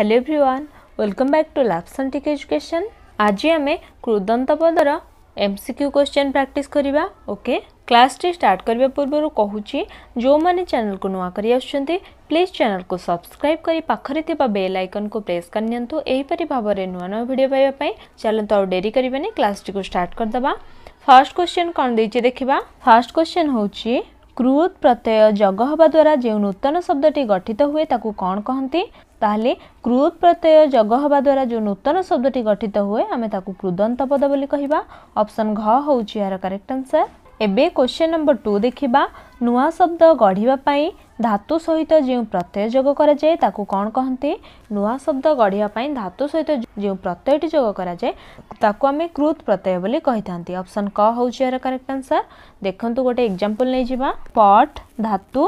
Hello everyone welcome back to ল্যাবসন টিক education আজ আমি কৃদন্ত পদর এমসিকিউ কোশ্চেন প্র্যাকটিস করা ওকে ক্লাসটি স্টার্ট করা পূর্বর কুচি যে চ্যানেল কু নূয়া করে আসুচ্ছেন প্লিজ চ্যানেল কু সবসক্রাইব করে পাখে থাকা বেল আইকন কু প্রেস করে নিয়ন্তু এইপরি ভাবে নূয় নূয় ভিডিও পাইবা চলতু আউ ডেরি করবেনি ক্লাসটি স্টার্ট করদেবা ফার্স্ট কোশ্চেন কম দিয়েছে দেখা ফার্স্ট কোশ্চেন হচ্ছে ক্রুত প্রত্যয় যোগ হওয়া দ্বারা যে নূতন শব্দটি গঠিত হুয়ে তাকে কণ কহতি ତାହେଲେ କୃତ୍ ପ୍ରତ୍ୟୟ ଯୋଗ ହେବା ଦ୍ୱାରା ଯେଉଁ ନୂତନ ଶବ୍ଦଟି ଗଠିତ ହୁଏ ଆମେ ତାକୁ କୃଦନ୍ତ ପଦ ବୋଲି କହିବା ଅପସନ୍ ଘ ହେଉଛି ଏହାର କରେକ୍ଟ ଆନ୍ସର୍ ଏବେ କ୍ୱେଶ୍ଚନ୍ ନମ୍ବର ଟୁ ଦେଖିବା ନୂଆ ଶବ୍ଦ ଗଢ଼ିବା ପାଇଁ ଧାତୁ ସହିତ ଯେଉଁ ପ୍ରତ୍ୟୟ ଯୋଗ କରାଯାଏ ତାକୁ କ'ଣ କହନ୍ତି ନୂଆ ଶବ୍ଦ ଗଢ଼ିବା ପାଇଁ ଧାତୁ ସହିତ ଯେଉଁ ପ୍ରତ୍ୟୟଟି ଯୋଗ କରାଯାଏ ତାକୁ ଆମେ କୃତ୍ ପ୍ରତ୍ୟୟ ବୋଲି କହିଥାନ୍ତି ଅପସନ୍ କ ହେଉଛି ଏହାର କରେକ୍ଟ ଆନ୍ସର୍ ଦେଖନ୍ତୁ ଗୋଟେ ଏକ୍ଜାମ୍ପଲ୍ ନେଇଯିବା ପଟ୍ ଧାତୁ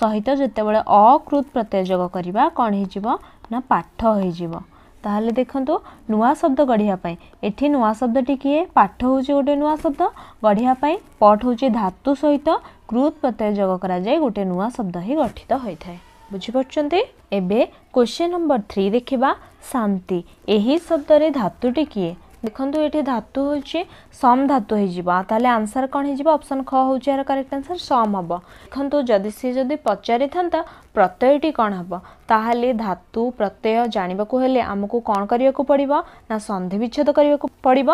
ସହିତ ଯେତେବେଳେ ଅକୃତ ପ୍ରତ୍ୟୟୋଗ କରିବା କ'ଣ ହେଇଯିବ ନା ପାଠ ହୋଇଯିବ ତାହେଲେ ଦେଖନ୍ତୁ ନୂଆ ଶବ୍ଦ ଗଢ଼ିବା ପାଇଁ ଏଠି ନୂଆ ଶବ୍ଦଟି କିଏ ପାଠ ହେଉଛି ଗୋଟେ ନୂଆ ଶବ୍ଦ ଗଢ଼ିବା ପାଇଁ ପଟ୍ ହେଉଛି ଧାତୁ ସହିତ କୃତ ପ୍ରତ୍ୟୟୋଗ କରାଯାଇ ଗୋଟେ ନୂଆ ଶବ୍ଦ ହିଁ ଗଠିତ ହୋଇଥାଏ ବୁଝିପାରୁଛନ୍ତି ଏବେ କ୍ୱେଶ୍ଚିନ୍ ନମ୍ବର ଥ୍ରୀ ଦେଖିବା ଶାନ୍ତି ଏହି ଶବ୍ଦରେ ଧାତୁଟି କିଏ ଦେଖନ୍ତୁ ଏଠି ଧାତୁ ହେଉଛି ସମ୍ ଧାତୁ ହେଇଯିବ ତାହେଲେ ଆନ୍ସର କ'ଣ ହେଇଯିବ ଅପସନ୍ ଖ ହେଉଛି ଏହାର କରେକ୍ଟ ଆନ୍ସର ସମ୍ ହେବ ଦେଖନ୍ତୁ ଯଦି ସିଏ ଯଦି ପଚାରିଥାନ୍ତା ପ୍ରତ୍ୟୟଟି କ'ଣ ହେବ ତାହେଲେ ଧାତୁ ପ୍ରତ୍ୟୟ ଜାଣିବାକୁ ହେଲେ ଆମକୁ କ'ଣ କରିବାକୁ ପଡ଼ିବ ନା ସନ୍ଧି ବିଚ୍ଛେଦ କରିବାକୁ ପଡ଼ିବ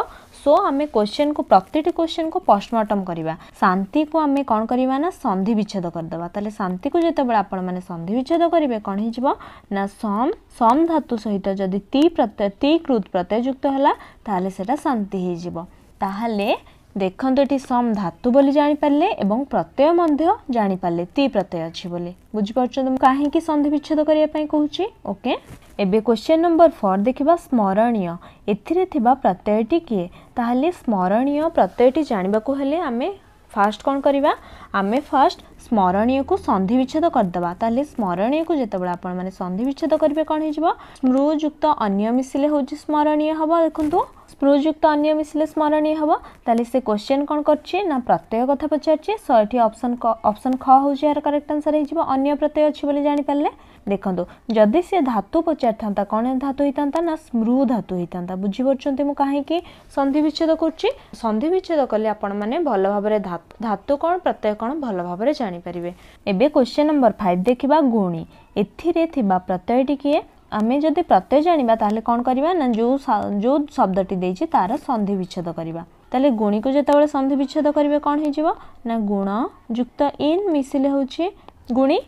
सो आम क्वेश्चन को प्रत्येक क्वेश्चन को पोस्टमार्टम करवा शांति को आम कौन करवा संधि सन्धि विच्छेद करदे तो शांति को जिते बड़े आपने संधि विच्छेद करेंगे कौन हो सम सम धातु सहित जदि ती प्रत्यय ती कृत प्रत्यय युक्त है शांति हो ଦେଖନ୍ତୁ ଏଠି ସମ୍ ଧାତୁ ବୋଲି ଜାଣିପାରିଲେ ଏବଂ ପ୍ରତ୍ୟୟ ମଧ୍ୟ ଜାଣିପାରିଲେ ତି ପ୍ରତ୍ୟୟ ଅଛି ବୋଲି ବୁଝିପାରୁଛନ୍ତି ମୁଁ କାହିଁକି ସନ୍ଧି ବିଚ୍ଛେଦ କରିବା ପାଇଁ କହୁଛି ଓକେ ଏବେ କ୍ୱେଶ୍ଚନ୍ ନମ୍ବର ଫୋର୍ ଦେଖିବା ସ୍ମରଣୀୟ ଏଥିରେ ଥିବା ପ୍ରତ୍ୟୟଟି କିଏ ତାହେଲେ ସ୍ମରଣୀୟ ପ୍ରତ୍ୟୟଟି ଜାଣିବାକୁ ହେଲେ ଆମେ ଫାର୍ଷ୍ଟ କ'ଣ କରିବା ଆମେ ଫାର୍ଷ୍ଟ स्मरणीय को संधि विच्छेद करदे स्मरणीय को जिते बारे संधि विच्छेद करेंगे कौन हो स्मृयुक्त अन्य मिसले हूँ स्मरणीय हम देखो स्मृयुक्त अन्य मिसले स्मरणीय हम तेज़े से क्वेश्चन कौन कर प्रत्यय कथ पचार्टी अप्सन अप्सन ख हूँ यार करेक्ट आंसर होय प्रत्यय अच्छी जापारे देखो जदि से धातु पचार था कौन धातु होता ना स्मृ धातु होता बुझीपुर मुझे संधि विच्छेद कर संधि विच्छेद कले आप भल भाव धातु कौन प्रत्यय कौन भल भाव जान जापर एवं क्वेश्चन नंबर फाइव देखा गुणी ए प्रत्यय टी किए आम जदि प्रत्यय जाना तेल कौन करवा जो जो शब्द टी तार सन्धि विच्छेद करवा तेल गुणी को जिते बड़े सन्धि विच्छेद करेंगे कौन हो गुण युक्त इन मिसले हूँ गुणी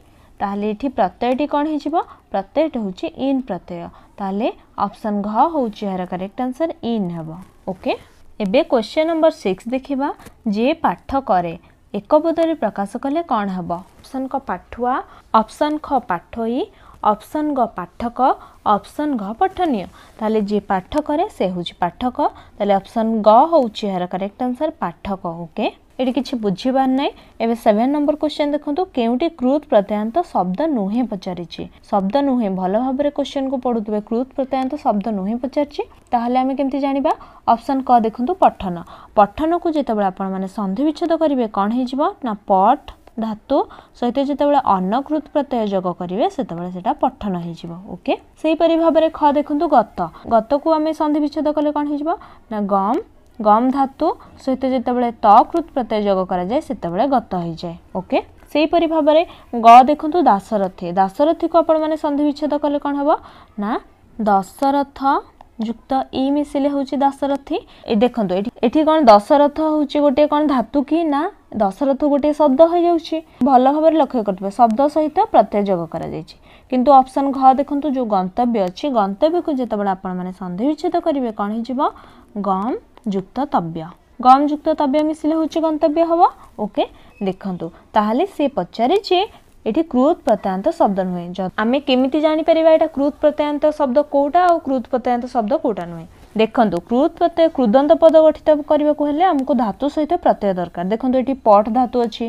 तेल ये प्रत्ययटी कौन हो प्रत्ययट हूँ इन प्रत्यय ताले ऑप्शन घ हूँ यार करेक्ट आंसर इन हे ओके एवं क्वेश्चन नंबर सिक्स देखा जे पाठ कै ଏକପଦରେ ପ୍ରକାଶ କଲେ କ'ଣ ହେବ ଅପସନ୍ କ ପାଠୁଆ ଅପସନ୍ ଖ ପାଠୋଇ ଅପସନ୍ ଗ ପାଠକ ଅପସନ୍ ଘ ପଠନୀୟ ତାହେଲେ ଯିଏ ପାଠ କରେ ସେ ହେଉଛି ପାଠକ ତାହେଲେ ଅପସନ୍ ଗ ହେଉଛି ଏହାର କରେକ୍ଟ ଆନ୍ସର୍ ପାଠକ ଓକେ এডি কিছি বুজিবা নাই এবে 7 নম্বৰ কুৱেশ্চন দেখন্ত কিয়টি ক্রুত প্রত্যয়ান্ত শব্দ নহয় পচৰিছে শব্দ নহয় ভালভাৱৰে কুৱেশ্চনক পঢ়ুতবে ক্রুত প্রত্যয়ান্ত শব্দ নহয় পচৰচি তহলে আমি কিমতে জানিব অপচন ক দেখন্ত পঠন পঠনক যেতিয়া আমি সন্ধি বিচ্ছেদ কৰিবে কোন হ'jib না পঠ ধাতু সৈতে যেতিয়া অনকৰুত প্রত্যয় যোগ কৰিবে তেতিয়া সেটা পঠন হ'jib ওকে সেই পৰিভাৱৰে খ দেখন্ত গত গতক আমি সন্ধি বিচ্ছেদ কৰলে কোন হ'jib না গম ଗମ୍ ଧାତୁ ସହିତ ଯେତେବେଳେ ତ କୃତ ପ୍ରତ୍ୟୟ ଯୋଗ କରାଯାଏ ସେତେବେଳେ ଗତ ହୋଇଯାଏ ଓକେ ସେହିପରି ଭାବରେ ଗ ଦେଖନ୍ତୁ ଦାଶରଥୀ ଦାଶରଥୀକୁ ଆପଣମାନେ ସନ୍ଧି ବିଚ୍ଛେଦ କଲେ କ'ଣ ହେବ ନା ଦଶରଥ যুক্ত ই মিশিলে হচ্ছে দাশরথী এই দেখুন এটি এটি কোণ দশরথ হচ্ছে গোটে কোণ ধাতু কি না দশরথ গোটে শব্দ হয়ে যাচ্ছে ভালো ভাবে লক্ষ্য করতে শব্দ সহিত প্রত্যয় যোগ করা যাই কিন্তু অপশন ঘ দেখুন যে গন্তব্য অছি গন্তব্যকে যেতবে আপনার সন্ধি বিচ্ছেদ করবে কোণ হয়ে গম ଯୁକ୍ତତବ୍ୟ ଗମ୍ ଯୁକ୍ତତବ୍ୟ ମିଶିଲେ ହେଉଛି ଗନ୍ତବ୍ୟ ହେବ ଓକେ ଦେଖନ୍ତୁ ତାହେଲେ ସେ ପଚାରିଛି ଏଠି କୃତ ପ୍ରତ୍ୟାନ୍ତ ଶବ୍ଦ ନୁହେଁ ଆମେ କେମିତି ଜାଣିପାରିବା ଏଇଟା କୃତ ପ୍ରତ୍ୟାନ୍ତ ଶବ୍ଦ କେଉଁଟା ଆଉ କୃତ ପ୍ରତ୍ୟାନ୍ତ ଶବ୍ଦ କେଉଁଟା ନୁହେଁ ଦେଖନ୍ତୁ କୃତ ପ୍ରତ୍ୟୟ କୃଦନ୍ତ ପଦ ଗଠିତ କରିବାକୁ ହେଲେ ଆମକୁ ଧାତୁ ସହିତ ପ୍ରତ୍ୟୟ ଦରକାର ଦେଖନ୍ତୁ ଏଠି ପଟ୍ ଧାତୁ ଅଛି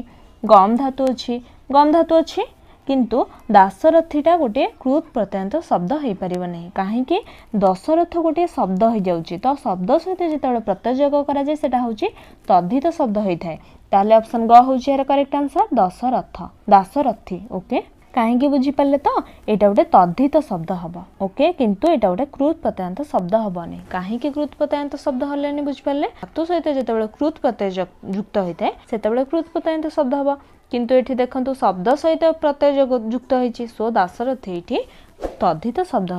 ଗମ୍ ଧାତୁ ଅଛି ଗମ୍ ଧାତୁ ଅଛି किंतु दासरथीटा गोटे क्रूत प्रत्यंत शब्द हो पार नहीं कहीं दशरथ गोटे शब्द हो जाए तो शब्द सहित जिते प्रत्यजोग करधित शब्द होता है तेल अपसन ग हूँ यार correct answer Dasharath Dasarathi okay कहीं बुझीपारे तो यहाँ गोटे तद्धित शब्द हम ओके किंतु यहाँ गोटे क्रूत प्रत्यांत शब्द हेनी कहीं क्रूत प्रत्यांत शब्द हल्ले बुझीपारे धातु सहित जो क्रूत प्रत्यय युक्त होता है से क्रूत प्रत्यांत शब्द हम किंतु ये देखो शब्द सहित प्रत्यय युक्त हो दाशरथ ये तद्धित शब्द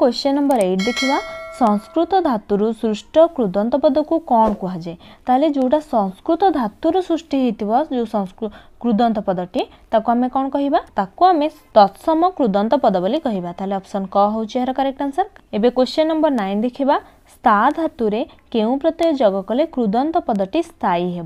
होश्चे नंबर एट देखा संस्कृत धातु सृष्ट कृदंत पद को कौन कहुए तेल जोटा संस्कृत धातु सृष्टि जो संस्कृत कृदंत पदटी आम कौन कहे तत्सम कृदंत पद बोली कहते अपसन क हूँ यार करेक्ट आंसर एवं क्वेश्चन नंबर नाइन देखा स्था धातु प्रत्यय जग कले कृदंत पदटी स्थायी हे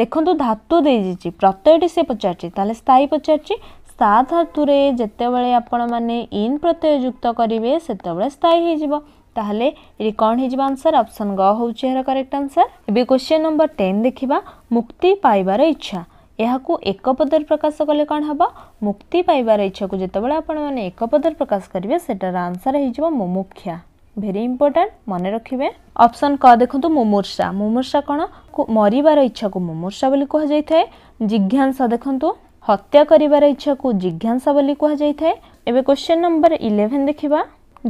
ଦେଖନ୍ତୁ ଧାତୁ ଦେଇଦେଇଛି ପ୍ରତ୍ୟୟଟି ସେ ପଚାରିଛି ତାହେଲେ ସ୍ଥାୟୀ ପଚାରିଛି ସ୍ଥା ଧାତୁରେ ଯେତେବେଳେ ଆପଣମାନେ ଇନ୍ ପ୍ରତ୍ୟୟ ଯୁକ୍ତ କରିବେ ସେତେବେଳେ ସ୍ଥାୟୀ ହେଇଯିବ ତାହେଲେ ଏଠି କ'ଣ ହେଇଯିବ ଆନ୍ସର୍ ଅପସନ୍ ଗ ହେଉଛି ଏହାର କରେକ୍ଟ ଆନ୍ସର୍ ଏବେ କ୍ୱେଶ୍ଚିନ୍ ନମ୍ବର ଟେନ୍ ଦେଖିବା ମୁକ୍ତି ପାଇବାର ଇଚ୍ଛା ଏହାକୁ ଏକ ପଦରେ ପ୍ରକାଶ କଲେ କ'ଣ ହେବ ମୁକ୍ତି ପାଇବାର ଇଚ୍ଛାକୁ ଯେତେବେଳେ ଆପଣମାନେ ଏକ ପଦରେ ପ୍ରକାଶ କରିବେ ସେଟାର ଆନ୍ସର୍ ହେଇଯିବ ମୁମୁକ୍ଷା ଭେରି ଇମ୍ପୋର୍ଟାଣ୍ଟ ମନେ ରଖିବେ ଅପସନ୍ କ ଦେଖନ୍ତୁ ମୁମୂର୍ଷା ମୁମୂର୍ଷା କ'ଣ মরিবার ইচ্ছাকে মুমূর্ষা বলে কুহযাই থাকে জিজ্ঞাসা দেখন্তু হত্যা করিবার ইচ্ছাকে জিজ্ঞাসা বলে কুহযাই থাকে এবে কোশ্চেন নম্বর ইলেভেন দেখিবা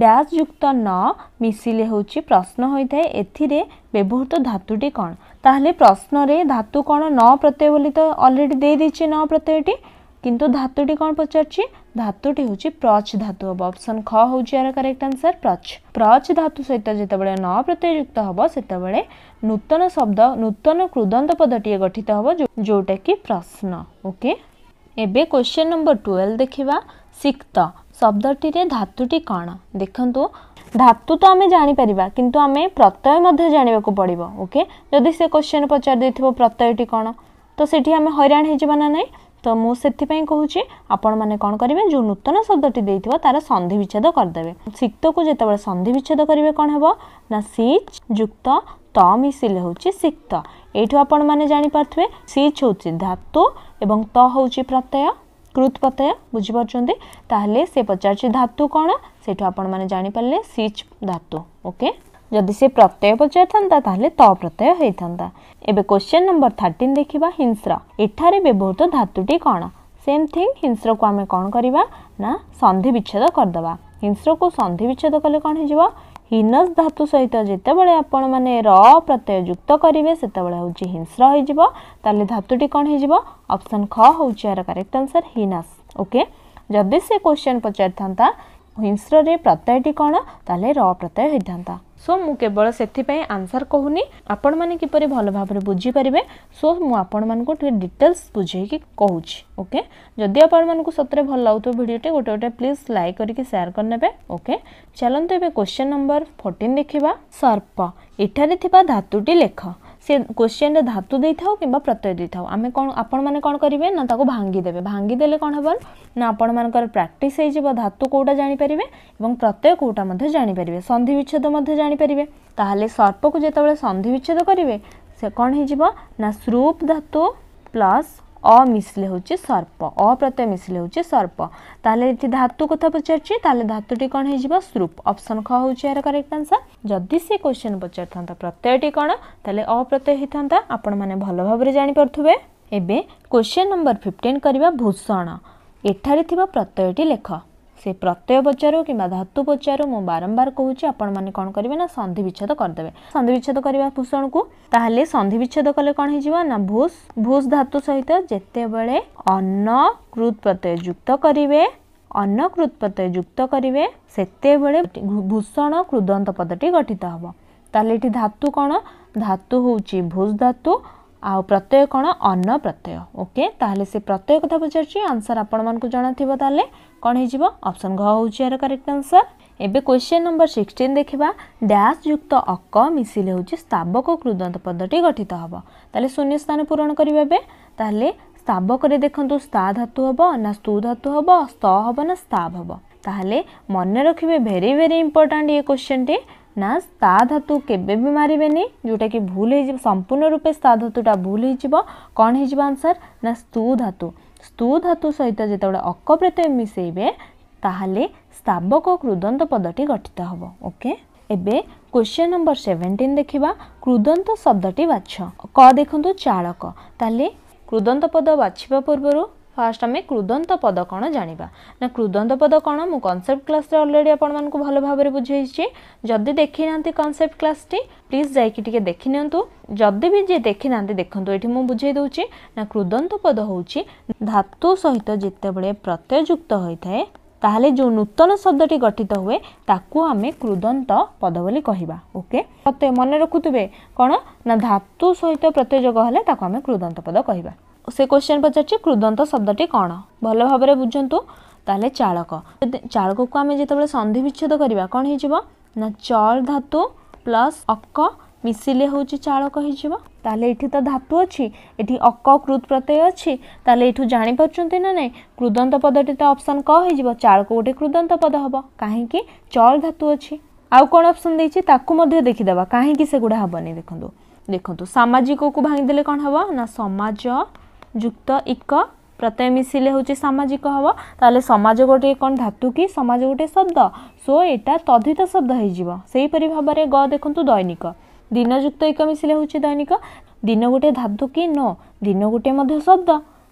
ড্যাশ যুক্ত ন মিশিলে হচ্ছে প্রশ্ন হয়ে থাকে এথিরে ব্যবহৃত ধাতুটি কণ তাহলে প্রশ্নরে ধাতু কণ ন প্রত্যয় বলি তো অলরেডি দিয়ে দিয়েছি ন প্রত্যয়টি কিন্তু ধাতুটি কণ পচারছি ધાતુટી હોઉચી પ્રચ ધાતુ હબ અપ્સન ખ હોઉચી યાર કરેક્ટ આન્સર પ્રચ પ્રચ ધાતુ સહિત જેતેબળે ન પ્રત્યય યુક્ત હબ સેતેબળે નૂતન શબ્દ નૂતન કૃદંત પદટીએ ગઠિત હબ જોટાકી પ્રશ્ન ઓકે ଏବେ କ୍ୱେଶ୍ଚନ୍ ନମ୍ବର ଟୁଏଲ୍ଭ ଦେଖିବା ସିକ୍ତ ଶବ୍ଦଟିରେ ଧାତୁଟି କ'ଣ ଦେଖନ୍ତୁ ଧାତୁ ତ ଆମେ ଜାଣିପାରିବା କିନ୍ତୁ ଆମେ ପ୍ରତ୍ୟୟ ମଧ୍ୟ ଜାଣିବାକୁ ପଡ଼ିବ ଓକେ ଯଦି ସେ କ୍ୱେଶ୍ଚନ୍ ପଚାରି ଦେଇଥିବ ପ୍ରତ୍ୟୟଟି କ'ଣ ତ ସେଠି ଆମେ ହଇରାଣ ହେଇଯିବା ନା ନାହିଁ ତ ମୁଁ ସେଥିପାଇଁ କହୁଛି ଆପଣମାନେ କ'ଣ କରିବେ ଯେଉଁ ନୂତନ ଶବ୍ଦଟି ଦେଇଥିବ ତା'ର ସନ୍ଧି ବିଚ୍ଛେଦ କରିଦେବେ ସିକ୍ତକୁ ଯେତେବେଳେ ସନ୍ଧି ବିଚ୍ଛେଦ କରିବେ କ'ଣ ହେବ ନା ସିଚ୍ ଯୁକ୍ତ ତ ମିଶିଲେ ହେଉଛି ସିକ୍ତ ଏଇଠୁ ଆପଣମାନେ ଜାଣିପାରୁଥିବେ ସିଚ୍ ହେଉଛି ଧାତୁ ଏବଂ ତ ହେଉଛି ପ୍ରତ୍ୟୟ କୃତ୍ ପ୍ରତ୍ୟୟ ବୁଝିପାରୁଛନ୍ତି ତାହେଲେ ସେ ପଚାରିଛି ଧାତୁ କ'ଣ ସେଇଠୁ ଆପଣମାନେ ଜାଣିପାରିଲେ ସିଚ୍ ଧାତୁ ଓକେ जदि से प्रत्यय पचार था तत्यय होता एवं क्वेश्चन नंबर थर्टिन देखा हिंस्र एठार व्यवहृत धातुटी कौन सेम थिंग हिंस्र को आम कौन करवा ना सन्धि विच्छेद करदे हिंस्र को सन्धि विच्छेद कले कौन हो धातु सहित जितेबाला आपण मैंने र प्रत्यय युक्त करेंगे से हिंस्र होने धातुटी कौन होपसन ख हो करेक्ट आंसर हिनस ओके जदि से क्वेश्चन पचार था हिंस्र प्रत्ययटी कौन तेल र प्रत्यय होता সো মু কেবল সেপাই আনসার কহুনি আপন মানে কিপর ভাল ভাবে বুঝিপারে সো মু আপন মানুষ টিকে ডিটেলস বুঝাইকি কুচি ওকে যদি আপন মানুষ সতরে ভাল লাগুথ ভিডিওটি গোটে গোটে প্লিজ লাইক করি সেয়ার করে নেবে ওকে চলতো এবার কোশ্চেন নম্বর ফোর্টিন দেখা সর্প এঠারে থাকা ধাতুটি লেখ से क्वेश्चन रे धातु दे था कि प्रत्यय दे था आम कौन आपण मैंने कौन करेंगे ना ताको भांगी देवे भांगी देले कौन हे ना आपण मान प्राक्ट हो धातु कौटा जापर और प्रत्यय कौटा जापर सन्धि विच्छेद जापर ताल सर्प को जिते सन्धि विच्छेद करेंगे से कौन हो ना धातु प्लस अमिशिले मिसले हूँ सर्प अ प्रत्यय मिसले हूँ सर्प ताल धातु कथा पचारे धातुटी कौन हो स्रूप अप्सन ख हूँ यार करेक्ट आंसर जदि से क्वेश्चन पचार था प्रत्ययटी कौन तेल अ प्रत्यय होता आपण मैंने भल भाव जापे एवं क्वेश्चन नंबर फिफ्टन करवा भूषण यठारे प्रत्ययटी लेख ସେ ପ୍ରତ୍ୟୟ ପଚାରୁ କିମ୍ବା ଧାତୁ ପଚାରୁ ମୁଁ ବାରମ୍ବାର କହୁଛି ଆପଣମାନେ କ'ଣ କରିବେ ନା ସନ୍ଧି ବିଚ୍ଛେଦ କରିଦେବେ ସନ୍ଧି ବିଚ୍ଛେଦ କରିବା ଭୂଷଣକୁ ତାହେଲେ ସନ୍ଧି ବିଚ୍ଛେଦ କଲେ କ'ଣ ହେଇଯିବ ନା ଭୂଷ ଭୂଷ ଧାତୁ ସହିତ ଯେତେବେଳେ ଅନ୍ନକୃତ ପ୍ରତ୍ୟୟ ଯୁକ୍ତ କରିବେ ଅନ୍ନକୃତ ପ୍ରତ୍ୟୟ ଯୁକ୍ତ କରିବେ ସେତେବେଳେ ଭୂଷଣ କୃଦନ୍ତ ପଦଟି ଗଠିତ ହେବ ତାହେଲେ ଏଠି ଧାତୁ କ'ଣ ଧାତୁ ହେଉଛି ଭୂଷ ଧାତୁ आ प्रत्यय कौन अन्न प्रत्यय ओके ताहले से प्रत्यय कथा पचार आंसर आपण जनाथिबो ताले कौन होपसन घ हूँ यार करेक्ट आंसर एवं क्वेश्चन नंबर सिक्सटीन देखा डैश युक्त अक मिसिले हूँ स्तावक कृदंत पदटी गठित हे तेल शून्य स्थान पूरण करेंगे ताहले देखु ଦେଖନ୍ତୁ ସ୍ତା ଧାତୁ ହେବ ନା ସ୍ତୁ ଧାତୁ ହେବ ସ୍ତ ହେବ ନା ସ୍ତାବ ହେବ ତାହେଲେ ମନେ ରଖିବେ ଭେରି ଭେରି ଇମ୍ପୋର୍ଟାଣ୍ଟ ଇଏ କୋଶ୍ଚିନ୍ଟି ନା ସ୍ତା ଧାତୁ କେବେ ବି ମାରିବେନି ଯେଉଁଟାକି ଭୁଲ ହେଇଯିବ ସମ୍ପୂର୍ଣ୍ଣ ରୂପେ ସ୍ତା ଧାତୁଟା ଭୁଲ ହେଇଯିବ କ'ଣ ହେଇଯିବ ଆନ୍ସର୍ ନା ସ୍ତୁ ଧାତୁ ସ୍ତୁ ଧାତୁ ସହିତ ଯେତେବେଳେ ଅକ ପ୍ରତ୍ୟୟ ମିଶାଇବେ ତାହେଲେ ସ୍ତାବକ କୃଦନ୍ତ ପଦଟି ଗଠିତ ହେବ ଓକେ ଏବେ क्वेश्चन नंबर सेवेन्टीन देखा क्रुदंत शब्दटी बाछ क देखु चालक ताले क्रुदंत पद बाछा पूर्व ফার্স্ট আমি ক্রুদন্ত পদ କ'ଣ ଜାଣିବା ନା କ୍ରୁଦନ୍ତ ପଦ କ'ଣ ମୁଁ କନସେପ୍ଟ କ୍ଲାସ୍ରେ ଅଲରେଡ଼ି ଆପଣମାନଙ୍କୁ ଭଲ ଭାବରେ ବୁଝେଇଛି ଯଦି ଦେଖିନାହାନ୍ତି କନସେପ୍ଟ କ୍ଲାସ୍ଟି ପ୍ଲିଜ୍ ଯାଇକି ଟିକେ ଦେଖିନିଅନ୍ତୁ ଯଦି ବି ଯିଏ ଦେଖିନାହାନ୍ତି ଦେଖନ୍ତୁ ଏଠି ମୁଁ ବୁଝେଇ ଦେଉଛି ନା କ୍ରୁଦନ୍ତ ପଦ ହେଉଛି ଧାତୁ ସହିତ ଯେତେବେଳେ ପ୍ରତ୍ୟୟ ଯୁକ୍ତ ହୋଇଥାଏ ତାହେଲେ ଯେଉଁ ନୂତନ ଶବ୍ଦଟି ଗଠିତ ହୁଏ ତାକୁ ଆମେ କ୍ରୁଦନ୍ତ ପଦ ବୋଲି କହିବା ଓକେ ପ୍ରତ୍ୟୟ ମନେ ରଖୁଥିବେ କ'ଣ ନା ଧାତୁ ସହିତ ପ୍ରତ୍ୟୟ ଯୋଗ ହେଲେ ତାକୁ ଆମେ କ୍ରୁଦନ୍ତ ପଦ କହିବା से क्वेश्चन पचार कृदंत शब्दी कौन भल भाव बुझुतु तेल चाड़क चाड़क को आम जो सन्धि विच्छेद करवा कौन हो चल धातु प्लस अक मिसले हूँ चाड़क होटी तो धातु अच्छी अक क्रुद प्रत्यय अच्छी तेल यू जापार ना नहीं क्रुदंत पदटी तो अपसन क हो चाड़क गोटे कृदंत पद हम कहीं चल धातु अच्छी आउ कौन अप्सन देखिए देखीदे कहीं गुड़ा हेनी देखो देखो सामाजिक को भांगीदे कौन हाँ ना समाज যুক্ত ইক প্রত্যয় মিশিলে হচ্ছে সামাজিক হব তাহলে সমাজ গোটিয়ে কোণ ধাতু কি সমাজ গোটিয়ে শব্দ সো এটা তদ্ধিত শব্দ হয়ে সেইপরি ভাবে গ দেখুন দৈনিক দিনযুক্ত ইক মিশিলে হচ্ছে দৈনিক দিন গোটিয়ে ধাতু কি নো দিন গোটিয়ে মধ্য শব্দ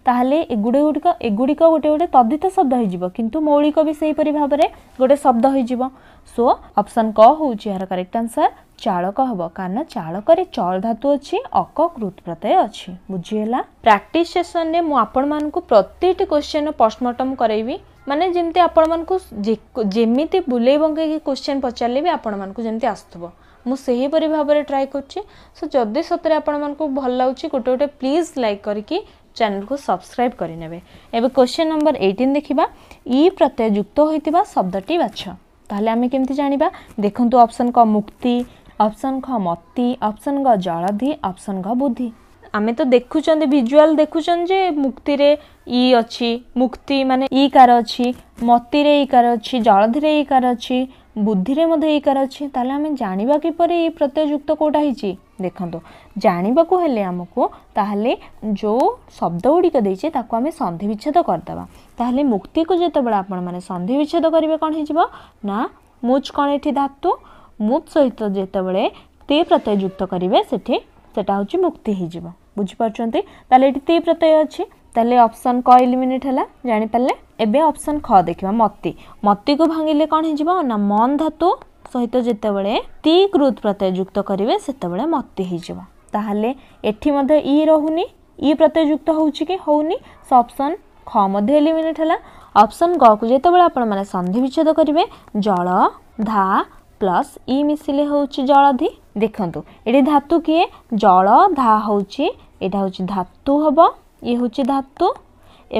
ତାହେଲେ ଏଗୁଡ଼ିଗୁଡ଼ିକ ଏଗୁଡ଼ିକ ଗୋଟେ ଗୋଟେ ତଦ୍ଧିତ ଶବ୍ଦ ହୋଇଯିବ କିନ୍ତୁ ମୌଳିକ ବି ସେହିପରି ଭାବରେ ଗୋଟେ ଶବ୍ଦ ହୋଇଯିବ ସୋ ଅପସନ୍ କ ହେଉଛି ଏହାର କରେକ୍ଟ ଆନ୍ସର୍ ଚାଳକ ହେବ କାରଣ ଚାଳକରେ ଚଳ ଧାତୁ ଅଛି ଅକ କୃତ ପ୍ରତ୍ୟୟ ଅଛି ବୁଝିହେଲା ପ୍ରାକ୍ଟିସ୍ ସେସନ୍ରେ ମୁଁ ଆପଣମାନଙ୍କୁ ପ୍ରତିଟି କୋଶ୍ଚିନ୍ର ପୋଷ୍ଟମର୍ଟମ୍ କରାଇବି ମାନେ ଯେମିତି ଆପଣମାନଙ୍କୁ ଯେମିତି ବୁଲେଇ ବଙ୍କେଇକି କୋଶ୍ଚିନ୍ ପଚାରିଲେ ବି ଆପଣମାନଙ୍କୁ ଯେମିତି ଆସୁଥିବ ମୁଁ ସେହିପରି ଭାବରେ ଟ୍ରାଏ କରୁଛି ସୋ ଯଦି ସତରେ ଆପଣମାନଙ୍କୁ ଭଲ ଲାଗୁଛି ଗୋଟେ ଗୋଟେ ପ୍ଲିଜ୍ ଲାଇକ୍ କରିକି ଚ୍ୟାନେଲକୁ ସବସ୍କ୍ରାଇବ୍ କରିନେବେ ଏବେ କ୍ୱେଶ୍ଚନ୍ ନମ୍ବର ଏଇଟିନ୍ ଦେଖିବା ଇ ପ୍ରତ୍ୟୟ ଯୁକ୍ତ ହୋଇଥିବା ଶବ୍ଦଟି ବାଛ ତାହେଲେ ଆମେ କେମିତି ଜାଣିବା ଦେଖନ୍ତୁ ଅପସନ୍ କ ମୁକ୍ତି ଅପସନ୍ ଖ ମତି ଅପସନ୍ ଗ ଜଳଧି ଅପସନ୍ ଘ ବୁଦ୍ଧି ଆମେ ତ ଦେଖୁଛନ୍ତି ଭିଜୁଆଲ୍ ଦେଖୁଛନ୍ତି ଯେ ମୁକ୍ତିରେ ଇ ଅଛି ମୁକ୍ତି ମାନେ ଇ କାର ଅଛି ମତିରେ ଇ କାର ଅଛି ଜଳଧିରେ ଇ କାର ଅଛି ବୁଦ୍ଧିରେ ମଧ୍ୟ ଇ କାର ଅଛି ତାହେଲେ ଆମେ ଜାଣିବା କିପରି ଇ ପ୍ରତ୍ୟୟ ଯୁକ୍ତ କେଉଁଟା ହେଇଛି ଦେଖନ୍ତୁ ଜାଣିବାକୁ ହେଲେ ଆମକୁ ତାହେଲେ ଯେଉଁ ଶବ୍ଦ ଗୁଡ଼ିକ ଦେଇଛି ତାକୁ ଆମେ ସନ୍ଧି ବିଚ୍ଛେଦ କରିଦେବା ତାହେଲେ ମୁକ୍ତିକୁ ଯେତେବେଳେ ଆପଣମାନେ ସନ୍ଧି ବିଚ୍ଛେଦ କରିବେ କ'ଣ ହେଇଯିବ ନା ମୁଚ୍ କ'ଣ ଏଠି ଧାତୁ ମୁଚ୍ ସହିତ ଯେତେବେଳେ ତେ ପ୍ରତ୍ୟୟ ଯୁକ୍ତ କରିବେ ସେଠି ସେଟା ହେଉଛି ମୁକ୍ତି ହେଇଯିବ ବୁଝିପାରୁଛନ୍ତି ତାହେଲେ ଏଠି ତେ ପ୍ରତ୍ୟୟ ଅଛି ତାହେଲେ ଅପସନ୍ କ ଇଲିମିନେଟ୍ ହେଲା ଜାଣିପାରିଲେ ଏବେ ଅପସନ୍ ଖ ଦେଖିବା ମତି ମତିକୁ ଭାଙ୍ଗିଲେ କ'ଣ ହେଇଯିବ ନା ମନ୍ ଧାତୁ ସହିତ ଯେତେବେଳେ ତି କୃତ ପ୍ରତ୍ୟୟ ଯୁକ୍ତ କରିବେ ସେତେବେଳେ ମତି ହେଇଯିବ ତାହେଲେ ଏଠି ମଧ୍ୟ ଇ ରହୁନି ଇ ପ୍ରତ୍ୟୟ ଯୁକ୍ତ ହେଉଛି କି ହେଉନି ସୋ ଅପସନ୍ ଖ ମଧ୍ୟ ଏଲିମିନେଟ୍ ହେଲା ଅପସନ୍ ଗକୁ ଯେତେବେଳେ ଆପଣମାନେ ସନ୍ଧି ବିଚ୍ଛେଦ କରିବେ ଜଳ ଧା ପ୍ଲସ୍ ଇ ମିଶିଲେ ହେଉଛି ଜଳଧି ଦେଖନ୍ତୁ ଏଠି ଧାତୁ କିଏ ଜଳ ଧା ହେଉଛି ଏଇଟା ହେଉଛି ଧାତୁ ହେବ ଇଏ ହେଉଛି ଧାତୁ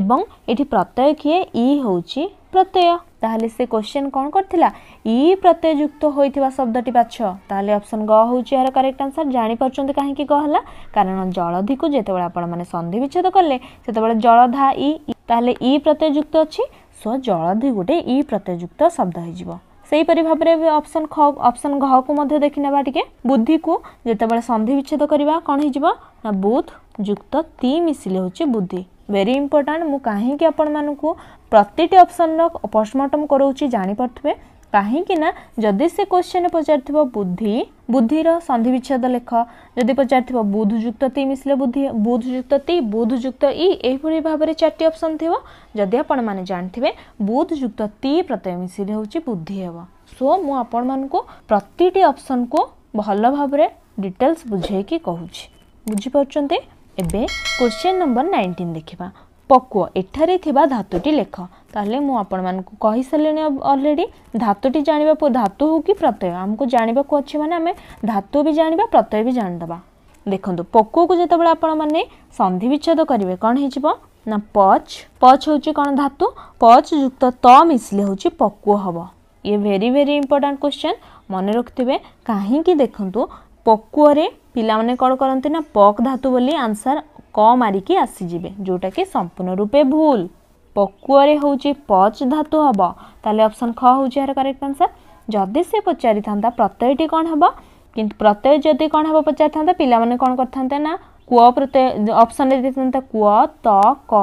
ଏବଂ ଏଠି ପ୍ରତ୍ୟୟ କିଏ ଇ ହେଉଛି ପ୍ରତ୍ୟୟ ताहले से क्वेश्चन कौन कर इ प्रत्ययुक्त होता शब्दी बाछ ताल अपसन ग हूँ यार करेक्ट आंसर जापरते कहीं गला कारण जलधि को जिते बारे सन्धि विच्छेद कले से जलधा इतने इ प्रत्ययुक्त अच्छी सो जलधि गोटे इ प्रत्ययुक्त शब्द हो से हीपरी भाव में भी ख अप्सन घ को देखने टी बुद्धि को जितेबाला सन्धि विच्छेद करवा कौन हो बुध युक्त ती मिसले हूँ बुद्धि वेरी इंपोर्टाट मु कहीं आपण मूँ प्रति अपसन रोस्टमर्टम कर जापारे कहीं जदि से क्वेश्चन पचार बुद्धि बुद्धि संधि विच्छेद लेख जदि पचार बुध युक्त ती मिसले बुद्धि बुध युक्त ती बुध युक्त इ भाव में चार्ट अप्सन थी जदि आपण मैंने जानते हैं बुध युक्त ती प्रत्यय मिसले हूँ बुद्धि हे सो मु को प्रति अप्सन को भल भाव डिटेल्स बुझे कि कहूँ बुझीप क्वेश्चन नंबर नाइंटीन देखा ପକୁଅ ଏଠାରେ ଥିବା ଧାତୁଟି ଲେଖ ତାହେଲେ ମୁଁ ଆପଣମାନଙ୍କୁ କହିସାରିଲିଣି ଅଲରେଡ଼ି ଧାତୁଟି ଜାଣିବାକୁ ଧାତୁ ହେଉ କି ପ୍ରତ୍ୟୟ ଆମକୁ ଜାଣିବାକୁ ଅଛି ମାନେ ଆମେ ଧାତୁ ବି ଜାଣିବା ପ୍ରତ୍ୟୟ ବି ଜାଣିଦେବା ଦେଖନ୍ତୁ ପକୁଅକୁ ଯେତେବେଳେ ଆପଣମାନେ ସନ୍ଧି ବିଚ୍ଛେଦ କରିବେ କ'ଣ ହେଇଯିବ ନା ପଚ୍ ପଚ୍ ହେଉଛି କ'ଣ ଧାତୁ ପଚ୍ ଯୁକ୍ତ ତ ମିଶିଲେ ହେଉଛି ପକୁଅ ହେବ ଇଏ ଭେରି ଭେରି ଇମ୍ପୋର୍ଟାଣ୍ଟ କ୍ୱେଶ୍ଚନ୍ ମନେ ରଖିଥିବେ କାହିଁକି ଦେଖନ୍ତୁ ପକୁଅରେ ପିଲାମାନେ କ'ଣ କରନ୍ତି ନା ପକ୍ ଧାତୁ ବୋଲି ଆନ୍ସର୍ କ ମାରିକି ଆସିଯିବେ ଯେଉଁଟାକି ସମ୍ପୂର୍ଣ୍ଣ ରୂପେ ଭୁଲ ପକୁଅରେ ହେଉଛି ପଚ ଧାତୁ ହେବ ତାହେଲେ ଅପସନ୍ ଖ ହେଉଛି ଏହାର କରେକ୍ଟ ଆନ୍ସର୍ ଯଦି ସେ ପଚାରିଥାନ୍ତା ପ୍ରତ୍ୟୟଟି କ'ଣ ହେବ କିନ୍ତୁ ପ୍ରତ୍ୟୟ ଯଦି କ'ଣ ହେବ ପଚାରିଥାନ୍ତା ପିଲାମାନେ କ'ଣ କରିଥାନ୍ତେ ନା କୁଅ ପ୍ରତ୍ୟୟ ଅପସନ୍ରେ ଦେଇଥାନ୍ତା କୁଅ ତ କ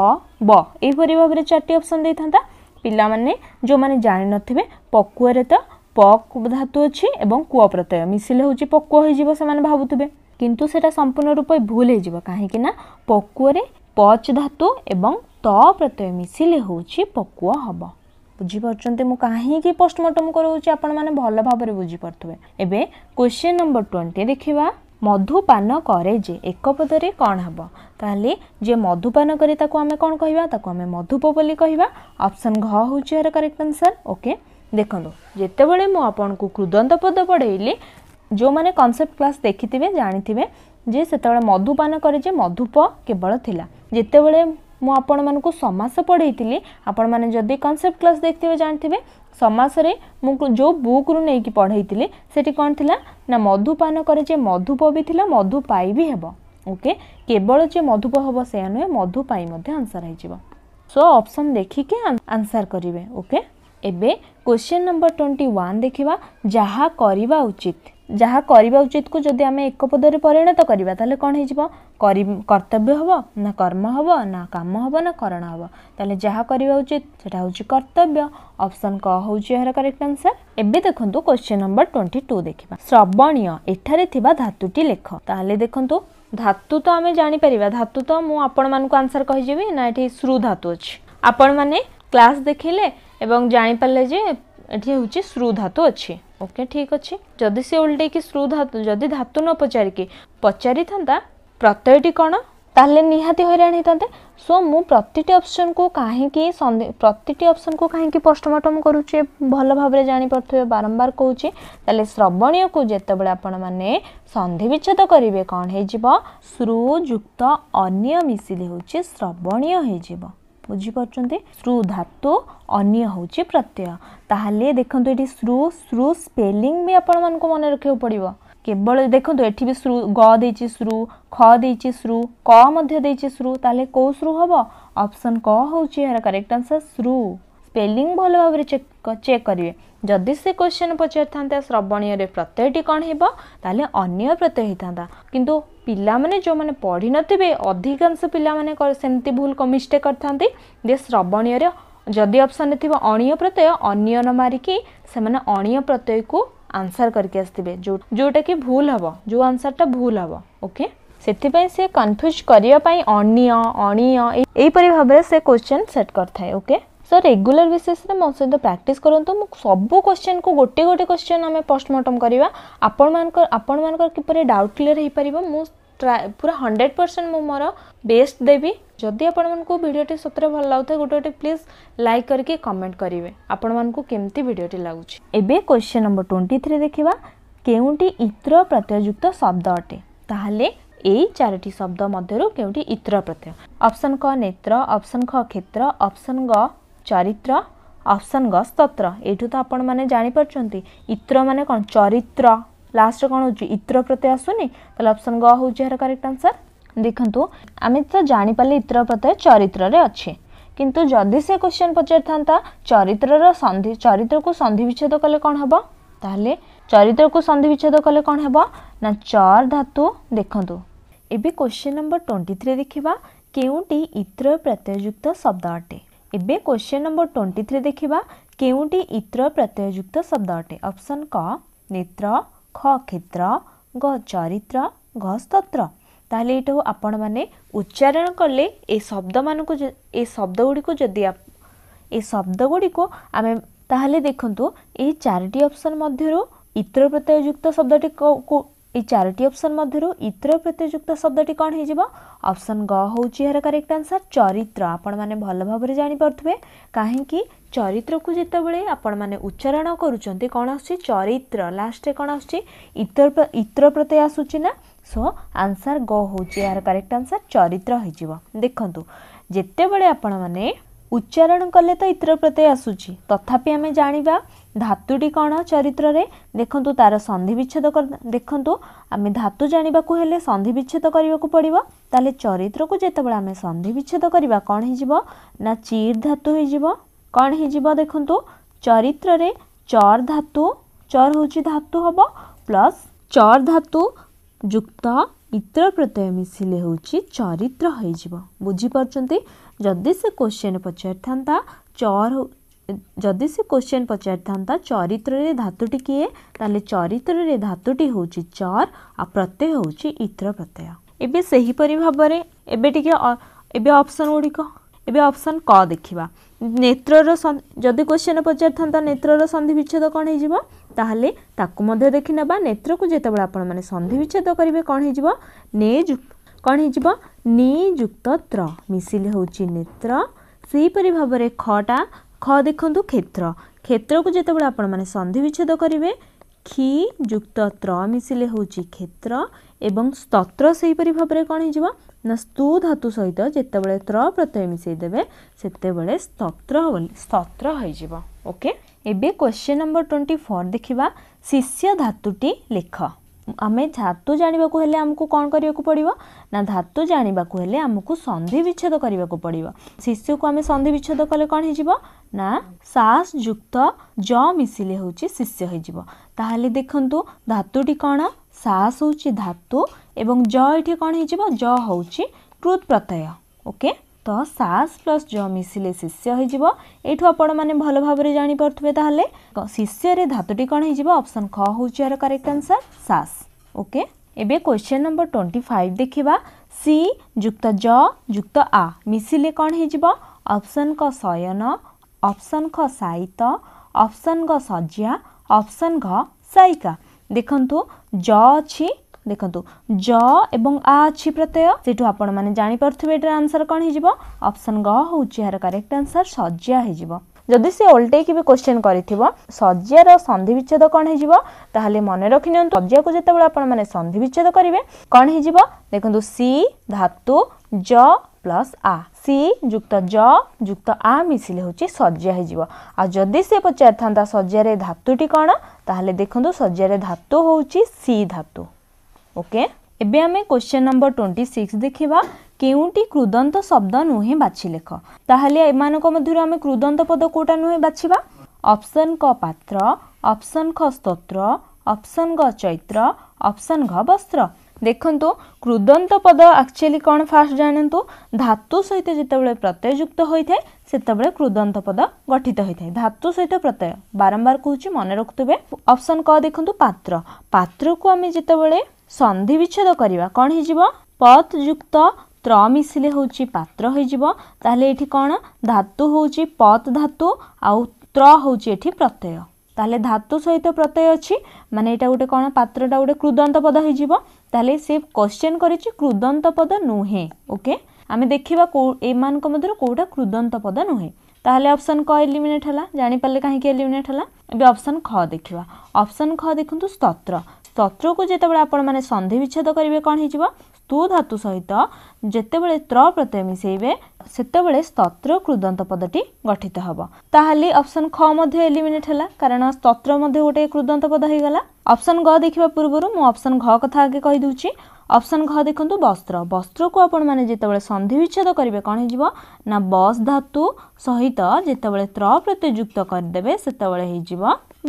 ବ ଏହିପରି ଭାବରେ ଚାରିଟି ଅପସନ୍ ଦେଇଥାନ୍ତା ପିଲାମାନେ ଯେଉଁମାନେ ଜାଣିନଥିବେ ପକୁଅରେ ତ ପ ଧାତୁ ଅଛି ଏବଂ କୁଅ ପ୍ରତ୍ୟୟ ମିଶିଲେ ହେଉଛି ପକୁଅ ହୋଇଯିବ ସେମାନେ ଭାବୁଥିବେ किंतु से संपूर्ण रूप भूल हो कहीं पकुए पच धातु एवं त प्रत्यय मिसले हूँ पकुअ हम बुझीपे मुझे पोस्टमर्टम करें भल भाव बुझीपे एवं क्वेश्चन नंबर ट्वेंटी देखा मधुपान कै जे एक पदरे कौन हम ताली जे मधुपान कैसे कौन कह मधुप बोली कह अपन घ हूँ यार करेक्ट आंसर ओके देखो जिते बड़े मुझे कृदंत पद पढ़ेली ଯେଉଁମାନେ କନସେପ୍ଟ କ୍ଲାସ୍ ଦେଖିଥିବେ ଜାଣିଥିବେ ଯେ ସେତେବେଳେ ମଧୁପାନ କରେ ଯେ ମଧୁପ କେବଳ ଥିଲା ଯେତେବେଳେ ମୁଁ ଆପଣମାନଙ୍କୁ ସମାସ ପଢ଼େଇଥିଲି ଆପଣମାନେ ଯଦି କନସେପ୍ଟ କ୍ଲାସ୍ ଦେଖିଥିବେ ଜାଣିଥିବେ ସମାସରେ ମୁଁ ଯେଉଁ ବୁକ୍ରୁ ନେଇକି ପଢ଼େଇଥିଲି ସେଠି କ'ଣ ଥିଲା ନା ମଧୁପାନ କରେ ଯେ ମଧୁପ ବି ଥିଲା ମଧୁପାଇ ବି ହେବ ଓକେ କେବଳ ଯେ ମଧୁପ ହେବ ସେୟା ନୁହେଁ ମଧୁପାଇ ମଧ୍ୟ ଆନ୍ସର୍ ହୋଇଯିବ ସୋ ଅପସନ୍ ଦେଖିକି ଆନ୍ସର୍ କରିବେ ଓକେ ଏବେ କ୍ୱେଶ୍ଚନ୍ ନମ୍ବର ଟ୍ୱେଣ୍ଟି ୱାନ୍ ଦେଖିବା ଯାହା କରିବା ଉଚିତ ଯାହା କରିବା ଉଚିତକୁ ଯଦି ଆମେ ଏକ ପଦରେ ପରିଣତ କରିବା ତାହେଲେ କ'ଣ ହେଇଯିବ କରି କର୍ତ୍ତବ୍ୟ ହେବ ନା କର୍ମ ହେବ ନା କାମ ହେବ ନା କରଣ ହେବ ତାହେଲେ ଯାହା କରିବା ଉଚିତ ସେଇଟା ହେଉଛି କର୍ତ୍ତବ୍ୟ ଅପସନ୍ କ ହେଉଛି ଏହାର କରେକ୍ଟ ଆନ୍ସର୍ ଏବେ ଦେଖନ୍ତୁ କ୍ୱେଶ୍ଚିନ୍ ନମ୍ବର ଟ୍ୱେଣ୍ଟି ଟୁ ଦେଖିବା ଶ୍ରବଣୀୟ ଏଠାରେ ଥିବା ଧାତୁଟି ଲେଖ ତାହେଲେ ଦେଖନ୍ତୁ ଧାତୁ ତ ଆମେ ଜାଣିପାରିବା ଧାତୁ ତ ମୁଁ ଆପଣମାନଙ୍କୁ ଆନ୍ସର୍ କହିଯିବି ନା ଏଠି ଶ୍ରୁ ଧାତୁ ଅଛି ଆପଣମାନେ କ୍ଲାସ୍ ଦେଖିଲେ ଏବଂ ଜାଣିପାରିଲେ ଯେ ଏଠି ହେଉଛି ଶ୍ରୁ ଧାତୁ ଅଛି ଓକେ ଠିକ୍ ଅଛି ଯଦି ସେ ଓଲଟେଇକି ଶ୍ରୁ ଧାତୁ ଯଦି ଧାତୁ ନ ପଚାରିକି ପଚାରିଥାନ୍ତା ପ୍ରତ୍ୟୟଟି କ'ଣ ତାହେଲେ ନିହାତି ହଇରାଣ ହେଇଥାନ୍ତେ ସୋ ମୁଁ ପ୍ରତିଟି ଅପସନ୍କୁ କାହିଁକି ପ୍ରତିଟି ଅପସନ୍କୁ କାହିଁକି ପୋଷ୍ଟମର୍ଟମ୍ କରୁଛି ଭଲ ଭାବରେ ଜାଣିପାରୁଥିବେ ବାରମ୍ବାର କହୁଛି ତାହେଲେ ଶ୍ରବଣୀୟକୁ ଯେତେବେଳେ ଆପଣମାନେ ସନ୍ଧି ବିଚ୍ଛେଦ କରିବେ କ'ଣ ହେଇଯିବ ଶ୍ରୁଯୁକ୍ତ ଅନ୍ୟ ମିଶିଲେ ହେଉଛି ଶ୍ରବଣୀୟ ହେଇଯିବ बुझीपे श्रु धातु अन्य हूँ प्रत्यय ताल देखते ये श्रु श्रु स्पेलींग भी आपण मन को मन रखा पड़ो केवल देखो ये भी श्रु गई श्रु खी श्रु कई श्रु ताल कौ श्रु हम अपसन क हूँ यार करेक्ट आंसर श्रु स्पेलींग भल भाव चेक चेक करेंगे जदि से क्वेश्चन पचार था श्रवणीय प्रत्ययटी कौन होता अन्य प्रत्यय होता कि ପିଲାମାନେ ଯେଉଁମାନେ ପଢ଼ିନଥିବେ ଅଧିକାଂଶ ପିଲାମାନେ ସେମିତି ଭୁଲ ମିଷ୍ଟେକ୍ କରିଥାନ୍ତି ଯେ ଶ୍ରବଣୀୟରେ ଯଦି ଅପସନ୍ରେ ଥିବ ଅଣୀୟ ପ୍ରତ୍ୟୟ ଅନ୍ୟ ନ ମାରିକି ସେମାନେ ଅଣୀୟ ପ୍ରତ୍ୟୟକୁ ଆନ୍ସର୍ କରିକି ଆସିଥିବେ ଯେଉଁ ଯେଉଁଟାକି ଭୁଲ ହେବ ଯେଉଁ ଆନ୍ସର୍ଟା ଭୁଲ ହେବ ଓକେ ସେଥିପାଇଁ ସେ କନଫ୍ୟୁଜ୍ କରିବା ପାଇଁ ଅଣୀୟ ଅଣୀୟ ଏହିପରି ଭାବରେ ସେ କ୍ୱେଶ୍ଚନ୍ ସେଟ୍ କରିଥାଏ ଓକେ सर रेगुलर बेसीस मो सहित प्राक्ट करूँ सब क्वेश्चन को गोटे गोटे क्वेश्चन आम पोस्टमर्टम करवा आपण मान आपर डाउट क्लीयर हो पार पूरा हंड्रेड परसेंट मोर बेस्ट देवी जदि आपड़ोटी सतर भल लगुता है गोटे गोटे प्लीज लाइक करके कमेंट करेंगे आपण मानक केमती भिडटे लगुच एवे क्वेश्चन नंबर ट्वेंटी थ्री देखा केउटी इत्र प्रत्ययुक्त शब्द अटे ताल चार शब्द मध्य प्रत्यय अपसन ख नेत्र अपसन ख क्षेत्र अपसन ग चरित्र ऑप्शन ग स्तत्र यू तो आपण मैंने जापार इत्र मान कौन चरित्र लास्ट कौन हो इत्र प्रत्यय आसुनी तो अप्सन ग हो यार करेक्ट आंसर देखू आम तो जापारे इत्र प्रत्यय चरित्र अच्छे किंतु जदि से क्वेश्चन पचार था चरित्र संधि चरित्र को संधि विच्छेद कले कौन हम तेल चरित्र को संधि विच्छेद कले कौन हम ना चर धातु देखु एवं क्वेश्चन नंबर ट्वेंटी थ्री देखा के केत्र प्रत्ययुक्त शब्द अटे ଏବେ କ୍ୱେଶ୍ଚନ୍ ନମ୍ବର ଟ୍ୱେଣ୍ଟି ଥ୍ରୀ ଦେଖିବା କେଉଁଟି ଇତ୍ର ପ୍ରତ୍ୟୟଯୁକ୍ତ ଶବ୍ଦ ଅଟେ ଅପସନ୍ କ ନେତ୍ର ଖ କ୍ଷେତ୍ର ଗ ଚରିତ୍ର ଘ ସ୍ତତ୍ର ତାହେଲେ ଏଇଟାକୁ ଆପଣମାନେ ଉଚ୍ଚାରଣ କଲେ ଏ ଶବ୍ଦମାନଙ୍କୁ ଏ ଶବ୍ଦଗୁଡ଼ିକୁ ଯଦି ଏ ଶବ୍ଦଗୁଡ଼ିକୁ ଆମେ ତାହେଲେ ଦେଖନ୍ତୁ ଏହି ଚାରିଟି ଅପସନ୍ ମଧ୍ୟରୁ ଇତ୍ର ପ୍ରତ୍ୟୟଯୁକ୍ତ ଶବ୍ଦଟି ये अपसन मध्य इत्र शब्द टी कौन होपसन ग हूँ यार करेक्ट आंसर चरित्र आपण मैंने भल भाव जापे कहीं चरित्र को जितेबले आपण मैंने उच्चारण करुँच चरित्र लास्ट कौन आस इत्र प्रत्यय आसूचना सो आंसर ग हूँ यार कैरेक्ट आंसर चरित्र हो देखु जिते बड़े आपण मैंने उच्चारण कले तो इत्र प्रत्यय आसूची तथापि आम जाना ধাতুটি କ'ଣ চরিত্রে দেখুন তার সন্ধি বিচ্ছেদ দেখুন আমি ধাতু জাঁয়া হলে সন্ধি বিচ্ছেদ করা পড়ব তাহলে চরিত্রক যেতবে আমি সন্ধি বিচ্ছেদ করা কণ হয়ে না চির ধাতু হয়ে কণ হয়ে দেখুন চরিত্রে চর ধাতু চর হচ্ছে ধাতু হব প্লস চর ধাতু যুক্ত ইত্র প্রত্যয় মিশিলে হচ্ছে চরিত্র হয়ে বুঝিপারছেন যদি সে কোশ্চেন পচারি থাকে চর ଯଦି ସେ କୋଶ୍ଚିନ୍ ପଚାରିଥାନ୍ତା ଚରିତ୍ରରେ ଧାତୁଟି କିଏ ତାହେଲେ ଚରିତ୍ରରେ ଧାତୁଟି ହେଉଛି ଚର୍ ଆଉ ପ୍ରତ୍ୟୟ ହେଉଛି ଇତ୍ର ପ୍ରତ୍ୟୟ ଏବେ ସେହିପରି ଭାବରେ ଏବେ ଟିକେ ଏବେ ଅପସନ୍ ଗୁଡ଼ିକ ଏବେ ଅପସନ୍ କ ଦେଖିବା ନେତ୍ରର ଯଦି କୋଶ୍ଚିନ୍ ପଚାରିଥାନ୍ତା ନେତ୍ରର ସନ୍ଧି ବିଚ୍ଛେଦ କ'ଣ ହେଇଯିବ ତାହେଲେ ତାକୁ ମଧ୍ୟ ଦେଖିନେବା ନେତ୍ରକୁ ଯେତେବେଳେ ଆପଣମାନେ ସନ୍ଧି ବିଚ୍ଛେଦ କରିବେ କ'ଣ ହେଇଯିବ ନେ କ'ଣ ହେଇଯିବ ନି ଯୁକ୍ତ ତ୍ର ମିଶିଲେ ହେଉଛି ନେତ୍ର ସେହିପରି ଭାବରେ ଖଟା ଖ ଦେଖନ୍ତୁ କ୍ଷେତ୍ର କ୍ଷେତ୍ରକୁ ଯେତେବେଳେ ଆପଣମାନେ ସନ୍ଧିବିଚ୍ଛେଦ କରିବେ ଖି ଯୁକ୍ତ ତ୍ର ମିଶିଲେ ହେଉଛି କ୍ଷେତ୍ର ଏବଂ ସ୍ତତ୍ର ସେହିପରି ଭାବରେ କ'ଣ ହେଇଯିବ ନା ସ୍ତୁ ଧାତୁ ସହିତ ଯେତେବେଳେ ତ୍ର ପ୍ରତ୍ୟୟ ମିଶାଇ ଦେବେ ସେତେବେଳେ ସ୍ତତ୍ର ସ୍ତତ୍ର ହୋଇଯିବ ଓକେ ଏବେ କ୍ୱେଶ୍ଚିନ୍ ନମ୍ବର ଟ୍ୱେଣ୍ଟି ଫୋର୍ ଦେଖିବା ଶିଷ୍ୟ ଧାତୁଟି ଲେଖ ଆମେ ଧାତୁ ଜାଣିବାକୁ ହେଲେ ଆମକୁ କ'ଣ କରିବାକୁ ପଡ଼ିବ ନା ଧାତୁ ଜାଣିବାକୁ ହେଲେ ଆମକୁ ସନ୍ଧି ବିଚ୍ଛେଦ କରିବାକୁ ପଡ଼ିବ ଶିଶୁକୁ ଆମେ ସନ୍ଧି ବିଚ୍ଛେଦ କଲେ କ'ଣ ହେଇଯିବ ନା ସାସ୍ ଯୁକ୍ତ ଜ ମିଶିଲେ ହେଉଛି ଶିଷ୍ୟ ହୋଇଯିବ ତାହେଲେ ଦେଖନ୍ତୁ ଧାତୁଟି କ'ଣ ସାସ୍ ହେଉଛି ଧାତୁ ଏବଂ ଜ ଏଠି କ'ଣ ହେଇଯିବ ଜ ହେଉଛି କୃତ୍ ପ୍ରତ୍ୟୟ ଓକେ ତ ସାସ୍ ପ୍ଲସ୍ ଜ ମିଶିଲେ ଶିଷ୍ୟ ହୋଇଯିବ ଏଇଠୁ ଆପଣମାନେ ଭଲ ଭାବରେ ଜାଣିପାରୁଥିବେ ତାହେଲେ ଶିଷ୍ୟରେ ଧାତୁଟି କ'ଣ ହେଇଯିବ ଅପସନ୍ ଖ ହେଉଛି ଏହାର କରେକ୍ଟ ଆନ୍ସର୍ ସାସ୍ ଓକେ ଏବେ କ୍ୱେଶ୍ଚନ୍ ନମ୍ବର ଟ୍ୱେଣ୍ଟି ଫାଇଭ୍ ଦେଖିବା ସି ଯୁକ୍ତ ଜ ଯୁକ୍ତ ଆ ମିଶିଲେ କ'ଣ ହେଇଯିବ ଅପସନ୍ କ ଶୟନ ଅପସନ୍ ଖ ସାଇତ ଅପସନ୍ ଘ ସଜିଆ ଅପସନ୍ ଘ ସାଇକା ଦେଖନ୍ତୁ ଜ ଅଛି ଦେଖନ୍ତୁ ଜ ଏବଂ ଆ ଅଛି ପ୍ରତ୍ୟୟ ସେଠୁ ଆପଣମାନେ ଜାଣିପାରୁଥିବେ ଏଟାର ଆନ୍ସର କ'ଣ ହେଇଯିବ ଅପସନ୍ ଘ ହେଉଛି ଏହାର କରେକ୍ଟ ଆନ୍ସର ସଜିଆ ହେଇଯିବ ଯଦି ସେ ଓଲଟେଇକି ବି କୋଶ୍ଚେନ୍ କରିଥିବ ସଜିଆର ସନ୍ଧି ବିଚ୍ଛେଦ କ'ଣ ହେଇଯିବ ତାହେଲେ ମନେ ରଖିନିଅନ୍ତୁ ସଜିଆକୁ ଯେତେବେଳେ ଆପଣମାନେ ସନ୍ଧି ବିଚ୍ଛେଦ କରିବେ କ'ଣ ହେଇଯିବ ଦେଖନ୍ତୁ ସି ଧାତୁ ଜ ପ୍ଲସ୍ ଆ सी युक्त ज युक्त आ मिसले हूँ सज्जा आदि से पचार था सज्जार धातुटी कौन तेल देखो सज्जार धातु हूँ सी धातु ओके एबे आम क्वेश्चन नंबर ट्वेंटी सिक्स देखा केउटी कृदंत शब्द नुहे बाछिलेख ताधर आम कृदंत पद कौटा नुहे बाछवा अपसन क पात्र अपसन ख स्तोत्र अपसन ग चैत्र अपसन घ वस्त्र ଦେଖନ୍ତୁ କୃଦନ୍ତ ପଦ ଆକ୍ଚୁଆଲି କ'ଣ ଫାଷ୍ଟ ଜାଣନ୍ତୁ ଧାତୁ ସହିତ ଯେତେବେଳେ ପ୍ରତ୍ୟୟ ଯୁକ୍ତ ହୋଇଥାଏ ସେତେବେଳେ କୃଦନ୍ତ ପଦ ଗଠିତ ହୋଇଥାଏ ଧାତୁ ସହିତ ପ୍ରତ୍ୟୟ ବାରମ୍ବାର କହୁଛି ମନେ ରଖୁଥିବେ ଅପସନ୍ କ ଦେଖନ୍ତୁ ପାତ୍ର ପାତ୍ରକୁ ଆମେ ଯେତେବେଳେ ସନ୍ଧି ବିଚ୍ଛେଦ କରିବା କ'ଣ ହେଇଯିବ ପତ୍ ଯୁକ୍ତ ତ୍ର ମିଶିଲେ ହେଉଛି ପାତ୍ର ହୋଇଯିବ ତାହେଲେ ଏଠି କ'ଣ ଧାତୁ ହେଉଛି ପତ୍ ଧାତୁ ଆଉ ତ୍ର ହେଉଛି ଏଠି ପ୍ରତ୍ୟୟ তাহলে ধাতু সহিত প্রত্যয় অছি মানে এটা গোটে কোণ পাত্রটা গোটে ক্রুদন্ত পদ হয়েযিব তাহলে সে কোশ্চেন করেছি ক্রুদন্ত পদ নুহে ওকে আমি দেখিবা এମାନଙ୍କ ମଧ୍ୟରୁ କେଉଁଟା କୃଦନ୍ତ ପଦ ନୁହେଁ ତାହେଲେ ଅପସନ୍ କ ଏଲିମିନେଟ୍ ହେଲା ଜାଣିପାରିଲେ କାହିଁକି ଏଲିମିନେଟ୍ ହେଲା ଏବେ ଅପସନ୍ ଖ ଦେଖିବା ଅପସନ୍ ଖ ଦେଖନ୍ତୁ ସ୍ତତ୍ର ସ୍ତତ୍ରକୁ ଯେତେବେଳେ ଆପଣମାନେ ସନ୍ଧି ବିଚ୍ଛେଦ କରିବେ କ'ଣ ହେଇଯିବ तु धातु सहित जितेबले त्र प्रत्यय मिसेबे से स्तत्र कृदंत पदटी गठित हे ताली अपसन ख एलिमेट है कारण स्तत्र गोटे कृदंत पद होगा अपसन घ देखा पूर्व मुपसन घ कथ आगे कहीदे अपसन घ देखु वस्त्र वस्त्र को आपतने सन्धि विच्छेद करेंगे कौन हो बस धातु सहित जितेबले त्र प्रत्यय जुक्त करदे से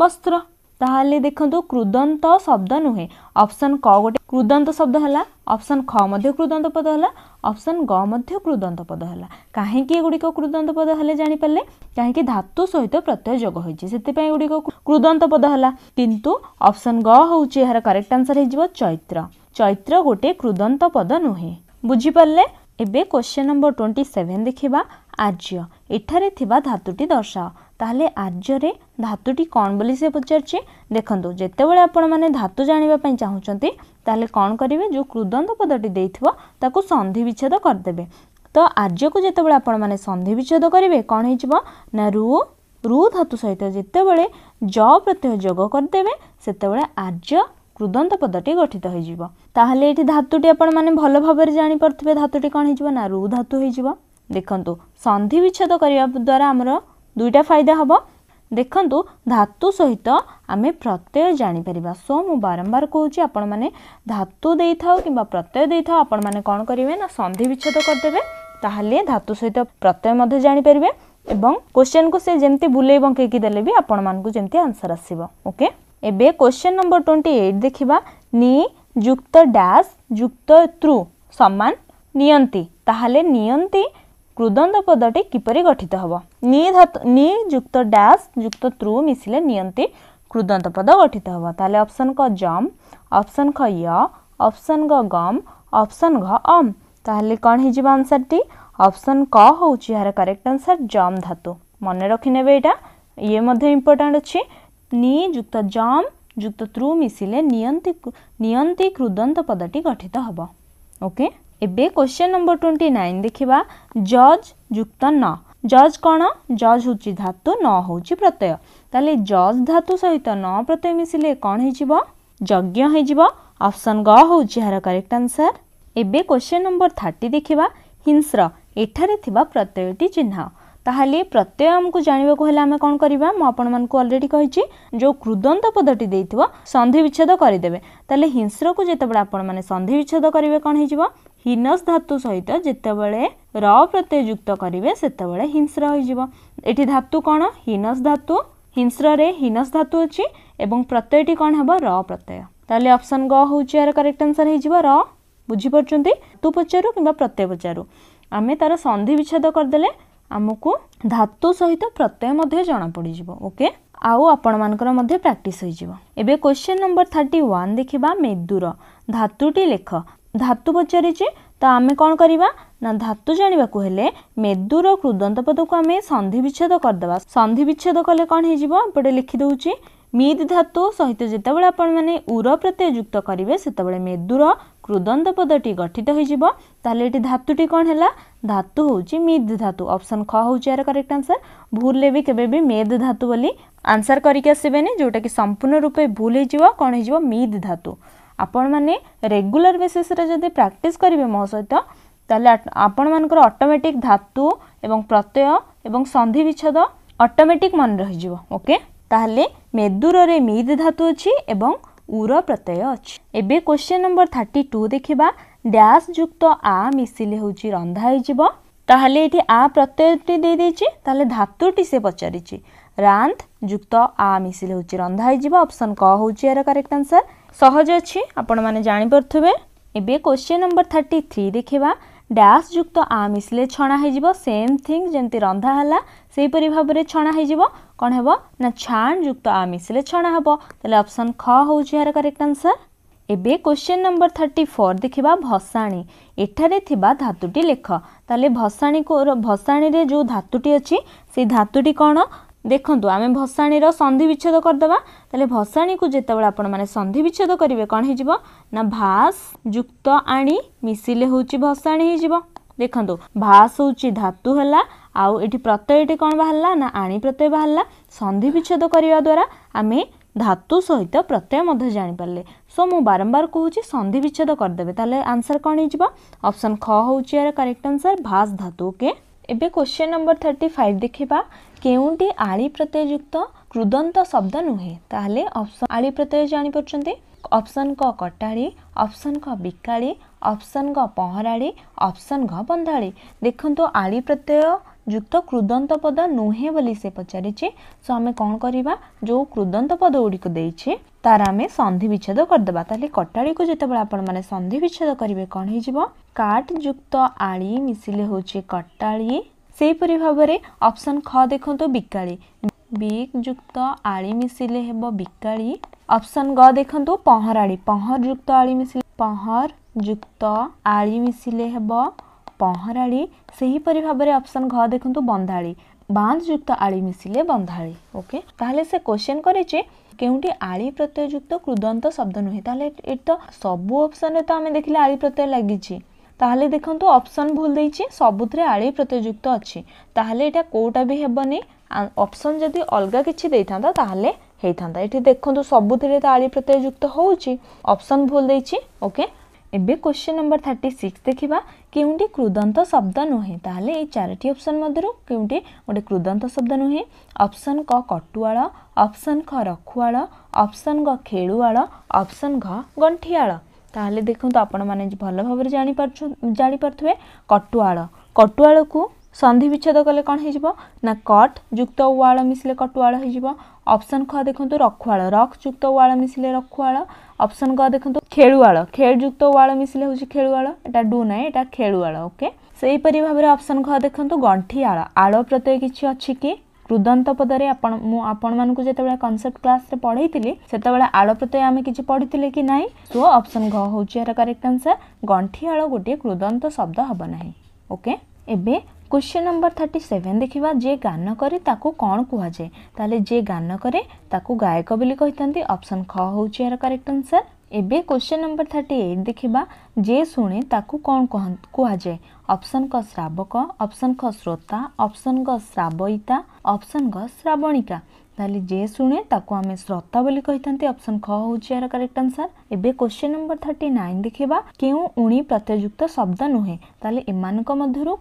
वस्त्र তাহলে দেখতো ক্রুদন্ত শব্দ নহے অপশন ক গটে ক্রুদন্ত শব্দ হলা অপশন খ মধ্যে ক্রুদন্ত পদ হলা অপশন গ মধ্যে ক্রুদন্ত পদ হলা કાহে কি গুডি কো ক্রুদন্ত পদ হলে জানি পারলে કાহে কি ধাতু সহিত প্রত্যয় যোগ হইছে সেতে পাই গুডি কো ক্রুদন্ত পদ হলা কিন্তু অপশন গ হচ্ছে ইহার কারেক্ট আনসার হিজিবো চৈত্র চৈত্র গটে ক্রুদন্ত পদ নহے বুঝি পারলে এবে কোয়েশ্চন নাম্বার 27 দেখিবা ଆର୍ଯ୍ୟ ଏଠାରେ ଥିବା ଧାତୁଟି ଦର୍ଶାଅ ତାହେଲେ ଆର୍ଯ୍ୟରେ ଧାତୁଟି କ'ଣ ବୋଲି ସେ ପଚାରିଛି ଦେଖନ୍ତୁ ଯେତେବେଳେ ଆପଣମାନେ ଧାତୁ ଜାଣିବା ପାଇଁ ଚାହୁଁଛନ୍ତି ତାହେଲେ କ'ଣ କରିବେ ଯେଉଁ କୃଦନ୍ତ ପଦଟି ଦେଇଥିବ ତାକୁ ସନ୍ଧି ବିଚ୍ଛେଦ କରିଦେବେ ତ ଆର୍ଯ୍ୟକୁ ଯେତେବେଳେ ଆପଣମାନେ ସନ୍ଧି ବିଚ୍ଛେଦ କରିବେ କ'ଣ ହେଇଯିବ ନା ରୁ ରୁ ଧାତୁ ସହିତ ଯେତେବେଳେ ଜ ପ୍ରତ୍ୟୟ ଯୋଗ କରିଦେବେ ସେତେବେଳେ ଆର୍ଯ୍ୟ କୃଦନ୍ତ ପଦଟି ଗଠିତ ହୋଇଯିବ ତାହେଲେ ଏଠି ଧାତୁଟି ଆପଣମାନେ ଭଲ ଭାବରେ ଜାଣିପାରୁଥିବେ ଧାତୁଟି କ'ଣ ହେଇଯିବ ନା ରୁ ଧାତୁ ହେଇଯିବ ଦେଖନ୍ତୁ ସନ୍ଧି ବିଚ୍ଛେଦ କରିବା ଦ୍ୱାରା ଆମର ଦୁଇଟା ଫାଇଦା ହେବ ଦେଖନ୍ତୁ ଧାତୁ ସହିତ ଆମେ ପ୍ରତ୍ୟୟ ଜାଣିପାରିବା ସୋ ମୁଁ ବାରମ୍ବାର କହୁଛି ଆପଣମାନେ ଧାତୁ ଦେଇଥାଉ କିମ୍ବା ପ୍ରତ୍ୟୟ ଦେଇଥାଉ ଆପଣମାନେ କ'ଣ କରିବେ ନା ସନ୍ଧି ବିଚ୍ଛେଦ କରିଦେବେ ତାହେଲେ ଧାତୁ ସହିତ ପ୍ରତ୍ୟୟ ମଧ୍ୟ ଜାଣିପାରିବେ ଏବଂ କୋଶ୍ଚେନ୍କୁ ସେ ଯେମିତି ବୁଲେଇ ବଙ୍କେଇକି ଦେଲେ ବି ଆପଣମାନଙ୍କୁ ଯେମିତି ଆନ୍ସର୍ ଆସିବ ଓକେ ଏବେ କୋଶ୍ଚେନ୍ ନମ୍ବର ଟ୍ୱେଣ୍ଟି ଏଇଟ୍ ଦେଖିବା ନି ଯୁକ୍ତ ଡ୍ୟାସ୍ ଯୁକ୍ତ ତ୍ରୁ ସମାନ ନିଅନ୍ତି ତାହେଲେ ନିଅନ୍ତି कृदंद पदटी किपर गठित हे निधुक्त डैश युक्त त्रु मिसले नि पद गठित हम तेल अप्सन क जम अप्सन ख य अप्सन घ गम अप्सन घ अम ताल कण हो आंसर टी अपसन क हूँ यार करेक्ट आंसर जम धातु मन रखिने वेटा ये इम्पोर्टाट अच्छे निजुक्त जम युक्त त्रु मिसले नि कृदंत पदटी गठित हम ओके okay? एबे क्वेश्चन नंबर ट्वेंटी नाइन देखा जज युक्त न जज कौन जज हूँ धातु न हो प्रत्यय तेल जज धातु सहित न प्रत्यय मिसले कौन होज्ञ होपसन ग हो करेक्ट आंसर एबे क्वेश्चन नंबर थर्टी देखा हिंस्र एठार प्रत्ययटी चिन्ह ताली प्रत्यय आमको जानवाक आम कौन करवा मुझे अलरेडी कही जो क्रुदंत पदटी देखा संधि विच्छेद करदे तो हिंस्र को जिते आपण मैंने संधि विच्छेद करेंगे कौन हो ହିନସ୍ ଧାତୁ ସହିତ ଯେତେବେଳେ ର ପ୍ରତ୍ୟୟ ଯୁକ୍ତ କରିବେ ସେତେବେଳେ ହିଂସ୍ର ହୋଇଯିବ ଏଠି ଧାତୁ କ'ଣ ହିନସ୍ ଧାତୁ ହିଂସ୍ରରେ ହିନସ୍ ଧାତୁ ଅଛି ଏବଂ ପ୍ରତ୍ୟୟଟି କ'ଣ ହେବ ର ପ୍ରତ୍ୟୟ ତାହେଲେ ଅପସନ୍ ଗ ହେଉଛି ଏହାର କରେକ୍ଟ ଆନ୍ସର୍ ହେଇଯିବ ର ବୁଝିପାରୁଛନ୍ତି ଧାତୁ ପଚାରୁ କିମ୍ବା ପ୍ରତ୍ୟୟ ପଚାରୁ ଆମେ ତା'ର ସନ୍ଧି ବିଚ୍ଛେଦ କରିଦେଲେ ଆମକୁ ଧାତୁ ସହିତ ପ୍ରତ୍ୟୟ ମଧ୍ୟ ଜଣାପଡ଼ିଯିବ ଓକେ ଆଉ ଆପଣମାନଙ୍କର ମଧ୍ୟ ପ୍ରାକ୍ଟିସ୍ ହୋଇଯିବ ଏବେ କ୍ୱେଶ୍ଚନ୍ ନମ୍ବର ଥାର୍ଟି ୱାନ୍ ଦେଖିବା ମେଦୁର ଧାତୁଟି ଲେଖ ଧାତୁ ପଚାରିଛି ତ ଆମେ କ'ଣ କରିବା ନା ଧାତୁ ଜାଣିବାକୁ ହେଲେ ମେଦୁର କୃଦନ୍ତ ପଦକୁ ଆମେ ସନ୍ଧି ବିଚ୍ଛେଦ କରିଦେବା ସନ୍ଧି ବିଚ୍ଛେଦ କଲେ କ'ଣ ହେଇଯିବ ଏପଟେ ଲେଖିଦେଉଛି ମିଦ୍ ଧାତୁ ସହିତ ଯେତେବେଳେ ଆପଣମାନେ ଉର ପ୍ରତ୍ୟୟ ଯୁକ୍ତ କରିବେ ସେତେବେଳେ ମେଦୁର କୃଦନ୍ତ ପଦଟି ଗଠିତ ହୋଇଯିବ ତାହେଲେ ଏଠି ଧାତୁଟି କ'ଣ ହେଲା ଧାତୁ ହେଉଛି ମିଦ୍ ଧାତୁ ଅପସନ୍ ଖ ହେଉଛି ଏହାର କରେକ୍ଟ ଆନ୍ସର ଭୁଲରେ ବି କେବେ ବି ମେଦ୍ ଧାତୁ ବୋଲି ଆନ୍ସର କରିକି ଆସିବେନି ଯେଉଁଟାକି ସମ୍ପୂର୍ଣ୍ଣ ରୂପେ ଭୁଲ ହେଇଯିବ କ'ଣ ହେଇଯିବ ମିଦ୍ ଧାତୁ ଆପଣମାନେ ରେଗୁଲାର ବେସିସ୍ରେ ଯଦି ପ୍ରାକ୍ଟିସ୍ କରିବେ ମୋ ସହିତ ତାହେଲେ ଆପଣମାନଙ୍କର ଅଟୋମେଟିକ୍ ଧାତୁ ଏବଂ ପ୍ରତ୍ୟୟ ଏବଂ ସନ୍ଧି ବିଚ୍ଛେଦ ଅଟୋମେଟିକ୍ ମନେ ରହିଯିବ ଓକେ ତାହେଲେ ମେଦୁରରେ ମିଦ୍ ଧାତୁ ଅଛି ଏବଂ ଉର ପ୍ରତ୍ୟୟ ଅଛି ଏବେ କ୍ୱେଶ୍ଚନ୍ ନମ୍ବର ଥାର୍ଟି ଟୁ ଦେଖିବା ଡ୍ୟାସ୍ ଯୁକ୍ତ ଆ ମିଶିଲେ ହେଉଛି ରନ୍ଧା ହେଇଯିବ তাহলে এটি আ প্রত্যয়টি দিয়ে দিয়েছি তাহলে ধাতুটি সে পচারিছি রান্ধ যুক্ত আ মিশিলে হচ্ছে রন্ধা হয়ে যাব অপশন ক হচ্ছে এর কারেক্ট আনসর সহজ অছি আপন মানে জাঁপারে এবে কোশ্চেন নম্বর থার্টি থ্রি দেখা ড্যাস যুক্ত আ মিশিলে ছড়া হয়ে যাব সেম থিং যেমতি রন্ধা হল সেইপরি ভাবে ছড়া হয়ে কণ হব না ছাণ যুক্ত আ মিশিলে ছড়া হব তাহলে অপশন খ হচ্ছে এর কারেক্ট আনসর ଏବେ କ୍ୱେଶ୍ଚିନ୍ ନମ୍ବର ଥାର୍ଟି ଫୋର୍ ଦେଖିବା ଭସାଣି ଏଠାରେ ଥିବା ଧାତୁଟି ଲେଖ ତାହେଲେ ଭସାଣି ଭସାଣିରେ ଯେଉଁ ଧାତୁଟି ଅଛି ସେଇ ଧାତୁଟି କ'ଣ ଦେଖନ୍ତୁ ଆମେ ଭସାଣିର ସନ୍ଧି ବିଚ୍ଛେଦ କରିଦେବା ତାହେଲେ ଭସାଣିକୁ ଯେତେବେଳେ ଆପଣମାନେ ସନ୍ଧି ବିଚ୍ଛେଦ କରିବେ କ'ଣ ହେଇଯିବ ନା ଭାସ ଯୁକ୍ତ ଆଣି ମିଶିଲେ ହେଉଛି ଭସାଣି ହେଇଯିବ ଦେଖନ୍ତୁ ଭାସ ହେଉଛି ଧାତୁ ହେଲା ଆଉ ଏଠି ପ୍ରତ୍ୟୟଟି କ'ଣ ବାହାରିଲା ନା ଆଣି ପ୍ରତ୍ୟୟ ବାହାରିଲା ସନ୍ଧି ବିଚ୍ଛେଦ କରିବା ଦ୍ୱାରା ଆମେ धातु सहित प्रत्यय जापारे सो मु बारंबार कहूँ संधि विच्छेद करदे आंसर कौन होप्शन ख हूँ यार करेक्ट आंसर भास् धातु के एवं क्वेश्चन नंबर थर्टी फाइव देखा केउटी आली प्रत्ययुक्त कृदंत शब्द नुहे अप्सन आली प्रत्यय जापर अप्सन क कटाड़ी अप्सन क बिकाड़ी अप्सन क पहराड़ी अप्सन घ बंधाड़ी देखो आली प्रत्यय युक्त क्रुदंत पद नुहे से पचारिचे सो आम कौन करवा जो क्रुदंत पद गुड़िके तार आम संधि विच्छेद करदे कटाड़ी को जिते बने सन्धि विच्छेद करेंगे कौन हो काट युक्त आड़ी मिसले हूँ कटाड़ी से भाव में अपसन ख देखु बिका बिग युक्त आड़ी मिसले हे बिकाड़ी अपसन ग देखु पहराड़ी पहर युक्त आड़ी मिसले पहर युक्त आड़ी मिसले हम ପହଁରାଳି ସେହିପରି ଭାବରେ ଅପସନ୍ ଘ ଦେଖନ୍ତୁ ବନ୍ଧାଳି ବାନ୍ଧ ଯୁକ୍ତ ଆଳି ମିଶିଲେ ବନ୍ଧାଳି ଓକେ ତାହେଲେ ସେ କୋଶ୍ଚେନ୍ କରିଛି କେଉଁଠି ଆଳି ପ୍ରତ୍ୟୟ ଯୁକ୍ତ କୃଦନ୍ତ ଶବ୍ଦ ନୁହେଁ ତାହେଲେ ଏଠି ତ ସବୁ ଅପସନ୍ରେ ତ ଆମେ ଦେଖିଲେ ଆଳି ପ୍ରତ୍ୟୟ ଲାଗିଛି ତାହେଲେ ଦେଖନ୍ତୁ ଅପସନ୍ ଭୁଲ ଦେଇଛି ସବୁଥିରେ ଆଳି ପ୍ରତ୍ୟୟ ଯୁକ୍ତ ଅଛି ତାହେଲେ ଏଇଟା କେଉଁଟା ବି ହେବନି ଅପସନ୍ ଯଦି ଅଲଗା କିଛି ଦେଇଥାନ୍ତା ତାହେଲେ ହେଇଥାନ୍ତା ଏଠି ଦେଖନ୍ତୁ ସବୁଥିରେ ତ ଆଳି ପ୍ରତ୍ୟୟ ଯୁକ୍ତ ହେଉଛି ଅପସନ୍ ଭୁଲ ଦେଇଛି ଓକେ एवं क्वेश्चन नंबर थर्टी सिक्स देखा के कृदंत शब्द नुहे ये चारोटी अप्सन मधुर क्योंटी गोटे कृदंत शब्द नुहे अप्सन क कटुआल अप्सन ख रखुआल अप्सन ग खेलुआल अप्सन घ गंठियाल तेल देखते आपल भाव जापे कटुआल कटुआल को संधि विच्छेद कले कौन हो कट जुक्त उल मिसले कटुआल होपसन ख देख रखुआल रख युक्त उल मिसले रखुआल अप्सन ख देखु खेलुआल खेल युक्त उवाड़ मिसले हूँ खेलुआल एटा डू ना यहाँ खेलुआल ओके से हीपरी भाव में अप्सन ख देखु गंठी आल आल प्रत्यय किसी अच्छी कि रुदंत पदर आपण मानक जो कनसेप्ट क्लास पढ़े थी से आल प्रत्यय आम कि पढ़ी कि ना तो अप्सन घ हूँ यार करेक्ट आंसर गंठी आल गोटे कृदंत शब्द हम ना okay question number thirty seven देखा जे गान करे ताको कौन कहुए ताले जे गान करे ताको गायक बोली कही ऑप्शन ख हूँ यार करेक्ट आंसर एवं क्वेश्चन नंबर थर्टी एट देखा जे शुणे ताको कौन कहुए ऑप्शन क श्रावक ऑप्शन ख श्रोता ऑप्शन ग श्रावयिता ऑप्शन ग श्रावणिका ताली जे शुणे आम श्रोता बोली कही था अपसन ख हो करेक्ट आंसर एवं क्वेश्चन नंबर थर्टी नाइन देखा केणी प्रत्ययुक्त शब्द नुहे एमंर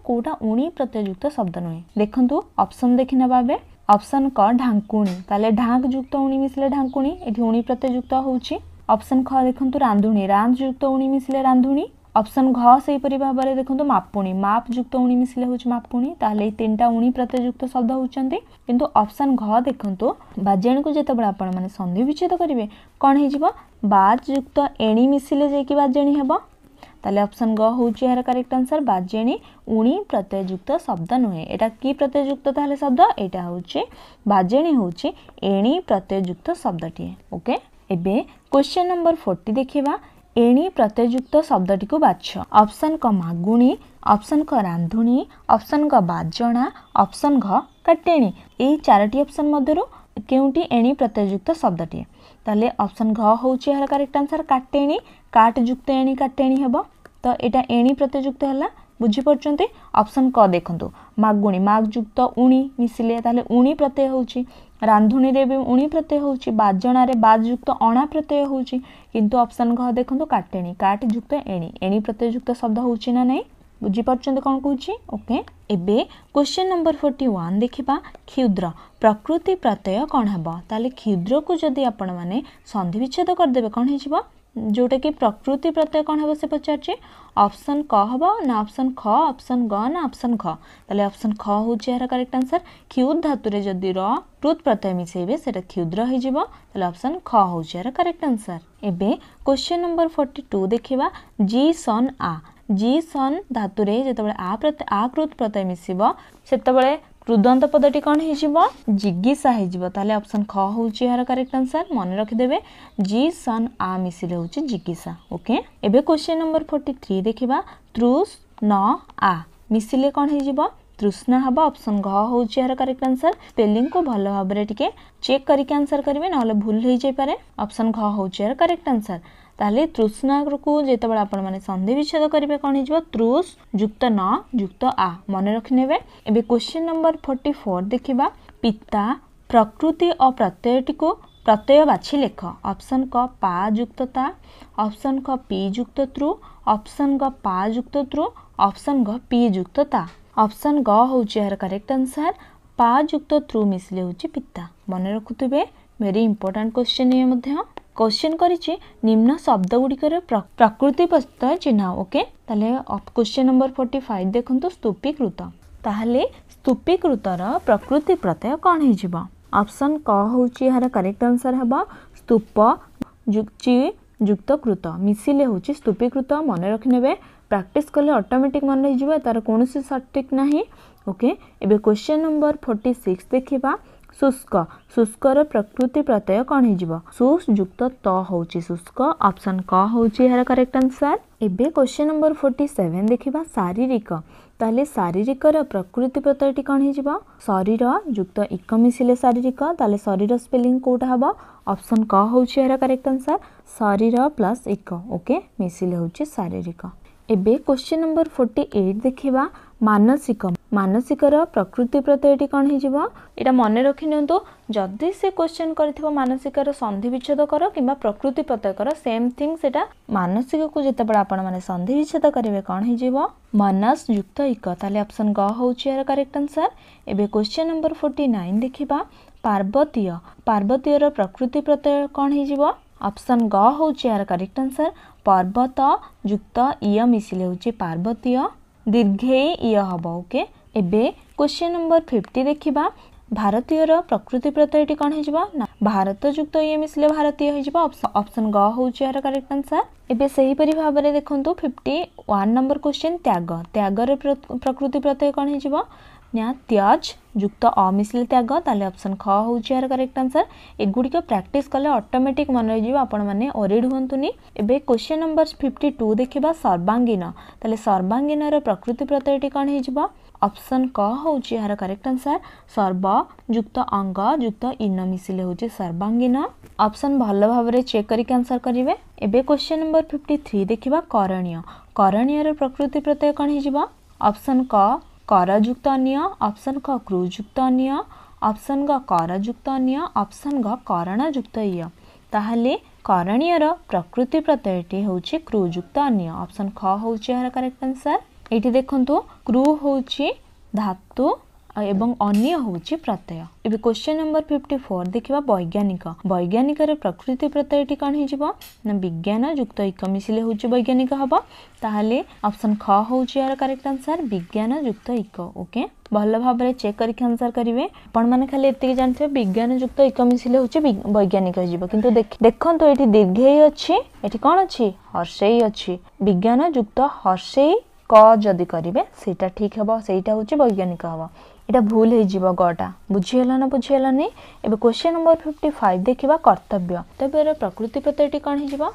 कौटा उणी प्रत्ययुक्त शब्द नुहे देखु अपसन देखने वे अपसन क ढाकुणी ताले ढाक युक्त उणी मिसले ढाकुणी ये उणी प्रत्ययुक्त होपसन ख देखु रांधुणी रांज युक्त उणी मिसले रांधुणी অপশন ঘ সেইপরি ভাবে দেখুন মাপুণী মাপ যুক্ত উণী মিশিলে হচ্ছে মাপুণী তাহলে এই তিনটা উণী প্রত্যযুক্ত শব্দ হচ্ছেন কিন্তু অপশন ঘ দেখুন বাজেণীকে যেতবে আপনার মানে সন্ধি বিচ্ছেদ করবে কণ হয়ে বাজ যুক্ত এণী মিশিলে যাই বাজেণী হব তাহলে অপশন গ হচ্ছে এর কারেক্ট আনসার বাজেণী উণী প্রত্যয়যুক্ত শব্দ নুহে এটা কি প্রত্যয়যুক্ত তাহলে শব্দ এটা হচ্ছে বাজেণী হচ্ছে এণী প্রত্যয়যুক্ত শব্দটিয়ে ওকে এবে কোশ্চেন নম্বর ফোর্টি দেখিবা ଏଣୀ ପ୍ରତ୍ୟଯୁକ୍ତ ଶବ୍ଦଟିକୁ ବାଛ ଅପସନ୍ କ ମାଗୁଣି ଅପସନ୍ କ ରାନ୍ଧୁଣି ଅପସନ୍ କ ବାଜଣା ଅପସନ୍ ଘ କାଟେଣୀ ଏଇ ଚାରୋଟି ଅପସନ୍ ମଧ୍ୟରୁ କେଉଁଟି ଏଣୀ ପ୍ରତ୍ୟଯୁକ୍ତ ଶବ୍ଦଟିଏ ତାହେଲେ ଅପସନ୍ ଘ ହେଉଛି ଏହାର କରେକ୍ଟ ଆନ୍ସର୍ କାଟେଣୀ କାଟଯୁକ୍ତ ଏଣୀ କାଟେଣୀ ହେବ ତ ଏଇଟା ଏଣୀ ପ୍ରତ୍ୟଯୁକ୍ତ ହେଲା ବୁଝିପାରୁଛନ୍ତି ଅପସନ୍ କ ଦେଖନ୍ତୁ ମାଗୁଣି ମାଗ୍ ଯୁକ୍ତ ଉଣି ମିଶିଲେ ତାହେଲେ ଉଣି ପ୍ରତ୍ୟୟ ହେଉଛି ରାନ୍ଧୁଣୀରେ ବି ଉଣି ପ୍ରତ୍ୟୟ ହେଉଛି ବାଜଣାରେ ବାଜ ଯୁକ୍ତ ଅଣା ପ୍ରତ୍ୟୟ ହେଉଛି କିନ୍ତୁ ଅପସନ୍ ଘ ଦେଖନ୍ତୁ କାଟେଣୀ କାଟ ଯୁକ୍ତ ଏଣୀ ଏଣୀ ପ୍ରତ୍ୟୟ ଯୁକ୍ତ ଶବ୍ଦ ହେଉଛି ନା ନାହିଁ ବୁଝିପାରୁଛନ୍ତି କ'ଣ କହୁଛି ଓକେ ଏବେ କ୍ୱେଶ୍ଚନ୍ ନମ୍ବର ଫୋର୍ଟି ୱାନ୍ ଦେଖିବା କ୍ଷୁଦ୍ର ପ୍ରକୃତି ପ୍ରତ୍ୟୟ କ'ଣ ହେବ ତାହେଲେ କ୍ଷୁଦ୍ରକୁ ଯଦି ଆପଣମାନେ ସନ୍ଧିବିଚ୍ଛେଦ କରିଦେବେ କ'ଣ ହେଇଯିବ जोटा कि प्रकृति प्रत्यय कौन हम से पचारे अप्सन क हम ना अपसन ख अपसन ग ना अपसन घ तेल ख हूँ यार करेक्ट आंसर क्षुद धातु जदि र प्रत्यय मिसेबे से क्षुद्र होल अप्सन ख हूँ यार करेक्ट आंसर एवं क्वेश्चन नंबर फोर्टी टू देखा जी सन आ जी सन धातु जो आ प्रत्यय आकृत प्रत्यय मिसब से কৃদন্ত পদটি কোণ হয়েযিব জিজ্ঞাসা হয়েযিব তাহলে অপশন খ হচ্ছে এর কারেক্ট আনসার মনে রাখিদেবে জি সন আ মিশিলে হচ্ছে জিজ্ঞাসা ওকে এবে কোশ্চেন নম্বর ফোর্টি থ্রি দেখা তৃষ ন আ মিশিলে কোণ হয়েযিব তৃষ্ণা হব অপশন ঘ হচ্ছে এর কারেক্ট আনসার স্পেলিং কু ভালো ভাবে টিকে চেক করিকি আনসার করবে নহলে ভুল হয়ে যাইপারে অপশন ঘ হচ্ছে এর কারেক্ট আনসার ताले तृष्णाग्र को जिते सन्धि विच्छेद करेंगे कौन हो तृष युक्त न युक्त आ मन रखने एवं क्वेश्चन नंबर फोर्टी फोर देखा पिता प्रकृति और प्रत्यय टी प्रत्यय बाछी लेख ऑप्शन क पा युक्तता अपसन क पी जुक्त त्रु ऑप्शन क पा युक्त त्रु अपन क पी युक्तता अपसन ग हूँ यार करेक्ट आंसर पा युक्त त्रु मिसले हूँ पिता मन रखुवे भेरी इंपोर्टां क्वेश्चन ये কোশ্চেন করেছে নিম্ন শব্দগুড়ির প্রকৃতি প্রত্যয় চিহ্নাও ওকে তাহলে কোশ্চেন নম্বর ফোর্টি ফাইভ দেখুন স্তূপীকৃত তাহলে স্তূপীকৃতর প্রকৃতি প্রত্যয় কণ হয়ে অপশন ক হচ্ছে এর কারেক্ট আনসর হব স্তূপ যুক্তি যুক্তকৃত মিশিলে হচ্ছে স্তূপীকৃত মনে রখিনেবে প্র্যাকটিস কলে অটোমেটিক মনে হয়ে তার কোণী সঠিক না ওকে এবে কোশ্চেন নম্বর ফোর্টি সিক্স দেখা শুষ্ক শুষ্কর প্রকৃতি প্রত্যয় কণ হয়ে শুষ যুক্ত ত হচ্ছে শুষ্ক অপশন ক হচ্ছে এর করেক্ট আনসার এবে কোশ্চেন নম্বর ফোর্টি সেভেন দেখা শারীরিক তাহলে শারীরিকর প্রকৃতি প্রত্যয়টি কণ হয়ে শরীর যুক্ত ইক মিশিলে শারীরিক তাহলে শরীর স্পেলিং কোটা হব অপশন ক হচ্ছে এর করেক্ট আনসার শরীর প্লাস ইক ওকে মিশিলে হচ্ছে শারীরিক ଏବେ କ୍ୱେଶ୍ଚିନ୍ ନମ୍ବର ଫୋର୍ଟି ଏଇଟ୍ ଦେଖିବା ମାନସିକ ମାନସିକର ପ୍ରକୃତି ପ୍ରତ୍ୟୟ ଏଠି କ'ଣ ହେଇଯିବ ଏଇଟା ମନେ ରଖିନିଅନ୍ତୁ ଯଦି ସେ କ୍ୱେଶ୍ଚିନ୍ କରିଥିବ ମାନସିକର ସନ୍ଧି ବିଚ୍ଛେଦ କର କିମ୍ବା ପ୍ରକୃତି ପ୍ରତ୍ୟୟ କର ସେମ୍ ଥିଙ୍ଗ ସେଇଟା ମାନସିକକୁ ଯେତେବେଳେ ଆପଣମାନେ ସନ୍ଧି ବିଚ୍ଛେଦ କରିବେ କ'ଣ ହେଇଯିବ ମନସ ଯୁକ୍ତ ଇକ ତାହେଲେ ଅପସନ୍ ଗ ହେଉଛି ଏହାର କରେକ୍ଟ ଆନ୍ସର୍ ଏବେ କ୍ୱେଶ୍ଚିନ୍ ନମ୍ବର ଫୋର୍ଟି ନାଇନ୍ ଦେଖିବା ପାର୍ବତୀୟ ପାର୍ବତୀୟର ପ୍ରକୃତି ପ୍ରତ୍ୟୟ କ'ଣ ହେଇଯିବ ଅପସନ୍ ଗ ହେଉଛି ଏହାର କରେକ୍ଟ ଆନ୍ସର୍ पर्वत युक्त इय मिसले हूँ पार्वतीय दीर्घे इय हम ओके एवं क्वेश्चन नंबर फिफ्टी देखा भारतीय प्रकृति प्रत्ययी कौन हो भारत युक्त इ मिसले भारतीय होप्शन ग हूँ यार करेक्ट आंसर एवं से हीपरी भाव में देखो फिफ्टी वन नंबर क्वेश्चन त्याग त्यागर प्रकृति प्रत्यय कौन हो ન્યા ત્યાજ ଯୁକ୍ତ ଅ ମିଶିଲେ ତ୍ୟାଗ ତାହେଲେ ଅପସନ୍ ଖ ହେଉଛି ଏହାର କରେକ୍ଟ ଆନ୍ସର ଏଗୁଡ଼ିକ ପ୍ରାକ୍ଟିସ୍ କଲେ ଅଟୋମେଟିକ୍ ମନେ ରହିଯିବ ଆପଣମାନେ ଓରିଡ୍ ହୁଅନ୍ତୁନି ଏବେ କ୍ୱେଶ୍ଚନ୍ ନମ୍ବର ଫିଫ୍ଟି ଟୁ ଦେଖିବା ସର୍ବାଙ୍ଗୀନ ତାହେଲେ ସର୍ବାଙ୍ଗୀନର ପ୍ରକୃତି ପ୍ରତ୍ୟୟଟି କ'ଣ ହେଇଯିବ ଅପସନ୍ କ ହେଉଛି ଏହାର କରେକ୍ଟ ଆନ୍ସର ସର୍ବ ଯୁକ୍ତ ଅଙ୍ଗ ଯୁକ୍ତ ଇନ ମିଶିଲେ ହେଉଛି ସର୍ବାଙ୍ଗୀନ ଅପସନ୍ ଭଲ ଭାବରେ ଚେକ୍ କରିକି ଆନ୍ସର କରିବେ ଏବେ କ୍ୱେଶ୍ଚନ୍ ନମ୍ବର ଫିଫ୍ଟି ଥ୍ରୀ ଦେଖିବା କରଣୀୟ କରଣୀୟର ପ୍ରକୃତି ପ୍ରତ୍ୟୟ କ'ଣ ହେଇଯିବ ଅପସନ୍ କ కారాజుక్త అన్య ఆప్షన్గా క్రూజుక్త అన్య ଅପସନ୍ ଗ କରଯୁକ୍ତ ନିଅ ଅପସନ୍ ଗ କରଣଯୁକ୍ତ ଇୟ ତାହେଲେ କରଣୀୟର ପ୍ରକୃତି ପ୍ରତ୍ୟୟଟି ହେଉଛି କ୍ରୁଯୁକ୍ତ ଅନ୍ୟ ଅପସନ୍ ଖ ହେଉଛି ଏହାର କରେକ୍ଟ ଆନ୍ସର୍ ଏଇଠି ଦେଖନ୍ତୁ କ୍ରୁ ହେଉଛି ଧାତୁ अन्य प्रत्यय एवं क्वेश्चन नंबर फिफ्टी फोर देखा वैज्ञानिक वैज्ञानिक प्रकृति प्रत्यय टी कौन हो विज्ञान युक्त एक मिशिले हूँ वैज्ञानिक हम ताहले ऑप्शन ख हूँ यार करेक्ट आंसर विज्ञान युक्त एक ओके भल भाव चेक करके आंसर करेंगे अपन मैंने खाली एति जानते विज्ञान युक्त एक मिशिले हूँ वैज्ञानिक जीवन देखो ये दीर्घे अच्छी ये कौन अच्छी हर्ष अच्छी विज्ञान युक्त हर्षे क जदि करेंगे ठीक हे सही वैज्ञानिक हम यहाँ भूल हो गटा बुझीगला ना बुझीगलानी एवं क्वेश्चन नंबर फिफ्टी फाइव देखा कर्तव्य कर्तव्य प्रकृति प्रत्येक कौन हो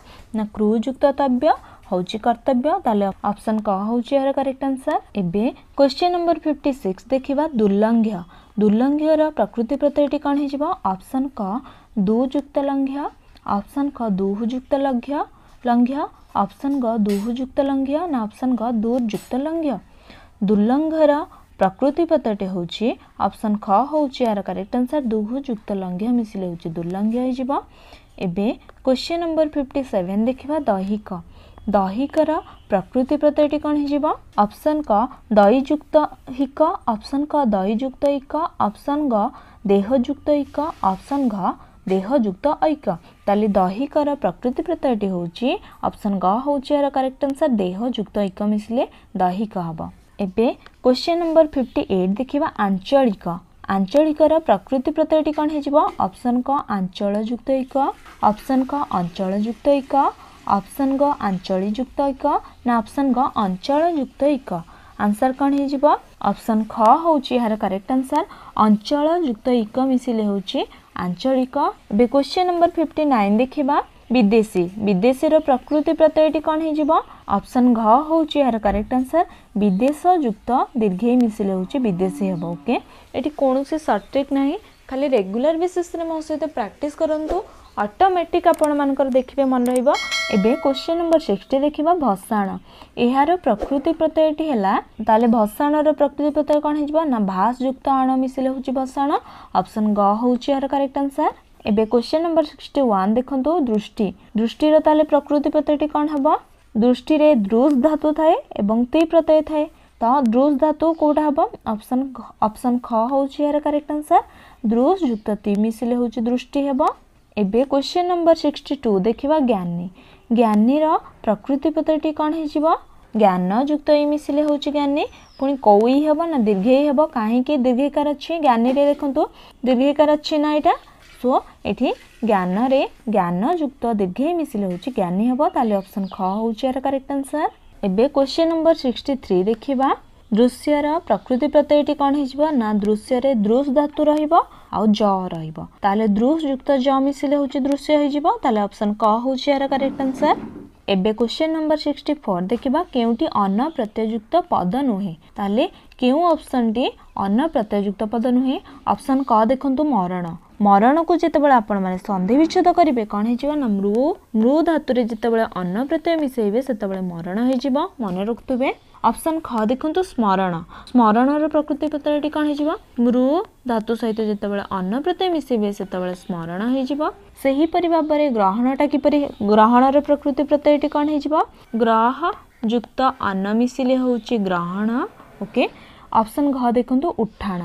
क्रुजुक्त द्रव्य हूँ कर्तव्य अप्सन क हूँ यार करेक्ट आंसर एवं क्वेश्चन नंबर फिफ्टी सिक्स देखा दुर्लंघ्य दुर्लंघ्यर प्रकृति प्रत्येक कौन होप्सन क दुजुक्त लंघ्य अप्सन क दुहुजुक्त लघ्य लंघ्य अप्सन घ दुहुजुक्त लंघ्य ना अप्सन घ दुर्जुक्त लंघ्य दुर्लंघ्यर प्रकृति प्रकृतिपदटे हूँ अपसन ख हूँ यार करेक्ट आंसर दुह युक्त लंघ्य मिसले हूँ दुर्लंघ्य होश्चि नंबर फिफ्टी सेवेन देखा दैहिक दैहिकर प्रकृति प्रत्ययटी कौन होपसन क दईयुक्त हिक अपसन क दईयुक्त इक अपसन ग देहयुक्त इक अपसन घ देहयुक्त ऐक ताली दैहिकर प्रकृति प्रत्ययटी होपसन घ हूँ यार करेक्ट आंसर देहयुक्त ऐक मिसले दैहिक हाँ ଏବେ କୋଶ୍ଚିନ୍ ନମ୍ବର ଫିଫ୍ଟି ଏଇଟ୍ ଦେଖିବା ଆଞ୍ଚଳିକ ଆଞ୍ଚଳିକର ପ୍ରକୃତି ପ୍ରତ୍ୟୟଟି କ'ଣ ହେଇଯିବ ଅପସନ୍ କ ଆଞ୍ଚଳଯୁକ୍ତ ଏକ ଅପସନ୍ କ ଅଞ୍ଚଳଯୁକ୍ତ ଏକ ଅପସନ୍ ଗ ଆଞ୍ଚଳିଯୁକ୍ତ ଏକ ନା ଅପସନ୍ ଗ ଅଞ୍ଚଳଯୁକ୍ତ ଏକ ଆନ୍ସର କ'ଣ ହେଇଯିବ ଅପସନ୍ ଖ ହେଉଛି ଏହାର କରେକ୍ଟ ଆନ୍ସର ଅଞ୍ଚଳଯୁକ୍ତ ଏକ ମିଶିଲେ ହେଉଛି ଆଞ୍ଚଳିକ ଏବେ କୋଶ୍ଚିନ୍ ନମ୍ବର ଫିଫ୍ଟି ନାଇନ୍ ଦେଖିବା ବିଦେଶୀ ବିଦେଶୀର ପ୍ରକୃତି ପ୍ରତ୍ୟୟଟି କ'ଣ ହେଇଯିବ ଅପସନ୍ ଘ ହେଉଛି ଏହାର କରେକ୍ଟ ଆନ୍ସର୍ ବିଦେଶ ଯୁକ୍ତ ଦୀର୍ଘେଇ ମିଶିଲେ ହେଉଛି ବିଦେଶୀ ହେବ ଓକେ ଏଠି କୌଣସି ସର୍ଟେକ୍ ନାହିଁ ଖାଲି ରେଗୁଲାର ବେସିସ୍ରେ ମୋ ସହିତ ପ୍ରାକ୍ଟିସ୍ କରନ୍ତୁ ଅଟୋମେଟିକ୍ ଆପଣମାନଙ୍କର ଦେଖିବେ ମନେ ରହିବ ଏବେ କୋଶ୍ଚିନ୍ ନମ୍ବର ସିକ୍ସଟି ଦେଖିବା ଭସାଣ ଏହାର ପ୍ରକୃତି ପ୍ରତ୍ୟୟଟି ହେଲା ତାହେଲେ ଭସାଣର ପ୍ରକୃତି ପ୍ରତ୍ୟୟ କ'ଣ ହେଇଯିବ ନା ଭାସ୍ ଯୁକ୍ତ ଆଣ ମିଶିଲେ ହେଉଛି ଭସାଣ ଅପସନ୍ ଗ ହେଉଛି ଏହାର କରେକ୍ଟ ଆନ୍ସର୍ ଏବେ କ୍ୱେଶ୍ଚନ୍ ନମ୍ବର ସିକ୍ସଟି ୱାନ୍ ଦେଖନ୍ତୁ ଦୃଷ୍ଟି ଦୃଷ୍ଟିର ତାହେଲେ ପ୍ରକୃତି ପ୍ରତ୍ୟୟଟି କ'ଣ ହେବ ଦୃଷ୍ଟିରେ ଦୃଶ ଧାତୁ ଥାଏ ଏବଂ ତି ପ୍ରତ୍ୟୟ ଥାଏ ତ ଦୃଶ ଧାତୁ କେଉଁଟା ହେବ ଅପସନ୍ ଅପସନ୍ ଖ ହେଉଛି ଏହାର କରେକ୍ଟ ଆନ୍ସର୍ ଦୃଶ ଯୁକ୍ତ ତି ମିଶିଲେ ହେଉଛି ଦୃଷ୍ଟି ହେବ ଏବେ କ୍ୱେଶ୍ଚନ୍ ନମ୍ବର ସିକ୍ସଟି ଟୁ ଦେଖିବା ଜ୍ଞାନୀ ଜ୍ଞାନୀର ପ୍ରକୃତି ପ୍ରତ୍ୟୟଟି କ'ଣ ହେଇଯିବ ଜ୍ଞାନ ଯୁକ୍ତ ଇ ମିଶିଲେ ହେଉଛି ଜ୍ଞାନୀ ପୁଣି କୌଇ ହେବ ନା ଦୀର୍ଘେଇ ହେବ କାହିଁକି ଦୀର୍ଘେଇକାର ଅଛି ଜ୍ଞାନୀରେ ଦେଖନ୍ତୁ ଦୀର୍ଘେଇକାର ଅଛି ନା ଏଇଟା आसो ये ज्ञान ज्ञान युक्त दीर्घे मिसले हूँ ज्ञानी हे ताले ऑप्शन ख हो करेक्ट आंसर एवं क्वेश्चन नंबर सिक्सटी थ्री देखा दृश्यर प्रकृति प्रत्ययटी कौन हो दृश्य दृश धातु रो ज रहा दृश युक्त ज मिसले हूँ दृश्य होप्शन क हूँ यार करेक्ट आंसर एवं क्वेश्चन नंबर सिक्सटी फोर देखा क्योंटी अन्न प्रत्ययुक्त पद नुहे क्यों केपसन टी अन प्रत्ययुक्त पद नुहे ऑप्शन क देखु मरण ମରଣକୁ ଯେତେବେଳେ ଆପଣମାନେ ସନ୍ଧିବିଚ୍ଛେଦ କରିବେ କ'ଣ ହେଇଯିବ ନା ମୃ ମୃ ଧାତୁରେ ଯେତେବେଳେ ଅନ୍ନ ପ୍ରତ୍ୟୟ ମିଶାଇବେ ସେତେବେଳେ ମରଣ ହେଇଯିବ ମନେ ରଖୁଥିବେ ଅପସନ୍ ଖ ଦେଖନ୍ତୁ ସ୍ମରଣ ସ୍ମରଣର ପ୍ରକୃତି ପତ୍ରଟି କ'ଣ ହେଇଯିବ ମୃ ଧାତୁ ସହିତ ଯେତେବେଳେ ଅନ୍ନ ପ୍ରତ୍ୟୟ ମିଶାଇବେ ସେତେବେଳେ ସ୍ମରଣ ହେଇଯିବ ସେହିପରି ଭାବରେ ଗ୍ରହଣଟା କିପରି ଗ୍ରହଣର ପ୍ରକୃତି ପ୍ରତ୍ୟୟଟି କ'ଣ ହେଇଯିବ ଗ୍ରହ ଯୁକ୍ତ ଅନ୍ନ ମିଶିଲେ ହେଉଛି ଗ୍ରହଣ ଓକେ ଅପସନ୍ ଘ ଦେଖନ୍ତୁ ଉଠାଣ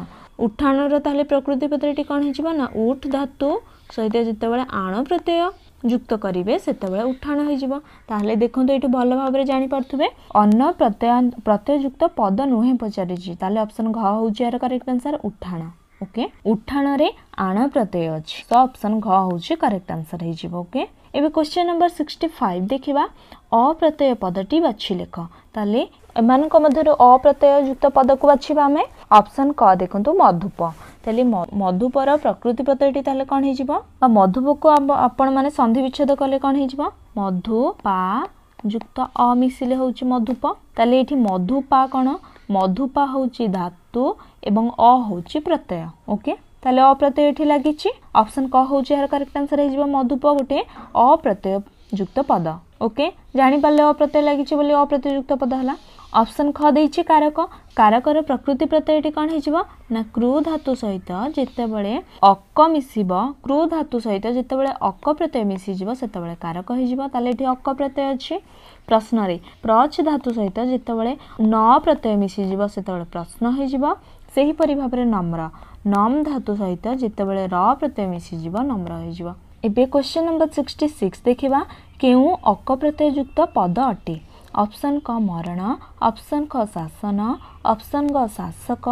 ଉଠାଣର ତାହେଲେ ପ୍ରକୃତି ପତ୍ରଟି କ'ଣ ହେଇଯିବ ନା ଉଠ୍ ଧାତୁ ସହିତ ଯେତେବେଳେ ଆଣ ପ୍ରତ୍ୟୟ ଯୁକ୍ତ କରିବେ ସେତେବେଳେ ଉଠାଣ ହୋଇଯିବ ତାହେଲେ ଦେଖନ୍ତୁ ଏଇଠି ଭଲ ଭାବରେ ଜାଣିପାରୁଥିବେ ଅନ୍ନ ପ୍ରତ୍ୟୟ ପ୍ରତ୍ୟୟଯୁକ୍ତ ପଦ ନୁହେଁ ପଚାରିଛି ତାହେଲେ ଅପସନ୍ ଘ ହେଉଛି ଏହାର କରେକ୍ଟ ଆନ୍ସର୍ ଉଠାଣ ଓକେ ଉଠାଣରେ ଆଣ ପ୍ରତ୍ୟୟ ଅଛି ତ ଅପସନ୍ ଘ ହେଉଛି କରେକ୍ଟ ଆନ୍ସର୍ ହେଇଯିବ ଓକେ ଏବେ କ୍ୱେଶ୍ଚନ୍ ନମ୍ବର ସିକ୍ସଟି ଫାଇଭ୍ ଦେଖିବା ଅପ୍ରତ୍ୟୟ ପଦଟି ବାଛି ଲେଖ ତାହେଲେ एम युक्त पद को बाछवा आम अपसन क देखु मधुप मधुपर प्रकृति प्रत्ययटी कौन हो मधुप को आपण मैंने सन्धि विच्छेद कले कौन हो मधु पा युक्त अमिशिले हूँ मधुप तेल ये मधुपा कौन मधुपा हूँ धातु एवं अ हूँ प्रत्यय ओके तेल अप्रत्यय लगी अपसन क हूँ यार करेक्ट आंसर हो मधुप गोटे अप्रत्यय युक्त पद ओके जापारे अप्रत्यय लगी अप्रत्ययुक्त पद है ଅପସନ୍ ଖ ଦେଇଛି କାରକ କାରକର ପ୍ରକୃତି ପ୍ରତ୍ୟୟଟି କ'ଣ ହେଇଯିବ ନା କୃ ଧାତୁ ସହିତ ଯେତେବେଳେ ଅକ ମିଶିବ କୃ ଧାତୁ ସହିତ ଯେତେବେଳେ ଅକ ପ୍ରତ୍ୟୟ ମିଶିଯିବ ସେତେବେଳେ କାରକ ହେଇଯିବ ତାହେଲେ ଏଠି ଅକ ପ୍ରତ୍ୟୟ ଅଛି ପ୍ରଶ୍ନରେ ପ୍ରଚ ଧାତୁ ସହିତ ଯେତେବେଳେ ନ ପ୍ରତ୍ୟୟ ମିଶିଯିବ ସେତେବେଳେ ପ୍ରଶ୍ନ ହେଇଯିବ ସେହିପରି ଭାବରେ ନମ୍ର ନମ୍ ଧାତୁ ସହିତ ଯେତେବେଳେ ର ପ୍ରତ୍ୟୟ ମିଶିଯିବ ନମ୍ର ହେଇଯିବ ଏବେ କ୍ୱେଶ୍ଚନ୍ ନମ୍ବର ସିକ୍ସଟି ସିକ୍ସ ଦେଖିବା କେଉଁ ଅକ ପ୍ରତ୍ୟୟଯୁକ୍ତ ପଦ ଅଟେ ଅପସନ୍ କ ମରଣ ଅପସନ୍ ଖ ଶାସନ ଅପସନ୍ ଘ ଶାସକ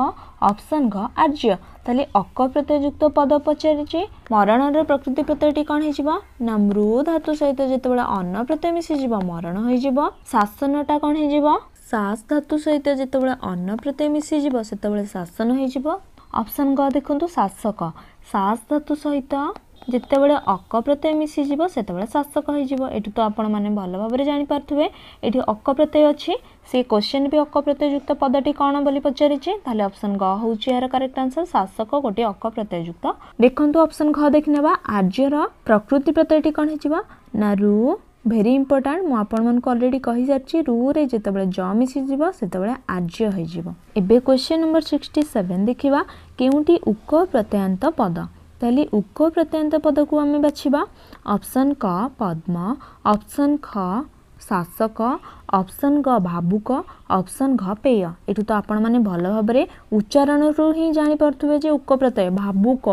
ଅପସନ୍ ଘ ଆର୍ଯ୍ୟ ତାହେଲେ ଅକ ପ୍ରତ୍ୟଯୁକ୍ତ ପଦ ପଚାରିଛି ମରଣର ପ୍ରକୃତି ପ୍ରତ୍ୟୟଟି କ'ଣ ହେଇଯିବ ନା ମୃ ଧାତୁ ସହିତ ଯେତେବେଳେ ଅନ୍ନ ପ୍ରତ୍ୟୟ ମିଶିଯିବ ମରଣ ହୋଇଯିବ ଶାସନଟା କ'ଣ ହେଇଯିବ ସାସ୍ ଧାତୁ ସହିତ ଯେତେବେଳେ ଅନ୍ନ ପ୍ରତ୍ୟୟ ମିଶିଯିବ ସେତେବେଳେ ଶାସନ ହେଇଯିବ ଅପସନ୍ ଘ ଦେଖନ୍ତୁ ଶାସକ ସାସ୍ ଧାତୁ ସହିତ ଯେତେବେଳେ ଅକ ପ୍ରତ୍ୟୟ ମିଶିଯିବ ସେତେବେଳେ ଶାସକ ହୋଇଯିବ ଏଠୁ ତ ଆପଣମାନେ ଭଲ ଭାବରେ ଜାଣିପାରୁଥିବେ ଏଠି ଅକ ପ୍ରତ୍ୟୟ ଅଛି ସେ କୋଶ୍ଚିନ୍ ବି ଅକ ପ୍ରତ୍ୟୟଯୁକ୍ତ ପଦଟି କ'ଣ ବୋଲି ପଚାରିଛି ତାହେଲେ ଅପସନ୍ ଗ ହେଉଛି ଏହାର କରେକ୍ଟ ଆନ୍ସର୍ ଶାସକ ଗୋଟିଏ ଅକ ପ୍ରତ୍ୟୟଯୁକ୍ତ ଦେଖନ୍ତୁ ଅପସନ୍ ଘ ଦେଖିନେବା ଆର୍ଯ୍ୟର ପ୍ରକୃତି ପ୍ରତ୍ୟୟଟି କ'ଣ ହେଇଯିବ ନା ରୁ ভেরি ইম্পর্টাট মু আপনার অলরেডি কহিসারি রুরে যেতবে জ মিশিযোগ সেতবে আর্য হয়ে যাব এবে কোশ্চেন নম্বর সিক্সটি সেভেন দেখা কেউটি উক প্রত্যয়ান্ত পদ तेल उक प्रत्यंत पद को आम बाछवा अपसन क पद्म अपसन ख शासक अपसन ग भावुक अपसन घ पेय यू तो आपण मैंने भल भाव उच्चारण रू ही जापर थे उक प्रत्यय भावुक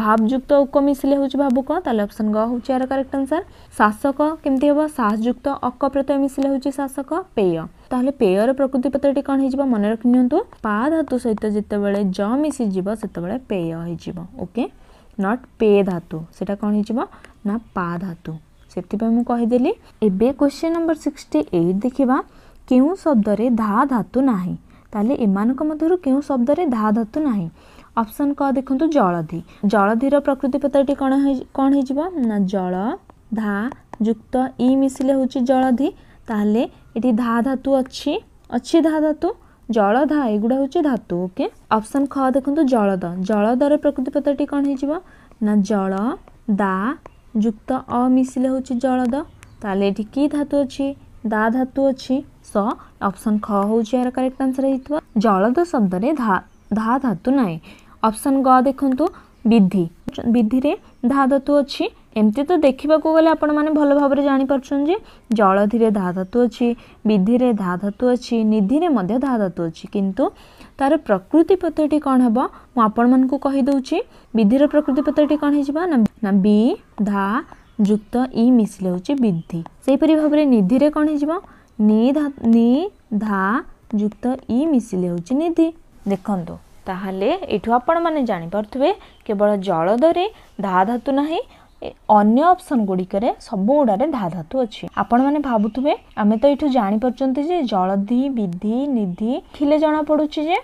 भावुक्त उक मिसले हूँ भावुक अप्सन ग हूँ यार करेक्ट आंसर शासक केमती हम सासुक्त अक प्रत्यय मिसले हूँ शासक पेय ताल पेयर प्रकृति पत्र कौन हो मन रखि पा धातु सहित जिते ज मिसीज से पेय होके ନଟ୍ ପେ ଧାତୁ ସେଇଟା କ'ଣ ହେଇଯିବ ନା ପା ଧାତୁ ସେଥିପାଇଁ ମୁଁ କହିଦେଲି ଏବେ କ୍ୱେଶ୍ଚିନ୍ ନମ୍ବର ସିକ୍ସଟି ଏଇଟ୍ ଦେଖିବା କେଉଁ ଶବ୍ଦରେ ଧା ଧାତୁ ନାହିଁ ତାହେଲେ ଏମାନଙ୍କ ମଧ୍ୟରୁ କେଉଁ ଶବ୍ଦରେ ଧା ଧାତୁ ନାହିଁ ଅପସନ୍ କ ଦେଖନ୍ତୁ ଜଳଧି ଜଳଧିର ପ୍ରକୃତି ପତ୍ରଟି କ'ଣ କ'ଣ ହେଇଯିବ ନା ଜଳ ଧା ଯୁକ୍ତ ଇ ମିଶିଲେ ହେଉଛି ଜଳଧି ତାହେଲେ ଏଠି ଧା ଧାତୁ ଅଛି ଅଛି ଧା ଧାତୁ ଜଳଧ ଏଗୁଡ଼ା ହେଉଛି ଧାତୁ ଓକେ ଅପସନ୍ ଖ ଦେଖନ୍ତୁ ଜଳଦ ଜଳଦର ପ୍ରକୃତି ପଦଟି କ'ଣ ହେଇଯିବ ନା ଜଳ ଦା ଯୁକ୍ତ ଅ ମିଶିଲେ ହେଉଛି ଜଳଦ ତାହେଲେ ଏଠି କି ଧାତୁ ଅଛି ଦା ଧାତୁ ଅଛି ସ ଅପସନ୍ ଖ ହେଉଛି ଏହାର କରେକ୍ଟ ଆନ୍ସର୍ ହେଇଥିବ ଜଳଦ ଶବ୍ଦରେ ଧା ଧା ଧାତୁ ନାହିଁ ଅପସନ୍ ଗ ଦେଖନ୍ତୁ ବିଧି ବିଧିରେ ଧା ଧାତୁ ଅଛି ଏମିତି ତ ଦେଖିବାକୁ ଗଲେ ଆପଣମାନେ ଭଲ ଭାବରେ ଜାଣିପାରୁଛନ୍ତି ଯେ ଜଳଧିରେ ଧା ଧାତୁ ଅଛି ବିଧିରେ ଧା ଧାତୁ ଅଛି ନିଧିରେ ମଧ୍ୟ ଧା ଧାତୁ ଅଛି କିନ୍ତୁ ତା'ର ପ୍ରକୃତି ପତ୍ରଟି କ'ଣ ହେବ ମୁଁ ଆପଣମାନଙ୍କୁ କହିଦେଉଛି ବିଧିର ପ୍ରକୃତି ପତ୍ରଟି କ'ଣ ହେଇଯିବ ନା ବି ଧା ଯୁକ୍ତ ଇ ମିଶିଲେ ହେଉଛି ବିଧି ସେହିପରି ଭାବରେ ନିଧିରେ କ'ଣ ହେଇଯିବ ନି ଧା ନି ଧା ଯୁକ୍ତ ଇ ମିଶିଲେ ହେଉଛି ନିଧି ଦେଖନ୍ତୁ ତାହେଲେ ଏଠୁ ଆପଣମାନେ ଜାଣିପାରୁଥିବେ କେବଳ ଜଳଦରେ ଧା ଧାତୁ ନାହିଁ ଅନ୍ୟ ଅପସନ୍ ଗୁଡ଼ିକରେ ସବୁଗୁଡ଼ାରେ ଧା ଧାତୁ ଅଛି ଆପଣମାନେ ଭାବୁଥିବେ ଆମେ ତ ଏଠୁ ଜାଣିପାରୁଛନ୍ତି ଯେ ଜଳଧି ବିଧି ନିଧି ଥିଲେ ଜଣାପଡ଼ୁଛି ଯେ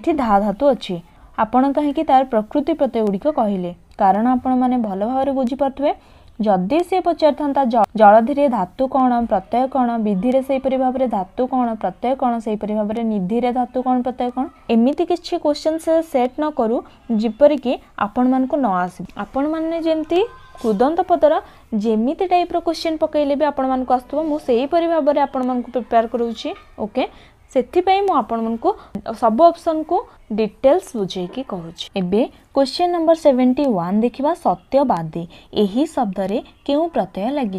ଏଠି ଧା ଧାତୁ ଅଛି ଆପଣ କାହିଁକି ତାର ପ୍ରକୃତି ପ୍ରତ୍ୟୟ ଗୁଡ଼ିକ କହିଲେ କାରଣ ଆପଣମାନେ ଭଲ ଭାବରେ ବୁଝିପାରୁଥିବେ ଯଦି ସେ ପଚାରିଥାନ୍ତା ଜଳଧିରେ ଧାତୁ କ'ଣ ପ୍ରତ୍ୟୟ କ'ଣ ବିଧିରେ ସେହିପରି ଭାବରେ ଧାତୁ କ'ଣ ପ୍ରତ୍ୟୟ କ'ଣ ସେହିପରି ଭାବରେ ନିଧିରେ ଧାତୁ କ'ଣ ପ୍ରତ୍ୟୟ କ'ଣ ଏମିତି କିଛି କ୍ୱେଶ୍ଚନ୍ ସେ ସେଟ୍ ନ କରୁ ଯେପରିକି ଆପଣମାନଙ୍କୁ ନ ଆସିବ ଆପଣମାନେ ଯେମିତି କୃଦନ୍ତ ପଦର ଯେମିତି ଟାଇପ୍ର କ୍ୱେଶ୍ଚିନ୍ ପକାଇଲେ ବି ଆପଣମାନଙ୍କୁ ଆସୁଥିବ ମୁଁ ସେହିପରି ଭାବରେ ଆପଣମାନଙ୍କୁ ପ୍ରିପେୟାର କରୁଛି ଓକେ से आपको सब अपसन को डिटेल्स बुझे कहूँ क्वेश्चन नंबर सेवेन्टी वन देखा सत्यवादी यही शब्द से क्यों प्रत्यय लगी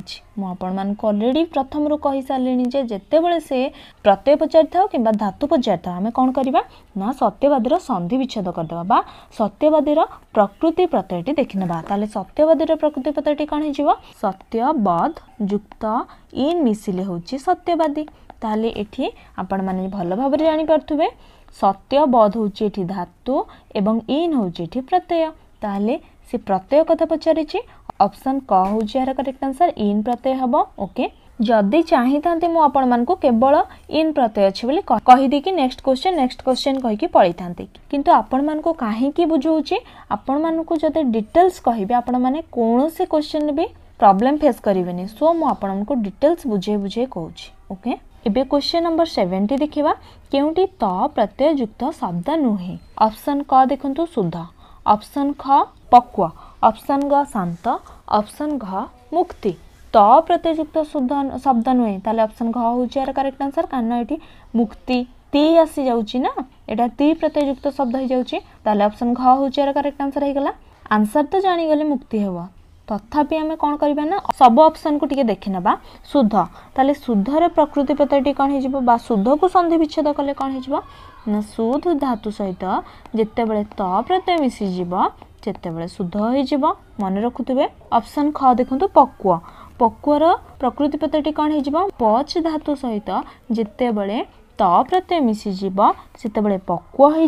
अलरेडी प्रथम रू कही सारे जितेबले से प्रत्यय पचार कि धातु पचार आम कौन करवा सत्यवादी संधि विच्छेद करदे सत्यवादी प्रकृति प्रत्ययटी देखने तेल सत्यवादी प्रकृति प्रत्ययटी कौन हो सत्य युक्त इन मिसिले हूँ सत्यवादी ତାହେଲେ ଏଠି ଆପଣମାନେ ଭଲ ଭାବରେ ଜାଣିପାରୁଥିବେ ସତ୍ୟ ବଧ ହେଉଛି ଏଠି ଧାତୁ ଏବଂ ଇନ୍ ହେଉଛି ଏଠି ପ୍ରତ୍ୟୟ ତାହେଲେ ସେ ପ୍ରତ୍ୟୟ କଥା ପଚାରିଛି ଅପସନ୍ କ ହେଉଛି ଏହାର କରେକ୍ଟ ଆନ୍ସର୍ ଇନ୍ ପ୍ରତ୍ୟୟ ହେବ ଓକେ ଯଦି ଚାହିଁଥାନ୍ତି ମୁଁ ଆପଣମାନଙ୍କୁ କେବଳ ଇନ୍ ପ୍ରତ୍ୟୟ ଅଛି ବୋଲି କହିଦେଇକି ନେକ୍ସଟ କ୍ୱେଶ୍ଚନ୍ ନେକ୍ସଟ କ୍ୱେଶ୍ଚନ୍ କହିକି ପଳେଇଥାନ୍ତି କିନ୍ତୁ ଆପଣମାନଙ୍କୁ କାହିଁକି ବୁଝାଉଛି ଆପଣମାନଙ୍କୁ ଯଦି ଡିଟେଲ୍ସ କହିବି ଆପଣମାନେ କୌଣସି କ୍ୱେଶ୍ଚନ୍ ବି ପ୍ରୋବ୍ଲେମ୍ ଫେସ୍ କରିବେନି ସୋ ମୁଁ ଆପଣଙ୍କୁ ଡିଟେଲ୍ସ ବୁଝେଇ ବୁଝେଇ କହୁଛି ଓକେ एबे क्वेश्चन नंबर सेवेन्टी देखा क्योंटी त प्रत्ययुक्त शब्द नुहे ऑप्शन क देखु शुद्ध ऑप्शन ख पक्व ऑप्शन ग शांत ऑप्शन घ मुक्ति त प्रत्ययुक्त शुद्ध शब्द नुहे ऑप्शन घ हो यार करेक्ट आंसर कहना ये मुक्ति ती आसी जाऊना यहाँ ती प्रत्ययुक्त शब्द हो जाए ऑप्शन घ हूँ यार करेक्ट आंसर होगा आंसर तो जाणीगले मुक्ति हाँ তথাপি আমি কোণ করা না সব অপসন কু টিকি দেখি নেবা শুদ্ধ তাহলে শুদ্ধর প্রকৃতি পদটি কোণ হয়ে বা শুদ্ধকু সন্ধি বিচ্ছেদ কলে কোণ হয়ে না সুধ ধাতু সহিত যেতবে ত প্রত্যয় মিশিযোগ যেতবে শুদ্ধ হয়ে মনে রাখুবে অপসন খ দেখুন পকুয়া পকুয়ার প্রকৃতি পদটি কোণ হয়ে পচ ধাতু সহিত যেতবে ত প্রত্যয় মিশিযোগ সেতবে পকুয়া হয়ে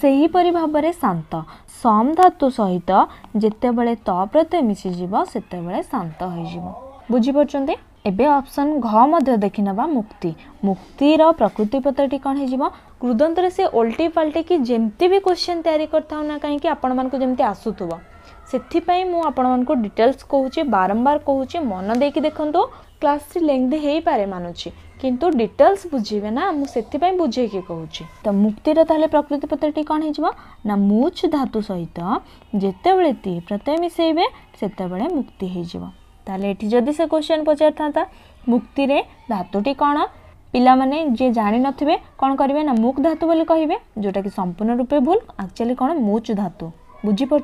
সেইপরি ভাবে শান্ত सम धातु सहित जिते बड़े त प्रत्यय मिशिजी सेत शांत हो बुझीपे एबे ऑप्शन घ मध्य देखने मुक्ति मुक्तिर प्रकृति पत्री कौन हो कृदंत से ओल्टे पाल्टे कि जमी भी क्वेश्चन तैयारी करता ना कहीं आपण मैं जमी आसुव से मुझे डिटेल्स कहूँ बारंबार कहूँ मन देखी देखो क्लास टी लेंदी हो पाए मानुची কিন্তু ଡିଟେଲ୍ସ ବୁଝିବେ ନା ମୁଁ ସେଥିପାଇଁ ବୁଝେଇକି କହୁଛି ତ ମୁକ୍ତିର ତାହେଲେ ପ୍ରକୃତି ପତ୍ରଟି କ'ଣ ହେଇଯିବ ନା ମୁଚ୍ ଧାତୁ ସହିତ ଯେତେବେଳେ ତି ପ୍ରତ୍ୟୟ ମିଶାଇବେ ସେତେବେଳେ ମୁକ୍ତି ହେଇଯିବ ତାହେଲେ ଏଠି ଯଦି ସେ କୋଶ୍ଚିନ୍ ପଚାରିଥାନ୍ତା ମୁକ୍ତିରେ ଧାତୁଟି କ'ଣ ପିଲାମାନେ ଯିଏ ଜାଣିନଥିବେ କ'ଣ କରିବେ ନା ମୁକ୍ ଧାତୁ ବୋଲି କହିବେ ଯେଉଁଟାକି ସମ୍ପୂର୍ଣ୍ଣ ରୂପେ ଭୁଲ ଆକ୍ଚୁଆଲି କ'ଣ ମୁଚ୍ ଧାତୁ बुझिपे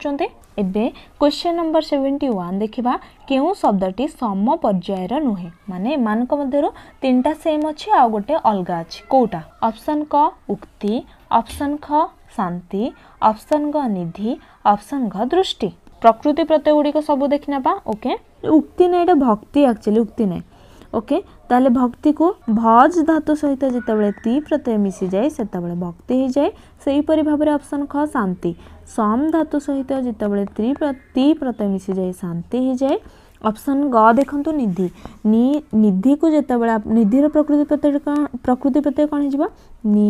क्वेश्चन नंबर सेवेन्टी वन देखा क्यों शब्दी सम पर्यायर नुहे माने मानू तीन टा सेम अच्छे आ गए अलग अच्छे कौटा अप्सन क उक्ति अपसन ख शांति अपसन ग निधि अपसन घ दृष्टि प्रकृति प्रत्यय गुड़िक सब देखना ओके उक्ति ना ये भक्ति एक्चुअली उक्ति ना ओके ताले भक्ति को भज धातु सहित जिते ती प्रत्यय मिसी जाए से भक्ति जाए से भाव में अप्सन ख शांति ସମ୍ ଧାତୁ ସହିତ ଯେତେବେଳେ ତ୍ରି ତି ପ୍ରତ୍ୟୟ ମିଶିଯାଏ ଶାନ୍ତି ହେଇଯାଏ ଅପସନ୍ ଗ ଦେଖନ୍ତୁ ନିଧି ନି ନିଧିକୁ ଯେତେବେଳେ ନିଧିର ପ୍ରକୃତି ପ୍ରତ୍ୟୟ କ'ଣ ପ୍ରକୃତି ପ୍ରତ୍ୟୟ କ'ଣ ହେଇଯିବ ନି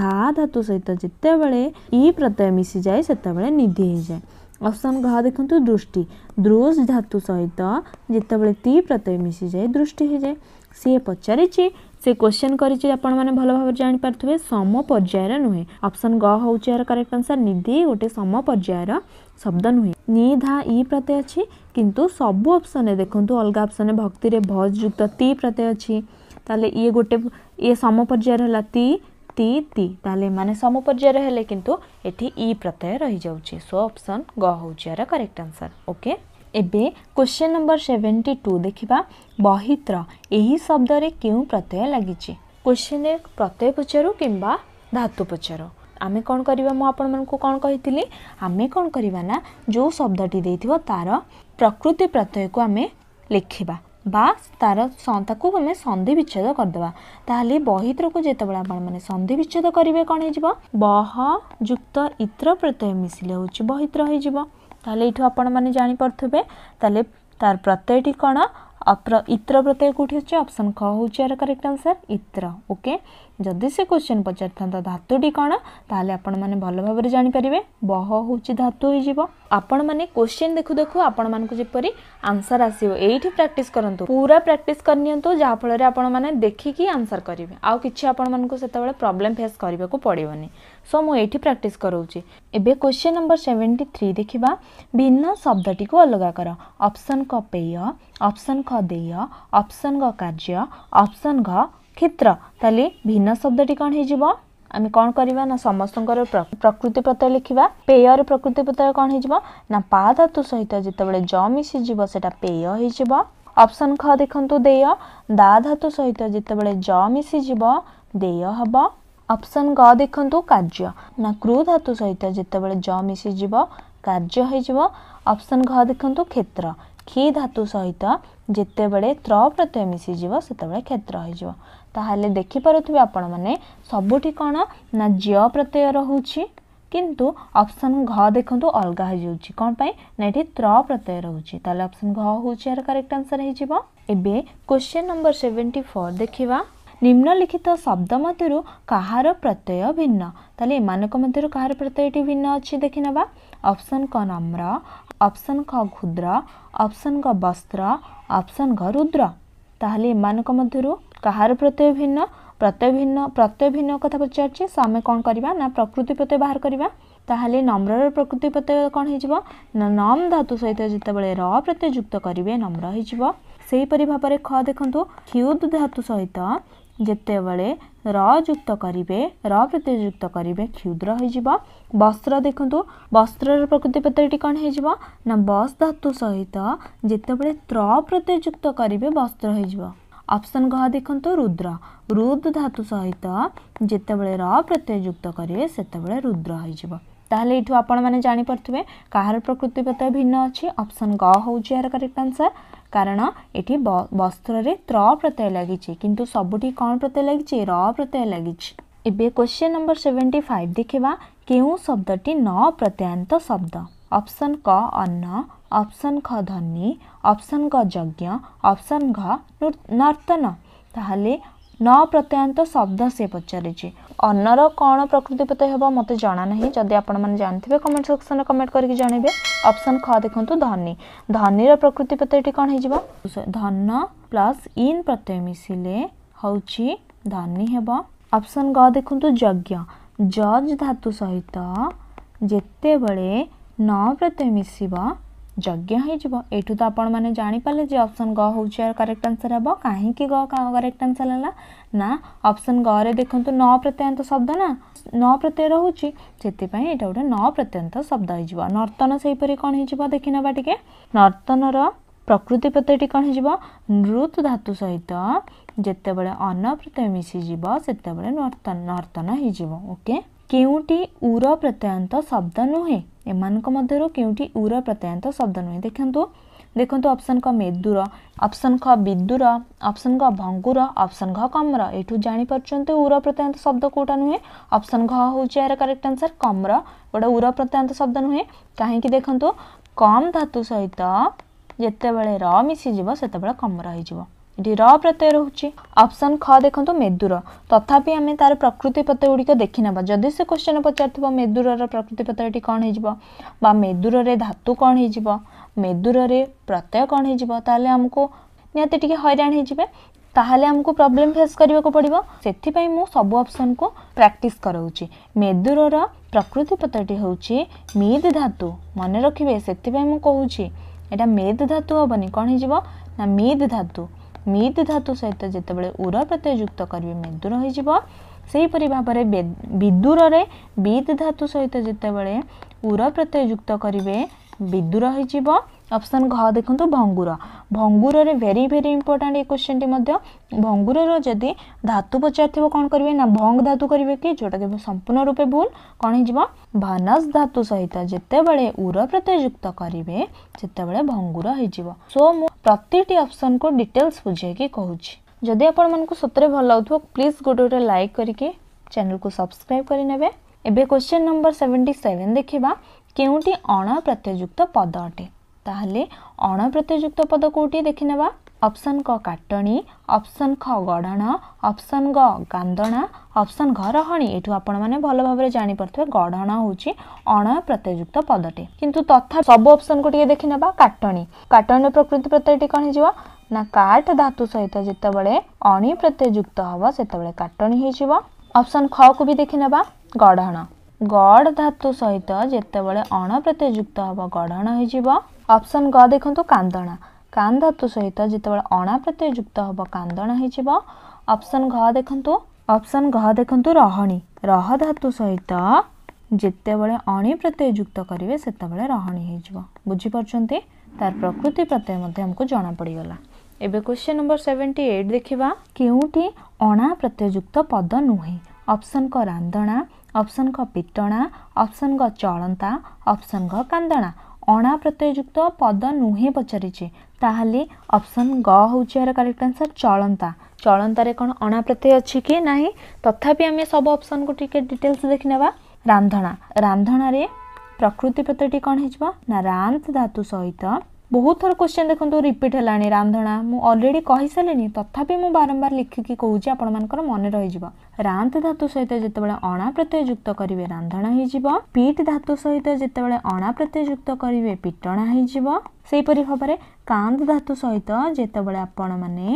ଧା ଧାତୁ ସହିତ ଯେତେବେଳେ ଇ ପ୍ରତ୍ୟୟ ମିଶିଯାଏ ସେତେବେଳେ ନିଧି ହେଇଯାଏ ଅପସନ୍ ଘ ଦେଖନ୍ତୁ ଦୃଷ୍ଟି ଦୃଶ ଧାତୁ ସହିତ ଯେତେବେଳେ ତି ପ୍ରତ୍ୟୟ ମିଶିଯାଏ ଦୃଷ୍ଟି ହେଇଯାଏ ସିଏ ପଚାରିଛି ସେ କ୍ୱେଶ୍ଚନ୍ କରିଛି ଆପଣମାନେ ଭଲ ଭାବରେ ଜାଣିପାରୁଥିବେ ସମପର୍ଯ୍ୟାୟର ନୁହେଁ ଅପସନ୍ ଗ ହେଉଛି ଏହାର କରେକ୍ଟ ଆନ୍ସର୍ ନିଧି ଗୋଟେ ସମପର୍ଯ୍ୟାୟର ଶବ୍ଦ ନୁହେଁ ନି ଧା ଇ ପ୍ରତ୍ୟୟ ଅଛି କିନ୍ତୁ ସବୁ ଅପସନ୍ରେ ଦେଖନ୍ତୁ ଅଲଗା ଅପସନ୍ରେ ଭକ୍ତିରେ ଭ ଯୁକ୍ତ ତି ପ୍ରତ୍ୟୟ ଅଛି ତାହେଲେ ଇଏ ଗୋଟେ ଇଏ ସମପର୍ଯ୍ୟାୟର ହେଲା ତି ତି ତି ତାହେଲେ ଏମାନେ ସମପର୍ଯ୍ୟାୟର ହେଲେ କିନ୍ତୁ ଏଠି ଇ ପ୍ରତ୍ୟୟ ରହିଯାଉଛି ସୋ ଅପସନ୍ ଗ ହେଉଛି ଏହାର କରେକ୍ଟ ଆନ୍ସର୍ ଓକେ ଏବେ କ୍ୱେଶ୍ଚିନ୍ ନମ୍ବର ସେଭେଣ୍ଟି ଟୁ ଦେଖିବା ବହିତ୍ର ଏହି ଶବ୍ଦରେ କେଉଁ ପ୍ରତ୍ୟୟ ଲାଗିଛି କ୍ୱେଶ୍ଚିନ୍ରେ ପ୍ରତ୍ୟୟ ପଚାରୁ କିମ୍ବା ଧାତୁ ପଚାରୁ ଆମେ କ'ଣ କରିବା ମୁଁ ଆପଣମାନଙ୍କୁ କ'ଣ କହିଥିଲି ଆମେ କ'ଣ କରିବା ନା ଯେଉଁ ଶବ୍ଦଟି ଦେଇଥିବ ତା'ର ପ୍ରକୃତି ପ୍ରତ୍ୟୟକୁ ଆମେ ଲେଖିବା ବା ତା'ର ତାକୁ ଆମେ ସନ୍ଧି ବିଚ୍ଛେଦ କରିଦେବା ତାହେଲେ ବହିତ୍ରକୁ ଯେତେବେଳେ ଆପଣମାନେ ସନ୍ଧି ବିଚ୍ଛେଦ କରିବେ କ'ଣ ହେଇଯିବ ବହ ଯୁକ୍ତ ଇତ୍ର ପ୍ରତ୍ୟୟ ମିଶିଲେ ହେଉଛି ବହିତ୍ର ହେଇଯିବ ताले आपण मैंने जापर थे ताले तार प्रत्यय कौन इत्र प्रत्यय कौटी अच्छे अप्सन ख हूँ यार करेक्ट आंसर इत्र ओके जदि से क्वेश्चन पचार धातु कौन तेल आपण मैंने भल भाव जापर बह हूँ धातु होपण मैंने क्वेश्चन देखु देखु आपण मानकारी आंसर आसो ये प्राक्ट करूँ पूरा प्राक्ट करनी जहाँफल आपने देखिकी आंसर करेंगे आउ कि आपण मूँ से प्रोब्लेम फेस करने को पड़ोनी ସୋ ମୁଁ ଏଇଠି ପ୍ରାକ୍ଟିସ୍ କରାଉଛି ଏବେ କ୍ୱେଶ୍ଚିନ୍ ନମ୍ବର ସେଭେଣ୍ଟି ଥ୍ରୀ ଦେଖିବା ଭିନ୍ନ ଶବ୍ଦଟିକୁ ଅଲଗା କର ଅପସନ୍ କ ପେୟ ଅପସନ୍ ଖ ଦେୟ ଅପସନ୍ ଗ କାର୍ଯ୍ୟ ଅପସନ୍ ଘ କ୍ଷେତ୍ର ତାହେଲେ ଭିନ୍ନ ଶବ୍ଦଟି କ'ଣ ହେଇଯିବ ଆମେ କ'ଣ କରିବା ନା ସମସ୍ତଙ୍କର ପ୍ରକୃତି ପ୍ରତ୍ୟୟ ଲେଖିବା ପେୟର ପ୍ରକୃତି ପ୍ରତ୍ୟୟ କ'ଣ ହେଇଯିବ ନା ପା ଧାତୁ ସହିତ ଯେତେବେଳେ ଜ ମିଶିଯିବ ସେଇଟା ପେୟ ହେଇଯିବ ଅପସନ୍ ଖ ଦେଖନ୍ତୁ ଦେୟ ଦା ଧାତୁ ସହିତ ଯେତେବେଳେ ଜ ମିଶିଯିବ ଦେୟ ହେବ অপশন গ দেখন্তো কার্য না ক্রু ধাতু সহিত জেতে বলে জ মিছিজিব কার্য হেইজিব অপশন গ দেখন্তো ক্ষেত্র খি ধাতু সহিত জেতে বলে ত্র প্রত্যয় মিছিজিব সেতে বলে ক্ষেত্র হেইজিব তাহলে দেখি পারতু আপন মানে সবটি কোন না জ প্রত্যয় রহুচি কিন্তু অপশন গ দেখন্তো আলগা হেইজিব কোন পায় নেটি ত্র প্রত্যয় রহুচি তাহলে অপশন গ হউচি আর কারেক্ট আনসার হেইজিব এবে কোশ্চেন নাম্বার 74 দেখিবা নিম্নলিখিত শব্দ মধ্যে কাহার প্রত্যয় ভিন্ন তাহলে এমানক মধ্যে কাহার প্রত্যয়টি ভিন্ন অছি দেখি নেবা অপশন ক নম্র অপশন খ ক্ষুদ্র অপশন ক বস্ত্র অপশন ঘ রুদ্র তাহলে এমানক মধ্যে কাহার প্রত্যয় ভিন্ন প্রত্যয় ভিন্ন প্রত্যয় ভিন্ন কথা পচারছি সো আমি কম করা না প্রকৃতি প্রত্যয় বাহার করা ତାହେଲେ ନମ୍ରର ପ୍ରକୃତି ପ୍ରତ୍ୟୟ କ'ଣ ହେଇଯିବ ନା ନମ୍ ଧାତୁ ସହିତ ଯେତେବେଳେ ର ପ୍ରତ୍ୟୟ ଯୁକ୍ତ କରିବେ ନମ୍ର ହେଇଯିବ ସେହିପରି ଭାବରେ ଖ ଦେଖନ୍ତୁ କ୍ଷୁଦ୍ ଧାତୁ ସହିତ ଯେତେବେଳେ ର ଯୁକ୍ତ କରିବେ ର ପ୍ରତ୍ୟୟ ଯୁକ୍ତ କରିବେ କ୍ଷୁଦ୍ର ହୋଇଯିବ ବସ୍ତ୍ର ଦେଖନ୍ତୁ ବସ୍ତ୍ରର ପ୍ରକୃତି ପ୍ରତ୍ୟୟଟି କ'ଣ ହୋଇଯିବ ନା ବସ୍ ଧାତୁ ସହିତ ଯେତେବେଳେ ତ୍ର ପ୍ରତ୍ୟୟ ଯୁକ୍ତ କରିବେ ବସ୍ତ୍ର ହୋଇଯିବ ଅପସନ୍ ଘ ଦେଖନ୍ତୁ ରୁଦ୍ର ରୁଦ୍ ଧାତୁ ସହିତ ଯେତେବେଳେ ର ପ୍ରତ୍ୟୟ ଯୁକ୍ତ କରିବେ ସେତେବେଳେ ରୁଦ୍ର ହୋଇଯିବ ताल यू आपण कहार प्रकृति प्रत्यय भिन्न अच्छी अप्सन ग हो यार करेक्ट आंसर कारण ये वस्त्र त्र प्रत्यय लगी कि सबुठ कौन प्रत्यय लगी र प्रत्यय लगी क्वेश्चन नंबर सेवेन्टी फाइव देखा क्यों न प्रत्यायत शब्द अप्सन क अन्न अप्सन ख धनी अप्सन ग यज्ञ अप्सन घ नर्तन ताल न प्रत्यायत शब्द से पचारे अन्नर कौन प्रकृतिपत हे मत जाना ना जदि आपने जानते हैं कमेंट सेक्शन में कमेंट करके जानवे अप्सन ख देखु धनी धनीर पत ये कौन हो धन प्लस इन प्रत्यय मिसले हूँ धनी हे अपसन ग देखु यज्ञ जज धातु सहित जिते बड़े न प्रत्यय मिसा ଯଜ୍ଞ ହେଇଯିବ ଏଇଠୁ ତ ଆପଣମାନେ ଜାଣିପାରିଲେ ଯେ ଅପସନ୍ ଗ ହେଉଛି ଏହାର କରେକ୍ଟ ଆନ୍ସର୍ ହେବ କାହିଁକି ଗ କରେକ୍ଟ ଆନ୍ସର୍ ହେଲା ନା ଅପସନ୍ ଗରେ ଦେଖନ୍ତୁ ନ ପ୍ରତ୍ୟୟନ୍ତ ଶବ୍ଦ ନା ନ ପ୍ରତ୍ୟୟ ରହୁଛି ସେଥିପାଇଁ ଏଇଟା ଗୋଟେ ନ ପ୍ରତ୍ୟୟନ୍ତ ଶବ୍ଦ ହେଇଯିବ ନର୍ତ୍ତନ ସେହିପରି କ'ଣ ହେଇଯିବ ଦେଖିନେବା ଟିକେ ନର୍ତ୍ତନର ପ୍ରକୃତି ପ୍ରତ୍ୟୟଟି କ'ଣ ହେଇଯିବ ନୃତ ଧାତୁ ସହିତ ଯେତେବେଳେ ଅନ୍ନ ପ୍ରତ୍ୟୟ ମିଶିଯିବ ସେତେବେଳେ ନର୍ତ୍ତନ ନର୍ତ୍ତନ ହେଇଯିବ ଓକେ क्योंटी उर प्रत्यांत शब्द नुहे एम क्योंटी उर प्रत्यांत शब्द नुहे देखु देखो अप्सन क मेदुर अप्सन ख विदुर अप्सन घ भंगुर अप्सन घ कमर यू जापर उर प्रत्यांत शब्द कौटा नुहे अप्सन घ हूँ यार करेक्ट आंसर कम्र गोटे उर प्रत्यांत शब्द नुहे कहीं देखु कम धातु सहित जिते बड़े र मिसीज से कमर हो এটি র প্রত্যয় রয়েছে অপশন খ দেখুন মেদুর তথাপি আমি তার প্রকৃতি প্রত্যয় গুড়ি দেখি নেবা যদি সে কোশ্চেন পচারিথ মেদুরর প্রকৃতি প্রত্যয়টি কণ হয়ে বা মেদুরের ধাতু কণ হয়ে মেদুরের প্রত্যয় কণ হয়ে তাহলে আমি নিহতি টিকি হইরাণ হয়ে যাবে তাহলে আমাকে প্রোবলেম ফেস করা পড়ব সেই মু সবু অপশন কু প্রাকটিস করাউছি মেদুরর প্রকৃতি পত্রটি হচ্ছে মেদ ধাতু মনে রাখবে সেই মু কুচি এটা মেদ ধাতু হবনি কণ হয়ে না মেদ ধাতু ମିଦ୍ ଧାତୁ ସହିତ ଯେତେବେଳେ ଉର ପ୍ରତ୍ୟୟ ଯୁକ୍ତ କରିବେ ମେଦୁର ହୋଇଯିବ ସେହିପରି ଭାବରେ ବିଦୁରରେ ବିଦ୍ ଧାତୁ ସହିତ ଯେତେବେଳେ ଉର ପ୍ରତ୍ୟୟ ଯୁକ୍ତ କରିବେ ବିଦୁର ହୋଇଯିବ অপশন গ দেখন্ত ভঙ্গুরা ভঙ্গুররে ভেরি ভেরি ইম্পর্ট্যান্ট ই কোয়েশ্চেন টি মধ্যে ভঙ্গুরর যদি ধাতু পোচা থিবা কোন করবি না ভং ধাতু করবি কি যেটা কে সম্পূর্ণ রূপে ভুল কোন হ জীব ভানস ধাতু সহিত যেতে বলে উর প্রত্যয় যুক্ত করবি জেতে বলে ভঙ্গুরা হ জীব সো প্রতিটি অপশন কো ডিটেইলস বুঝে কি কহুচি যদি আপন মানক সত্রে ভাল আউটু প্লিজ গুডটু লাইক করিকে চ্যানেল কো সাবস্ক্রাইব করি নেবে এবে কোয়েশ্চেন নাম্বার 77 দেখিবা কিউটি অন অপ্রত্যুক্ত পদ अटे ताहले अण प्रत्ययुक्त पद कौटे देखने ऑप्शन क काटनी ऑप्शन ख गढ़ण ऑप्शन ग गांदणा ऑप्शन घ रहणी यू आपने भल भाव जापर थे गढ़ण हूँ अण प्रत्ययुक्त पदटे कि तथा सब अप्सन को देखने काटनी काटनी प्रकृति प्रत्ययटी कहीं जी ना काट धातु सहित जिते बड़े अणी प्रत्ययुक्त हम से काटनी होप्शन ख को भी देखने गढ़ण गढ़ धातु सहित जिते बड़े अण प्रतिजुक्त हम गढ़ण होगा ऑप्शन ग देखु कांदना कांद धातु सहित जिते अणा प्रत्यय युक्त हम कांदना होप्शन घ देखु ऑप्शन घ देखु रहणी रह धातु सहित जिते बड़े अणी प्रत्यय युक्त करेंगे से रहणी हो बुझीपारती तार प्रकृति प्रत्यय जना पड़गला एवं क्वेश्चन नंबर सेवेन्टी एट देखा के अणा प्रत्ययुक्त पद नुहे ऑप्शन क रांदना ऑप्शन क पिटणा ऑप्शन क चलता ऑप्शन क कांदना ଅଣା ପ୍ରତ୍ୟୟଯୁକ୍ତ ପଦ ନୁହେଁ ପଚାରିଛି ତାହେଲେ ଅପସନ୍ ଗ ହେଉଛି ଏହାର କରେକ୍ଟ ଆନ୍ସର ଚଳନ୍ତା ଚଳନ୍ତାରେ କ'ଣ ଅଣା ପ୍ରତ୍ୟୟ ଅଛି କି ନାହିଁ ତଥାପି ଆମେ ସବୁ ଅପସନ୍କୁ ଟିକେ ଡିଟେଲସ୍ ଦେଖିନେବା ରାନ୍ଧଣା ରାନ୍ଧଣାରେ ପ୍ରକୃତି ପ୍ରତ୍ୟୟଟି କ'ଣ ହେଇଯିବ ନା ରାନ୍ଧ ଧାତୁ ସହିତ ବହୁତ ଥର କ୍ୱେଶ୍ଚନ୍ ଦେଖନ୍ତୁ ରିପିଟ୍ ହେଲାଣି ରାନ୍ଧଣା ମୁଁ ଅଲରେଡ଼ି କହିସାରିଲିଣି ତଥାପି ମୁଁ ବାରମ୍ବାର ଲେଖିକି କହୁଛି ଆପଣମାନଙ୍କର ମନେ ରହିଯିବ ରାନ୍ତ ଧାତୁ ସହିତ ଯେତେବେଳେ ଅଣା ପ୍ରତ୍ୟୟ ଯୁକ୍ତ କରିବେ ରାନ୍ଧଣା ହେଇଯିବ ପିଟ୍ ଧାତୁ ସହିତ ଯେତେବେଳେ ଅଣା ପ୍ରତ୍ୟୟ ଯୁକ୍ତ କରିବେ ପିଟଣା ହେଇଯିବ ସେହିପରି ଭାବରେ କାନ୍ଦ ଧାତୁ ସହିତ ଯେତେବେଳେ ଆପଣମାନେ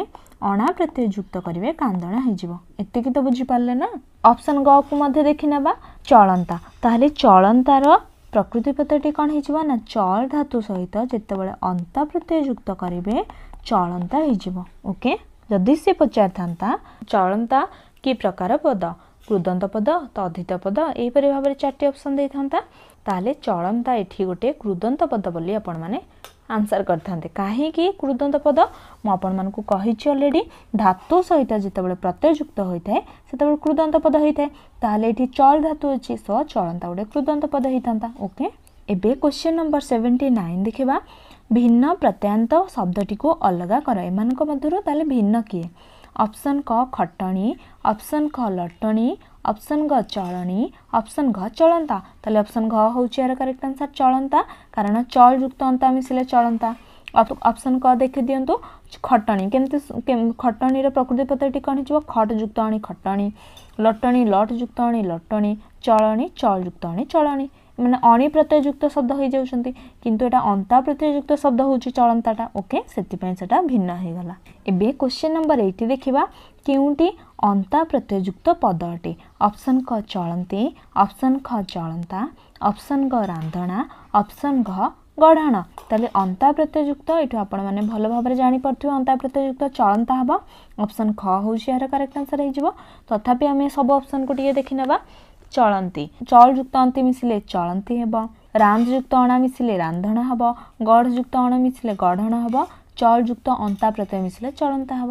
ଅଣା ପ୍ରତ୍ୟୟ ଯୁକ୍ତ କରିବେ କାନ୍ଦଣା ହେଇଯିବ ଏତିକି ତ ବୁଝିପାରିଲେ ନା ଅପସନ୍ ଗକୁ ମଧ୍ୟ ଦେଖିନେବା ଚଳନ୍ତା ତାହେଲେ ଚଳନ୍ତାର ପ୍ରକୃତି ପଦଟି କ'ଣ ହେଇଯିବ ନା ଚଳ ଧାତୁ ସହିତ ଯେତେବେଳେ ଅନ୍ତା ପ୍ରତ୍ୟୟ ଯୁକ୍ତ କରିବେ ଚଳନ୍ତା ହେଇଯିବ ଓକେ ଯଦି ସେ ପଚାରିଥାନ୍ତା ଚଳନ୍ତା କି ପ୍ରକାର ପଦ କୃଦନ୍ତ ପଦ ତଦ୍ଧିତ ପଦ ଏହିପରି ଭାବରେ ଚାରିଟି ଅପସନ୍ ଦେଇଥାନ୍ତା ତାହେଲେ ଚଳନ୍ତା ଏଠି ଗୋଟିଏ କୃଦନ୍ତ ପଦ ବୋଲି ଆପଣମାନେ ଆନ୍ସର୍ କରିଥାନ୍ତେ କାହିଁକି କୃଦନ୍ତ ପଦ ମୁଁ ଆପଣମାନଙ୍କୁ କହିଛି ଅଲରେଡ଼ି ଧାତୁ ସହିତ ଯେତେବେଳେ ପ୍ରତ୍ୟୟ ଯୁକ୍ତ ହୋଇଥାଏ ସେତେବେଳେ କୃଦନ୍ତ ପଦ ହୋଇଥାଏ ତାହେଲେ ଏଠି ଚଳ ଧାତୁ ଅଛି ସୋ ଚଳନ୍ତା ଗୋଟେ କୃଦନ୍ତ ପଦ ହେଇଥାନ୍ତା ଓକେ ଏବେ କ୍ୱେଶ୍ଚନ୍ ନମ୍ବର ସେଭେଣ୍ଟି ନାଇନ୍ ଦେଖିବା ଭିନ୍ନ ପ୍ରତ୍ୟାନ୍ତ ଶବ୍ଦଟିକୁ ଅଲଗା କର ଏମାନଙ୍କ ମଧ୍ୟରୁ ତାହେଲେ ଭିନ୍ନ କିଏ ଅପସନ୍ କ ଖଟଣି ଅପସନ୍ ଖ ଲଟଣୀ ऑप्शन घ चलनी ऑप्शन घ चलता तेल ऑप्शन घ हो करेक्ट आंसर चलता कारण चल युक्त अंत मिसले चलता ऑप्शन क देख दिंतु खटनी केमती खटणी प्रकृति पत्री कौन हो खट युक्त अणी खटनी लटणी लट युक्त अणी लटणी चलनी चल युक्त अणी चलनी मैंने अणी प्रत्ययुक्त शब्द हो जाती किंतु यहाँ अंता युक्त शब्द हूँ चलंताटा ओके से भिन्न हो गला एवं क्वेश्चन नंबर एट देखा क्योंटी अंता प्रत्ययुक्त पद अटे অপশন ক চলন্তি অপশন খ চলন্তা অপশন গ রান্ধনা অপশন গ গঠন তাহলে অন্তাপ্রেত যুক্ত ইটু আপন মানে ভাল ভাবে জানি পরথু অন্তাপ্রেত যুক্ত চলন্তা হব অপশন খ হউসি আর কারেক্ট আনসার হেইজিব তথাপি আমি সব অপশন ক টি দেখি নেবা চলন্তি চল যুক্ত অন্তি মিছলে চলন্তি হেবা রান্ধ যুক্ত অনা মিছলে রান্ধনা হব গড় যুক্ত অনা মিছলে গঠন হব চল যুক্ত অন্তাপ্রেত মিছলে চলন্তা হব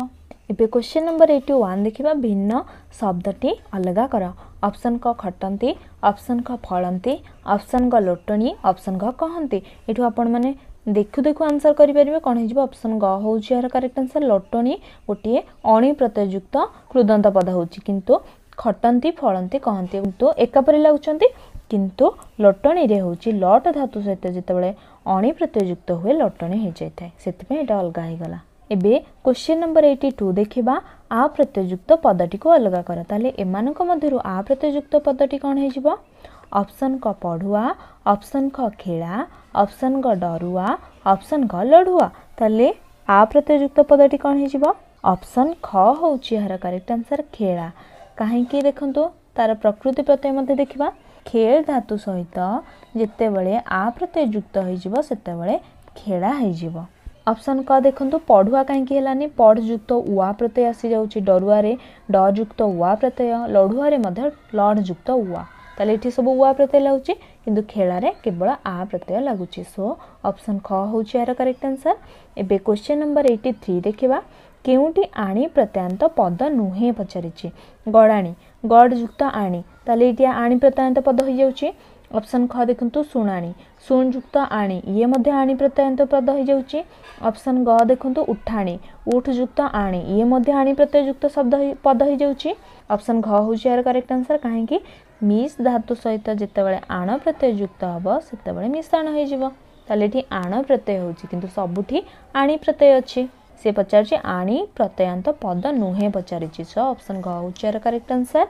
एवं क्वेश्चन नंबर एट्टी वन देखा भिन्न शब्दी अलग कर ऑप्शन क खटती ऑप्शन क फलती ऑप्शन क लोटनी ऑप्शन घ कहती यू आपण मैंने देखु देखु आंसर करेंगे कौन हो ऑप्शन ग हूँ करेक्ट आंसर लोटनी गोटे अणी प्रत्ययुक्त कृदंत पद होती खटती फलती कहती तो एक पर लगुंत किंतु लोटनी हो लट धातु सहित जो अणी प्रत्ययुक्त हुए लटनी हो जाए से अलग होगा ଏବେ କ୍ୱେଶ୍ଚିନ୍ ନମ୍ବର ଏଇଟି ଟୁ ଦେଖିବା ଆ ପ୍ରତ୍ୟଯୁକ୍ତ ପଦଟିକୁ ଅଲଗା କର ତାହେଲେ ଏମାନଙ୍କ ମଧ୍ୟରୁ ଆ ପ୍ରତ୍ୟଯୁକ୍ତ ପଦଟି କ'ଣ ହେଇଯିବ ଅପ୍ସନ୍ କ ପଢ଼ୁଆ ଅପ୍ସନ୍ କ ଖେଳା ଅପ୍ସନ୍ କ ଡରୁଆ ଅପ୍ସନ୍ କ ଲଢ଼ୁଆ ତାହେଲେ ଆ ପ୍ରତ୍ୟଯୁକ୍ତ ପଦଟି କ'ଣ ହେଇଯିବ ଅପ୍ସନ୍ ଖ ହେଉଛି ଏହାର କରେକ୍ଟ ଆନ୍ସର୍ ଖେଳା କାହିଁକି ଦେଖନ୍ତୁ ତାର ପ୍ରକୃତି ପ୍ରତ୍ୟୟ ମଧ୍ୟ ଦେଖିବା ଖେଳ ଧାତୁ ସହିତ ଯେତେବେଳେ ଆ ପ୍ରତ୍ୟଯୁକ୍ତ ହେଇଯିବ ସେତେବେଳେ ଖେଳା ହେଇଯିବ ଅପସନ୍ କ ଦେଖନ୍ତୁ ପଢ଼ୁଆ କାହିଁକି ହେଲାନି ପଢ଼ ଯୁକ୍ତ ଉଆ ପ୍ରତ୍ୟୟ ଆସିଯାଉଛି ଡରୁଆରେ ଡ ଯୁକ୍ତ ଉଆ ପ୍ରତ୍ୟୟ ଲଢ଼ୁଆରେ ମଧ୍ୟ ଲଢ଼ ଯୁକ୍ତ ଉଆ ତାହେଲେ ଏଠି ସବୁ ଉଆ ପ୍ରତ୍ୟୟ ଲାଗୁଛି କିନ୍ତୁ ଖେଳାରେ କେବଳ ଆ ପ୍ରତ୍ୟୟ ଲାଗୁଛି ସୋ ଅପସନ୍ ଖ ହେଉଛି ଏହାର କରେକ୍ଟ ଆନ୍ସର ଏବେ କ୍ୱେଶ୍ଚନ୍ ନମ୍ବର ଏଇଟି ଥ୍ରୀ ଦେଖିବା କେଉଁଟି ଆଣି ପ୍ରତ୍ୟାନ୍ତ ପଦ ନୁହେଁ ପଚାରିଛି ଗଡ଼ାଣି ଗଡ଼ ଯୁକ୍ତ ଆଣି ତାହେଲେ ଏଇଟି ଆଣି ପ୍ରତ୍ୟାନ୍ତ ପଦ ହୋଇଯାଉଛି অপশন খ দেখন্ত সোনাণী সোণযুক্ত আণি ইয়ে মধ্যে আণি প্রত্যয়ন্ত পদ হই যাওচি অপশন গ দেখন্ত উঠাণী উটযুক্ত আণি ইয়ে মধ্যে আণি প্রত্যয়যুক্ত শব্দ পদ হই যাওচি অপশন ঘ হইছে আর কারেক্ট আনসার কানে কি মিস ধাতু সহিত জেতে বলে আণা প্রত্যয়যুক্ত হব জেতে বলে মিসাণ হইজিব তলেটি আণা প্রত্যয় হইচি কিন্তু সবুঠি আণি প্রত্যয় আছে সে পচারি আণি প্রত্যয়ান্ত পদ নহে বচারিচি সব অপশন গ আউচার কারেক্ট আনসার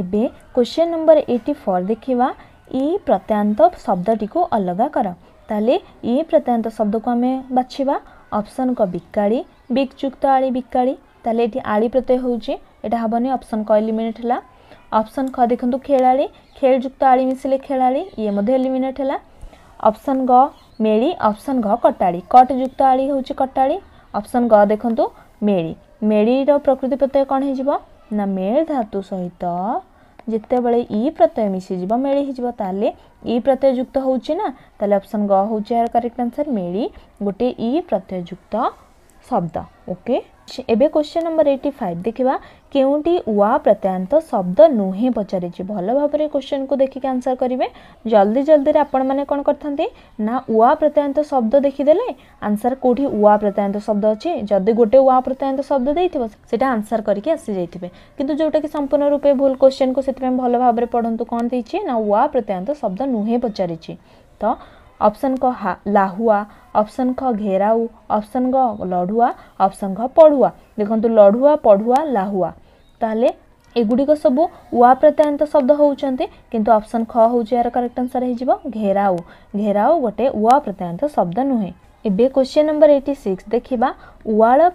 এবে কোশ্চেন নাম্বার 84 দেখিবা ई प्रत्यन्त शब्द अलग टि ताले ई त शब्द को अमे बाछा अप्सन क विकाली विकुक्त आली विकाली ति प्रत्यय हुन्छ एटा हि अप्सन क इलिमिनेट होला अप्सन खु खेला खेल्जुक्त आली मिसले खेलाली इ एलिमिनेट होला अप्सन ग मे अप्सन घ कटाली कट जुक्त आली हौ कटाली अप्सन ग देखु मेढी मेढी रो प्रकृति प्रत्यय ना मेल धातु सहित जिते बड़े इ प्रत्यय मिसीज मेली जाए प्रत्यय युक्त होना तेल अप्सन ग हो यार करेक्ट आंसर मेली गोटे इ प्रत्ययुक्त शब्द ओके okay? ଏବେ କ୍ୱେଶ୍ଚନ୍ ନମ୍ବର ଏଇଟି ଫାଇଭ୍ ଦେଖିବା କେଉଁଟି ୱା ପ୍ରତ୍ୟୟନ୍ତ ଶବ୍ଦ ନୁହେଁ ପଚାରିଛି ଭଲ ଭାବରେ କ୍ୱେଶ୍ଚନ୍କୁ ଦେଖିକି ଆନ୍ସର୍ କରିବେ ଜଲ୍ଦି ଜଲ୍ଦିରେ ଆପଣମାନେ କ'ଣ କରିଥାନ୍ତି ନା ୱା ପ୍ରତ୍ୟୟନ୍ତ ଶବ୍ଦ ଦେଖିଦେଲେ ଆନ୍ସର୍ କେଉଁଠି ୱା ପ୍ରତ୍ୟୟନ୍ତ ଶବ୍ଦ ଅଛି ଯଦି ଗୋଟେ ୱା ପ୍ରତ୍ୟୟନ୍ତ ଶବ୍ଦ ଦେଇଥିବ ସେଇଟା ଆନ୍ସର୍ କରିକି ଆସିଯାଇଥିବେ କିନ୍ତୁ ଯେଉଁଟାକି ସମ୍ପୂର୍ଣ୍ଣ ରୂପେ ଭୁଲ କ୍ୱେଶ୍ଚନ୍କୁ ସେଥିପାଇଁ ଭଲ ଭାବରେ ପଢ଼ନ୍ତୁ କ'ଣ ଦେଇଛି ନା ୱା ପ୍ରତ୍ୟୟନ୍ତ ଶବ୍ଦ ନୁହେଁ ପଚାରିଛି ତ ऑप्शन क लाहुआ ऑप्शन ख घेराऊ ऑप्शन ग लड़ुआ ऑप्शन ख पढ़ुआ देखो तो लड़ुआ पढ़ुआ लाहुआ ताले एगुड़िक सब ओआ प्रत्यायंत शब्द होती किंतु ऑप्शन ख हूँ यार करेक्ट आंसर हो घेराऊ घेराऊ गोटे ओआ प्रत्यायंत शब्द नुहे एवं क्वेश्चन नंबर एट्टी सिक्स देखा उवाड़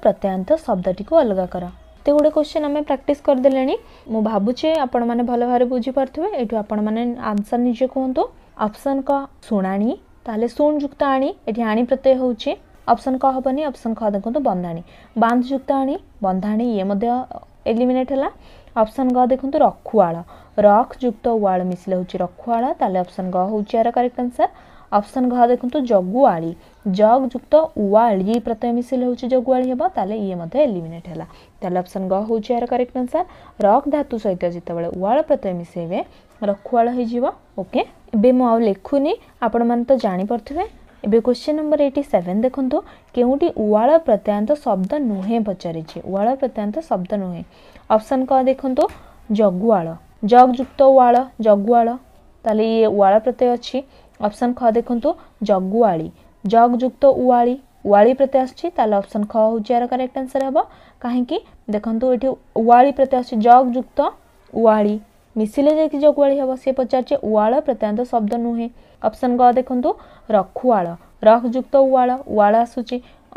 शब्द टी अलग कर ये गोटे क्वेश्चन आम प्राक्ट करदे मुझ भावुचे आपल भाव बुझीपे यू आपण मैंने आंसर निजे कहतु ऑप्शन क शुणी ତାହେଲେ ଶୂନ ଯୁକ୍ତ ଆଣି ଏଠି ଆଣି ପ୍ରତ୍ୟୟ ହେଉଛି ଅପସନ୍ କ ହେବନି ଅପସନ୍ ଖ ଦେଖନ୍ତୁ ବନ୍ଧାଣୀ ବାନ୍ଧ ଯୁକ୍ତ ଆଣି ବନ୍ଧାଣୀ ଇଏ ମଧ୍ୟ ଏଲିମିନେଟ୍ ହେଲା ଅପସନ୍ ଗ ଦେଖନ୍ତୁ ରଖୁଆଳ ରକ୍ ଯୁକ୍ତ ଓଆଳ ମିଶିଲେ ହେଉଛି ରଖୁଆଳ ତାହେଲେ ଅପସନ୍ ଗ ହେଉଛି ଏହାର କରେକ୍ଟ ଆନ୍ସର୍ ଅପସନ୍ ଘ ଦେଖନ୍ତୁ ଜଗୁଆଳି ଜଗ୍ ଯୁକ୍ତ ଉଆଳି ପ୍ରତ୍ୟୟ ମିଶିଲେ ହେଉଛି ଜଗୁଆଳି ହେବ ତାହେଲେ ଇଏ ମଧ୍ୟ ଏଲିମିନେଟ୍ ହେଲା ତାହେଲେ ଅପସନ୍ ଗ ହେଉଛି ଏହାର କରେକ୍ଟ ଆନ୍ସର୍ ରକ୍ ଧାତୁ ସହିତ ଯେତେବେଳେ ଉଆଳ ପ୍ରତ୍ୟୟ ମିଶାଇବେ रखुआल होके ए लिखुनि आपण मैंने तो थे एवं क्वेश्चन नंबर एट्टी सेवेन देखो क्योंटी उल प्रत्यांत शब्द नुहे पचारि उल प्रत्यांत शब्द नुहे अपसन क देखो जगुआल जगजुक्त उल जगुआल ताल ये उवाल प्रत्यय अच्छी अप्सन ख देखु जगुआ जगजुक्त उवाड़ी उवाड़ी प्रत्यय आसे अप्सन ख हूँ यार करेक्ट आंसर हम कहीं देखो ये उवाड़ी प्रत्यय आसुक्त उवाड़ी मिसिले जाकि जगुआड़ी हम सी पचारे उल प्रत्यांत शब्द नुहे अप्सन घ देखु रखुआल रख युक्त उल उल आसूच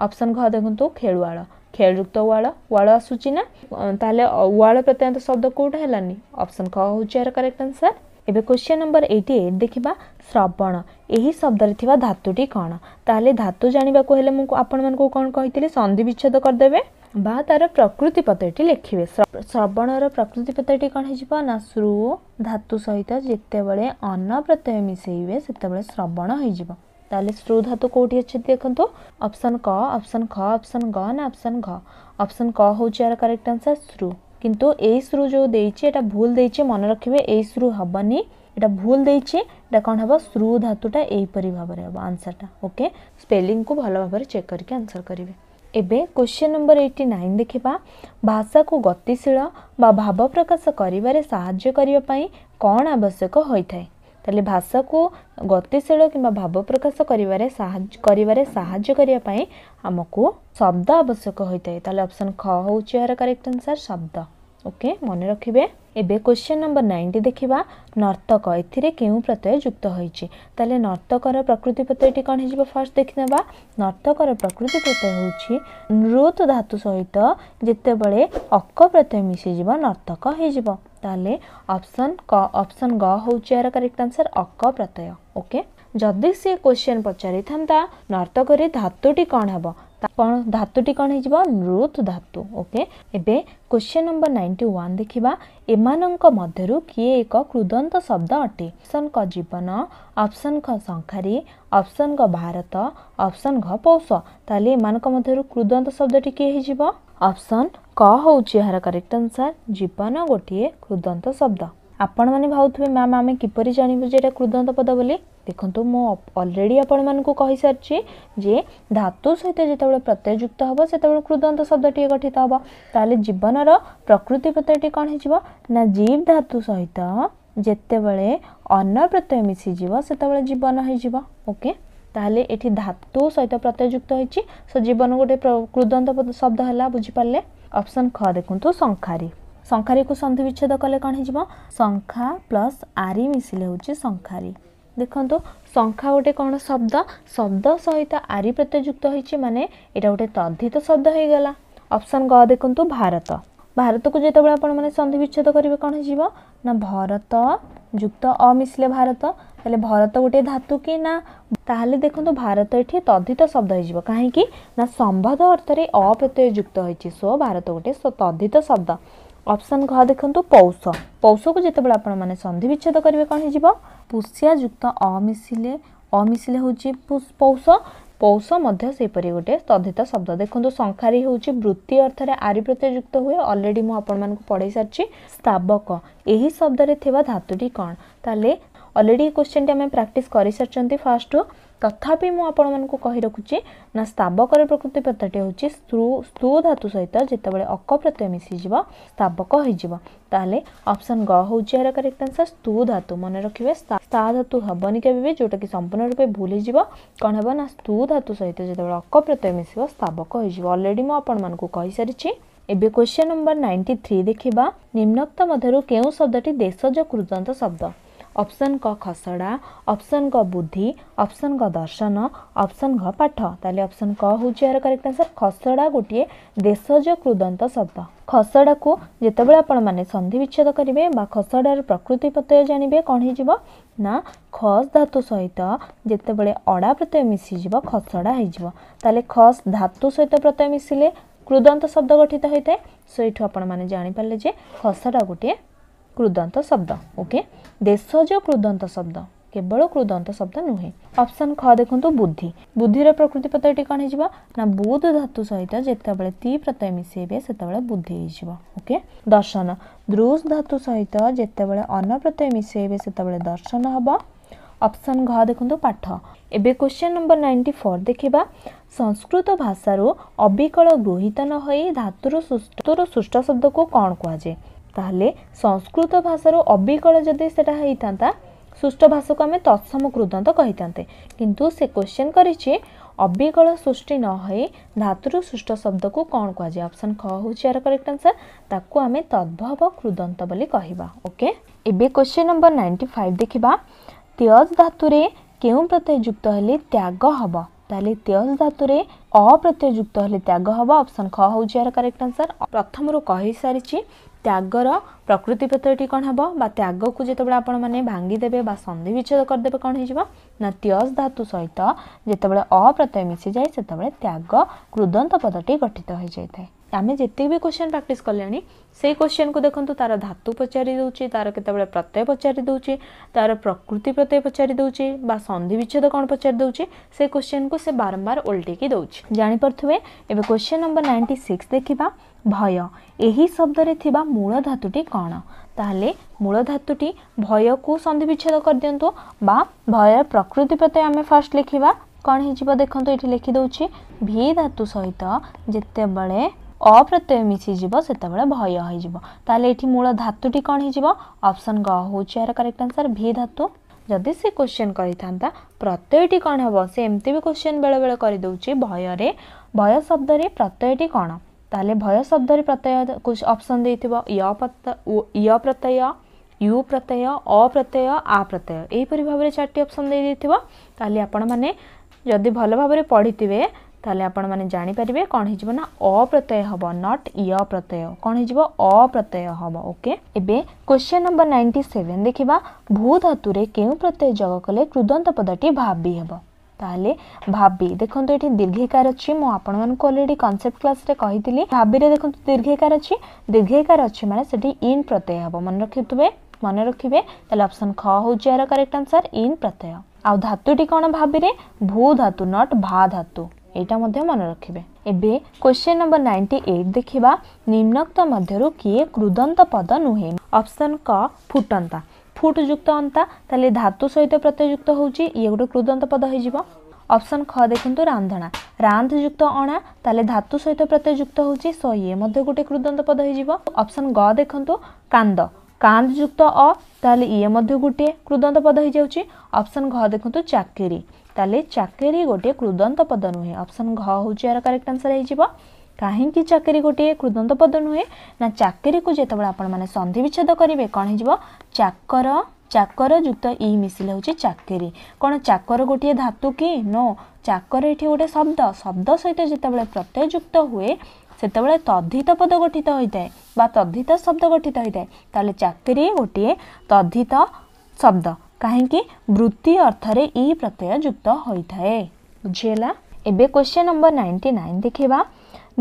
अप्सन घ देखु खेलुआल खेलुक्त उल उल आसूची ना तो उल प्रत्यांत शब्द कौटा है अप्सन ख हूँ यार करेक्ट आंसर एवं क्वेश्चन नंबर एट्टी एट देखा श्रवण यही शब्द धातुटी कौन तेल धातु जानवाक आपण मूँ कौन कही संधि विच्छेद करदे बा तार प्रकृति पदटी लिखे श्रवण प्रकृति पदटी कौन हो श्रु धातु सहित जितेबले अन्न प्रत्यय मिसेबे से श्रवण हो ताले श्रु धातु कौटि देखो ऑप्शन क ऑप्शन ख ऑप्शन ग ना ऑप्शन घ ऑप्शन क हूँ यार करेक्ट आंसर श्रु किंतु किु जो देखा भूल दे मन रखिए यही श्रु हेनी यहाँ भूल देटा कौन हम श्रु धातुटा यहीपर भाव आंसरटा ओके स्पेलींग को भल भाव चेक करके आंसर करेंगे ଏବେ କ୍ୱେଶ୍ଚିନ୍ ନମ୍ବର ଏଇଟି ନାଇନ୍ ଦେଖିବା ଭାଷାକୁ ଗତିଶୀଳ ବା ଭାବ ପ୍ରକାଶ କରିବାରେ ସାହାଯ୍ୟ କରିବା ପାଇଁ କ'ଣ ଆବଶ୍ୟକ ହୋଇଥାଏ ତାହେଲେ ଭାଷାକୁ ଗତିଶୀଳ କିମ୍ବା ଭାବ ପ୍ରକାଶ କରିବାରେ ସାହାଯ୍ୟ କରିବାରେ ସାହାଯ୍ୟ କରିବା ପାଇଁ ଆମକୁ ଶବ୍ଦ ଆବଶ୍ୟକ ହୋଇଥାଏ ତାହେଲେ ଅପସନ୍ ଖ ହେଉଛି ଏହାର କରେକ୍ଟ ଆନ୍ସାର୍ ଶବ୍ଦ ଓକେ ମନେ ରଖିବେ ଏବେ କ୍ୱେଶ୍ଚନ୍ ନମ୍ବର ନାଇଣ୍ଟି ଦେଖିବା ନର୍ତ୍ତକ ଏଥିରେ କେଉଁ ପ୍ରତ୍ୟୟ ଯୁକ୍ତ ହୋଇଛି ତାହେଲେ ନର୍ତ୍ତକର ପ୍ରକୃତି ପ୍ରତ୍ୟୟଟି କ'ଣ ହେଇଯିବ ଫାର୍ଷ୍ଟ ଦେଖିନେବା ନର୍ତ୍ତକର ପ୍ରକୃତି ପ୍ରତ୍ୟୟ ହେଉଛି ନୃତ ଧାତୁ ସହିତ ଯେତେବେଳେ ଅକ ପ୍ରତ୍ୟୟ ମିଶିଯିବ ନର୍ତ୍ତକ ହେଇଯିବ ତାହେଲେ ଅପସନ୍ କ ଅପସନ୍ ଗ ହେଉଛି ଏହାର କରେକ୍ଟ ଆନ୍ସର୍ ଅକ ପ୍ରତ୍ୟୟ ଓକେ ଯଦି ସେ କ୍ୱେଶ୍ଚନ୍ ପଚାରିଥାନ୍ତା ନର୍ତ୍ତକରେ ଧାତୁଟି କ'ଣ ହେବ धुटी कन् है जो मृत धातु ओके एन नम्बर नाइन्टी वान देखा एमा एक कृदन्त शब्द अटे अप्सन क जीवन अप्सन खारि अपसन ख भारत अप्सन ख पौष त मध्यदन्त शब्द टी है अप्सन क हुन्छ यहाँ करेक्ट आन्सर जीवन गोट कृदन्त शब्द ଆପଣମାନେ ଭାବୁଥିବେ ମ୍ୟାମ୍ ଆମେ କିପରି ଜାଣିବୁ ଯେ ଏଇଟା କୃଦନ୍ତ ପଦ ବୋଲି ଦେଖନ୍ତୁ ମୁଁ ଅଲରେଡ଼ି ଆପଣମାନଙ୍କୁ କହିସାରିଛି ଯେ ଧାତୁ ସହିତ ଯେତେବେଳେ ପ୍ରତ୍ୟୟ ଯୁକ୍ତ ହେବ ସେତେବେଳେ କୃଦନ୍ତ ଶବ୍ଦଟିଏ ଗଠିତ ହେବ ତାହେଲେ ଜୀବନର ପ୍ରକୃତି ପ୍ରତ୍ୟୟଟି କ'ଣ ହେଇଯିବ ନା ଜୀବ ଧାତୁ ସହିତ ଯେତେବେଳେ ଅନ୍ନ ପ୍ରତ୍ୟୟ ମିଶିଯିବ ସେତେବେଳେ ଜୀବନ ହେଇଯିବ ଓକେ ତାହେଲେ ଏଠି ଧାତୁ ସହିତ ପ୍ରତ୍ୟୟ ଯୁକ୍ତ ହେଇଛି ସୋ ଜୀବନ ଗୋଟେ କୃଦନ୍ତ ଶବ୍ଦ ହେଲା ବୁଝିପାରିଲେ ଅପସନ୍ ଖ ଦେଖନ୍ତୁ ଶଙ୍ଖାରୀ ସଂଖାରୀକୁ ସନ୍ଧି ବିଚ୍ଛେଦ କଲେ କ'ଣ ହେଇଯିବ ଶଙ୍ଖା ପ୍ଲସ୍ ଆରି ମିଶିଲେ ହେଉଛି ଶଙ୍ଖାରୀ ଦେଖନ୍ତୁ ଶଙ୍ଖା ଗୋଟେ କ'ଣ ଶବ୍ଦ ଶବ୍ଦ ସହିତ ଆରି ପ୍ରତ୍ୟଯୁକ୍ତ ହୋଇଛି ମାନେ ଏଇଟା ଗୋଟେ ତଦ୍ଧିତ ଶବ୍ଦ ହେଇଗଲା ଅପସନ୍ ଗ ଦେଖନ୍ତୁ ଭାରତ ଭାରତକୁ ଯେତେବେଳେ ଆପଣମାନେ ସନ୍ଧି ବିଚ୍ଛେଦ କରିବେ କ'ଣ ହେଇଯିବ ନା ଭରତ ଯୁକ୍ତ ଅ ମିଶିଲେ ଭାରତ ତାହେଲେ ଭରତ ଗୋଟିଏ ଧାତୁ କି ନା ତାହେଲେ ଦେଖନ୍ତୁ ଭାରତ ଏଠି ତଦ୍ଧିତ ଶବ୍ଦ ହେଇଯିବ କାହିଁକି ନା ସମ୍ବନ୍ଧ ଅର୍ଥରେ ଅପ୍ରତ୍ୟୟ ଯୁକ୍ତ ହୋଇଛି ସୋ ଭାରତ ଗୋଟିଏ ତଦ୍ଧିତ ଶବ୍ଦ ଅପସନ୍ ଘ ଦେଖନ୍ତୁ ପୌଷ ପୌଷକୁ ଯେତେବେଳେ ଆପଣମାନେ ସନ୍ଧି ବିଚ୍ଛେଦ କରିବେ କ'ଣ ହେଇଯିବ ପୁଷିଆ ଯୁକ୍ତ ଅମିଶିଲେ ଅମିଶିଲେ ହେଉଛି ପୌଷ ପୌଷ ମଧ୍ୟ ସେହିପରି ଗୋଟିଏ ସ୍ତଧିତ ଶବ୍ଦ ଦେଖନ୍ତୁ ଶଙ୍ଖାରି ହେଉଛି ବୃତ୍ତି ଅର୍ଥରେ ଆରିପ୍ରତ୍ୟ ଯୁକ୍ତ ହୁଏ ଅଲରେଡ଼ି ମୁଁ ଆପଣମାନଙ୍କୁ ପଢ଼େଇ ସାରିଛି ସ୍ଥାବକ ଏହି ଶବ୍ଦରେ ଥିବା ଧାତୁଟି କ'ଣ ତାହେଲେ ଅଲରେଡ଼ି ଏ କ୍ୱେଶ୍ଚିନ୍ଟି ଆମେ ପ୍ରାକ୍ଟିସ୍ କରିସାରିଛନ୍ତି ଫାର୍ଷ୍ଟରୁ ତଥାପି ମୁଁ ଆପଣମାନଙ୍କୁ କହି ରଖୁଛି ନା ସ୍ତାବକର ପ୍ରକୃତି ପ୍ରତ୍ୟୟଟି ହେଉଛି ସ୍ତୁ ଧାତୁ ସହିତ ଯେତେବେଳେ ଅକ ପ୍ରତ୍ୟୟ ମିଶିଯିବ ସ୍ତାବକ ହୋଇଯିବ ତାହେଲେ ଅପସନ୍ ଗ ହେଉଛି ଏହାର କରେକ୍ଟ ଆନ୍ସର ସ୍ତୁ ଧାତୁ ମନେ ରଖିବେ ସ୍ତା ଧାତୁ ହେବନି କେବେ ବି ଯେଉଁଟାକି ସମ୍ପୂର୍ଣ୍ଣ ରୂପେ ଭୁଲ ହେଇଯିବ କ'ଣ ହେବ ନା ସ୍ତୁ ଧାତୁ ସହିତ ଯେତେବେଳେ ଅକ ପ୍ରତ୍ୟୟ ମିଶିବ ସ୍ତାବକ ହୋଇଯିବ ଅଲରେଡ଼ି ମୁଁ ଆପଣମାନଙ୍କୁ କହିସାରିଛି ଏବେ କ୍ୱେଶ୍ଚନ୍ ନମ୍ବର ନାଇଣ୍ଟି ଥ୍ରୀ ଦେଖିବା ନିମ୍ନୋକ୍ତ ମଧ୍ୟରୁ କେଉଁ ଶବ୍ଦଟି ଦେଶଜ କୃଦନ୍ତ ଶବ୍ଦ ଅପସନ୍ କ ଖସଡ଼ା ଅପସନ୍ କ ବୁଦ୍ଧି ଅପସନ୍ କ ଦର୍ଶନ ଅପସନ୍ କ ପାଠ ତାହେଲେ ଅପସନ୍ କ ହେଉଛି ଏହାର କରେକ୍ଟ ଆନ୍ସର୍ ଖସଡ଼ା ଗୋଟିଏ ଦେଶଜ କୃଦନ୍ତ ଶବ୍ଦ ଖସଡ଼ାକୁ ଯେତେବେଳେ ଆପଣମାନେ ସନ୍ଧି ବିଚ୍ଛେଦ କରିବେ ବା ଖସଡ଼ାର ପ୍ରକୃତି ପ୍ରତ୍ୟୟ ଜାଣିବେ କ'ଣ ହେଇଯିବ ନା ଖସ୍ ଧାତୁ ସହିତ ଯେତେବେଳେ ଅଡ଼ା ପ୍ରତ୍ୟୟ ମିଶିଯିବ ଖସଡ଼ା ହେଇଯିବ ତାହେଲେ ଖସ୍ ଧାତୁ ସହିତ ପ୍ରତ୍ୟୟ ମିଶିଲେ କୃଦନ୍ତ ଶବ୍ଦ ଗଠିତ ହୋଇଥାଏ ସେଇଠୁ ଆପଣମାନେ ଜାଣିପାରିଲେ ଯେ ଖସଡ଼ା ଗୋଟିଏ क्रुदंत शब्द ओके देश जो क्रुदंत शब्द केवल क्रुदंत शब्द नुहे अपसन ख देखो बुद्धि बुद्धि प्रकृति पत्र कौन हो बुद्ध धातु सहित जितेबाद ती प्रत्यय मिसेबे से बुद्धि ओके दर्शन द्रुष धातु सहित जितेबाद अन प्रत्यय मिसेबे से दर्शन हम अपसन घ देखो पाठ एवं क्वेश्चन नंबर नाइंटी फोर देखा संस्कृत भाषा अबिकल गृहित नई हो धातु सृष्ट शब्द को कौन कहुए ତାହେଲେ ସଂସ୍କୃତ ଭାଷାରୁ ଅବିକଳ ଯଦି ସେଇଟା ହେଇଥାନ୍ତା ସୃଷ୍ଟ ଭାଷାକୁ ଆମେ ତତ୍ସମ କୃଦନ୍ତ କହିଥାନ୍ତେ କିନ୍ତୁ ସେ କ୍ୱେଶ୍ଚନ୍ କରିଛି ଅବିକଳ ସୃଷ୍ଟି ନ ହୋଇ ଧାତୁରୁ ସୃଷ୍ଟ ଶବ୍ଦକୁ କ'ଣ କୁହାଯାଏ ଅପସନ୍ ଖ ହେଉଛି ଏହାର କରେକ୍ଟ ଆନ୍ସର୍ ତାକୁ ଆମେ ତଦ୍ଭବ କୃଦନ୍ତ ବୋଲି କହିବା ଓକେ ଏବେ କ୍ୱେଶ୍ଚନ୍ ନମ୍ବର ନାଇଣ୍ଟି ଫାଇଭ୍ ଦେଖିବା ତେଜ୍ ଧାତୁରେ କେଉଁ ପ୍ରତ୍ୟୟ ଯୁକ୍ତ ହେଲେ ତ୍ୟାଗ ହେବ ତାହେଲେ ତେଜ୍ ଧାତୁରେ ଅପ୍ରତ୍ୟୟ ଯୁକ୍ତ ହେଲେ ତ୍ୟାଗ ହେବ ଅପସନ୍ ଖ ହେଉଛି ଏହାର କରେକ୍ଟ ଆନ୍ସର୍ ପ୍ରଥମରୁ କହିସାରିଛି ত্যাগর প্রকৃতি প্রত্যয়টি କ'ଣ ହେବ ବା ତ୍ୟାଗକୁ ଯେତେବେଳେ ଆପଣମାନେ ଭାଙ୍ଗିଦେବେ ବା ସନ୍ଧିବିଚ୍ଛେଦ କରିଦେବେ କ'ଣ ହେଇଯିବ ନା ତ୍ୟସ୍ ଧାତୁ ସହିତ ଯେତେବେଳେ ଅପ୍ରତ୍ୟୟ ମିଶିଯାଏ ସେତେବେଳେ ତ୍ୟାଗ କୃଦନ୍ତ ପଦଟି ଗଠିତ ହୋଇଯାଇଥାଏ ଆମେ ଯେତିକି ବି କୋଶ୍ଚିନ୍ ପ୍ରାକ୍ଟିସ୍ କଲେଣି ସେଇ କୋଶ୍ଚିନ୍କୁ ଦେଖନ୍ତୁ ତା'ର ଧାତୁ ପଚାରି ଦେଉଛି ତା'ର କେତେବେଳେ ପ୍ରତ୍ୟୟ ପଚାରି ଦେଉଛି ତା'ର ପ୍ରକୃତି ପ୍ରତ୍ୟୟ ପଚାରି ଦେଉଛି ବା ସନ୍ଧି ବିଚ୍ଛେଦ କ'ଣ ପଚାରି ଦେଉଛି ସେ କୋଶ୍ଚିନ୍କୁ ସେ ବାରମ୍ବାର ଓଲଟିକି ଦେଉଛି ଜାଣିପାରୁଥିବେ ଏବେ କୋଶ୍ଚିନ୍ ନମ୍ବର ନାଇଣ୍ଟି ସିକ୍ସ ଦେଖିବା ଭୟ ଏହି ଶବ୍ଦରେ ଥିବା ମୂଳ ଧାତୁଟି କ'ଣ ତାହେଲେ ମୂଳ ଧାତୁଟି ଭୟକୁ ସନ୍ଧିବିଚ୍ଛେଦ କରିଦିଅନ୍ତୁ ବା ଭୟର ପ୍ରକୃତି ପ୍ରତ୍ୟୟ ଆମେ ଫାର୍ଷ୍ଟ ଲେଖିବା କ'ଣ ହେଇଯିବ ଦେଖନ୍ତୁ ଏଠି ଲେଖିଦେଉଛି ଭି ଧାତୁ ସହିତ ଯେତେବେଳେ ଅପ୍ରତ୍ୟୟ ମିଶିଯିବ ସେତେବେଳେ ଭୟ ହୋଇଯିବ ତାହେଲେ ଏଠି ମୂଳ ଧାତୁଟି କ'ଣ ହେଇଯିବ ଅପସନ୍ ଗ ହେଉଛି ଏହାର କରେକ୍ଟ ଆନ୍ସର୍ ଭି ଧାତୁ ଯଦି ସେ କୋଶ୍ଚିନ୍ କରିଥାନ୍ତା ପ୍ରତ୍ୟୟଟି କ'ଣ ହେବ ସେ ଏମିତି ବି କୋଶ୍ଚିନ୍ ବେଳେବେଳେ କରିଦେଉଛି ଭୟରେ ଭୟ ଶବ୍ଦରେ ପ୍ରତ୍ୟୟଟି କ'ଣ ताले भय शब्द प्रत्यय कुछ ऑप्शन दे थत्यय य प्रत्यय यु प्रत्यय अ प्रत्यय आ प्रत्यय यहीपर भाव में चार्ट अप्सन दे थे आपण मैंने जदि भल भाव पढ़ी थे आपण मैंने जापर कौन हो प्रत्यय हम नट य प्रत्यय कौन हो प्रत्यय हम ओके एवं क्वेश्चन नंबर नाइंटी सेवेन देखा भू धातु प्रत्यय जग कले कृदंत पदटी भावी हम তাহলে ভাবি দেখুন এটি দীর্ঘিকার অছি মু আপনার অলরেডি কনসেপ্ট ক্লাসে কহিলি ভাবিরে দেখুন দীর্ঘিকার অছি দীর্ঘিকার অছি মানে সেটি ইন প্রত্যয় হব মনে রাখিবে মনে রাখবে তাহলে অপশন খ হচ্ছে এর কারেক্ট আনসার ইন প্রত্যয় আউ ধাতুটি কোণ ভাবিরে ভূ ধাতু নট ভা ধাতু এইটা মধ্যে মনে রাখবে এবে কোশ্চেন নম্বর নাইনটি এইট দেখা নিম্নোক্ত মধ্যে কি ক্রুদন্ত পদ নুহে অপশন ক ফুটন্তা ফুট যুক্ত অন্তা তাহলে ধাতু সহিত প্রত্যয়যুক্ত হচ্ছে ইয়ে গোটে কৃদন্ত পদ হয়ে যাব অপশন খ দেখুন রাঁধଣା রাঁধ যুক্ত অণা তাহলে ধাতু সহিত প্রত্যয়যুক্ত হচ্ছে স ইয়ে মধ্যে গোটে কৃদন্ত পদ হয়ে যাব অপশন গ দেখুন কান্দ কান্দ যুক্ত অ তাহলে ইয়ে মধ্যে গোটে কৃদন্ত পদ হয়ে যাচ্ছে অপশন ঘ দেখুন চাকিরি তাহলে চাকিরি গোটে কৃদন্ত পদ নুহে অপশন ঘ হচ্ছে এর কারেক্ট আনসার হয়ে যাব କାହିଁକି ଚାକିରି ଗୋଟିଏ କୃଦନ୍ତ ପଦ ନୁହେଁ ନା ଚାକିରିକୁ ଯେତେବେଳେ ଆପଣମାନେ ସନ୍ଧି ବିଚ୍ଛେଦ କରିବେ କ'ଣ ହେଇଯିବ ଚାକର ଚାକର ଯୁକ୍ତ ଇ ମିଶିଲେ ହେଉଛି ଚାକିରି କ'ଣ ଚାକର ଗୋଟିଏ ଧାତୁ କି ନୋ ଚାକର ଏଠି ଗୋଟେ ଶବ୍ଦ ଶବ୍ଦ ସହିତ ଯେତେବେଳେ ପ୍ରତ୍ୟୟ ଯୁକ୍ତ ହୁଏ ସେତେବେଳେ ତଦ୍ଧିତ ପଦ ଗଠିତ ହୋଇଥାଏ ବା ତଦ୍ଧିତ ଶବ୍ଦ ଗଠିତ ହୋଇଥାଏ ତାହେଲେ ଚାକିରି ଗୋଟିଏ ତଦ୍ଧିତ ଶବ୍ଦ କାହିଁକି ବୃତ୍ତି ଅର୍ଥରେ ଇ ପ୍ରତ୍ୟୟ ଯୁକ୍ତ ହୋଇଥାଏ ବୁଝିହେଲା ଏବେ କ୍ୱେଶ୍ଚନ୍ ନମ୍ବର ନାଇଣ୍ଟି ନାଇନ୍ ଦେଖିବା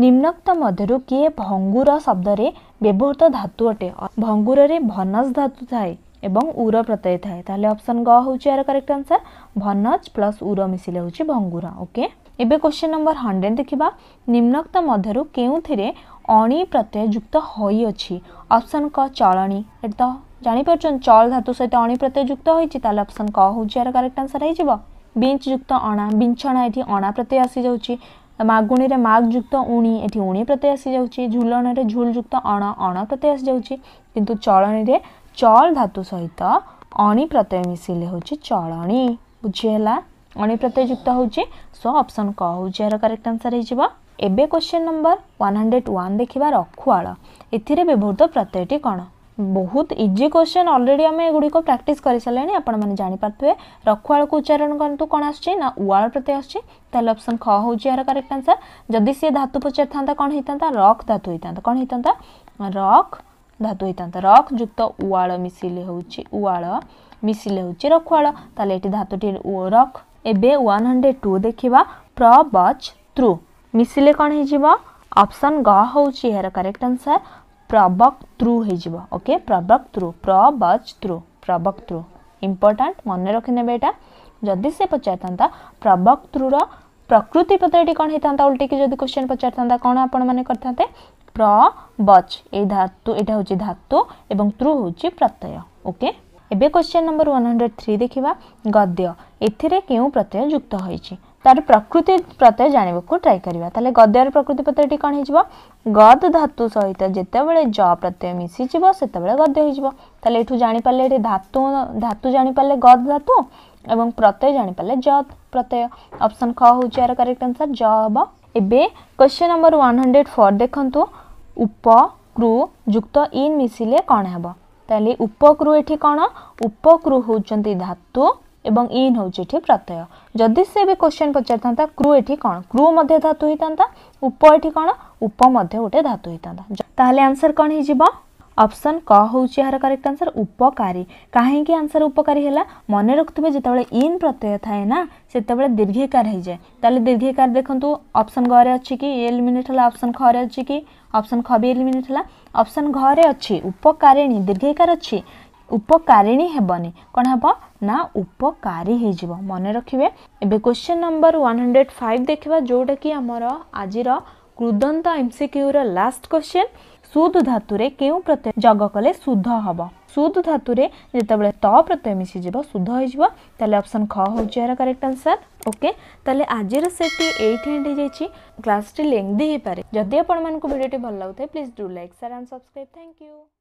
निम्नक्त मध्य किए भंगुर शब्द से व्यवहृत धातु अटे भंगुर भनज धातु थाए उर प्रत्यय थाए तो अप्सन ग हो यार करेक्ट आंसर भनज प्लस उर मिसले हूँ भंगुर ओके एवं क्वेश्चन नंबर हंड्रेड देखा निम्नक्त मधर के अणी प्रत्यय युक्त होप्सन क चलणी तो जापार चल धातु सहित अणी प्रत्यय युक्त होप्शन क हो यार करेक्ट आंसर हो बीच युक्त अणा बिछणा ये अणा प्रत्यय आसी जाऊँगी ମାଗୁଣିରେ ମାଗ୍ ଯୁକ୍ତ ଉଣି ଏଠି ଉଣି ପ୍ରତ୍ୟୟ ଆସିଯାଉଛି ଝୁଲଣରେ ଝୁଲ ଯୁକ୍ତ ଅଣ ଅଣ ପ୍ରତ୍ୟୟ ଆସିଯାଉଛି କିନ୍ତୁ ଚଳଣିରେ ଚଳ ଧାତୁ ସହିତ ଅଣି ପ୍ରତ୍ୟୟ ମିଶିଲେ ହେଉଛି ଚଳଣି ବୁଝିହେଲା ଅଣି ପ୍ରତ୍ୟୟ ଯୁକ୍ତ ହେଉଛି ସୋ ଅପସନ୍ କ ହେଉଛି ଏହାର କରେକ୍ଟ ଆନ୍ସର୍ ହେଇଯିବ ଏବେ question number one hundred one ଦେଖିବା ରଖୁଆଳ ଏଥିରେ ବ୍ୟବହୃତ ପ୍ରତ୍ୟୟଟି କ'ଣ बहुत इजी क्वेश्चन अलरेडी आम एगुड़ी प्राक्ट कर सारे आपण मैंने जापारे को उच्चारण करूँ कौन आना उल प्रत्यय आल अप्सन ख हो रहा करेक्ट आंसर जदि सी धातु पचार था कौन होता रक् धातु होता कौन होता रक् धातु होता रक् जुक्त उल मिसले हूँ उल मिसले हूँ रखुआ ये धातु रक् ए वन हंड्रेड टू देखा प्र बच थ्रु मिसले कौन हो अपसन ग हूँ यार करेक्ट आंसर প্রবক্তৃ হয়েযিব ওকে প্রবক্তৃ প্রবচতৃ প্রবক্তৃ ইম্পর্টাট মনে রখি নেবে এটা যদি সে পচারিথা প্রবক্তৃর প্রকৃতি পদটি কণ হয়ে থাকে উল্টিকি যদি কোশ্চেন পচারিথা কণ আপন মানে করে প্রবচ এই ধাতু এটা হচ্ছে ধাতু এবং তৃ হচ্ছে প্রত্যয় ওকে এবে question number one hundred three দেখা গদ্য এতে কেউ প্রত্যয় যুক্ত হয়েছে ତାର ପ୍ରକୃତି ପ୍ରତ୍ୟୟ ଜାଣିବାକୁ ଟ୍ରାଏ କରିବା ତାହେଲେ ଗଦ୍ୟର ପ୍ରକୃତି ପ୍ରତ୍ୟୟଟି କ'ଣ ହେଇଯିବ ଗଦ୍ ଧାତୁ ସହିତ ଯେତେବେଳେ ଜ ପ୍ରତ୍ୟୟ ମିଶିଯିବ ସେତେବେଳେ ଗଦ୍ୟ ହେଇଯିବ ତାହେଲେ ଏଠୁ ଜାଣିପାରିଲେ ଏଠି ଧାତୁ ଧାତୁ ଜାଣିପାରିଲେ ଗଦ୍ ଧାତୁ ଏବଂ ପ୍ରତ୍ୟୟ ଜାଣିପାରିଲେ ଜ ପ୍ରତ୍ୟୟ ଅପସନ୍ ଖ ହେଉଛି ଏହାର କରେକ୍ଟ ଆନ୍ସର୍ ଜ ହେବ ଏବେ question number one hundred four ଦେଖନ୍ତୁ ଉପକୃ ଯୁକ୍ତ ଇନ୍ ମିଶିଲେ କ'ଣ ହେବ ତାହେଲେ ଉପକୃ ଏଠି କ'ଣ ଉପକୃ ହେଉଛନ୍ତି ଧାତୁ एवं इन हूँ ये प्रत्यय जदि से भी क्वेश्चन पचार था क्रू एटी कौन क्रू मध्य धातु होता उप ये कौन उप गोटे धातु होता ताहले आंसर कौन हो ऑप्शन क हूँ यार करेक्ट आंसर उपकारी कहीं आंसर उपकारी है मन रखुवे जो इन प्रत्यय थाए ना से दीर्घिकार हो जाए तो दीर्घिकार देखो ऑप्शन घर अच्छी कि एलिमिनेट है ऑप्शन खे अच्छी कि ऑप्शन ख भी एलिमिनेट है ऑप्शन घर अच्छी उपकारिणी दीर्घिकार अच्छी উপকারিণী ହେବନି କ'ଣ ହେବ ନା ଉପକାରୀ ହେଇଯିବ ମନେ ରଖିବେ ଏବେ question number one hundred five ଦେଖିବା ଯେଉଁଟାକି ଆମର ଆଜିର କୃଦନ୍ତ ଏମ୍ସିକ୍ୟୁର ଲାଷ୍ଟ କ୍ୱେଶ୍ଚିନ୍ ସୁଦ୍ ଧାତୁରେ କେଉଁ ପ୍ରତ୍ୟୟ ଯୋଗ କଲେ ଶୁଦ୍ଧ ହେବ ସୁଦ୍ ଧାତୁରେ ଯେତେବେଳେ ତ ପ୍ରତ୍ୟୟ ମିଶିଯିବ ଶୁଦ୍ଧ ହେଇଯିବ ତାହେଲେ ଅପସନ୍ ଖ ହେଉଛି ଏହାର କରେକ୍ଟ ଆନ୍ସର୍ ଓକେ ତାହେଲେ ଆଜିର ସେଟ୍ଟି ଏଇଠି ଏଣ୍ଡ ହେଇଯାଇଛି କ୍ଲାସ୍ଟି ଲେନ୍ଦି ହେଇପାରେ ଯଦି ଆପଣମାନଙ୍କୁ ଭିଡ଼ିଓଟି ଭଲ ଲାଗୁଥାଏ please do like share and subscribe thank you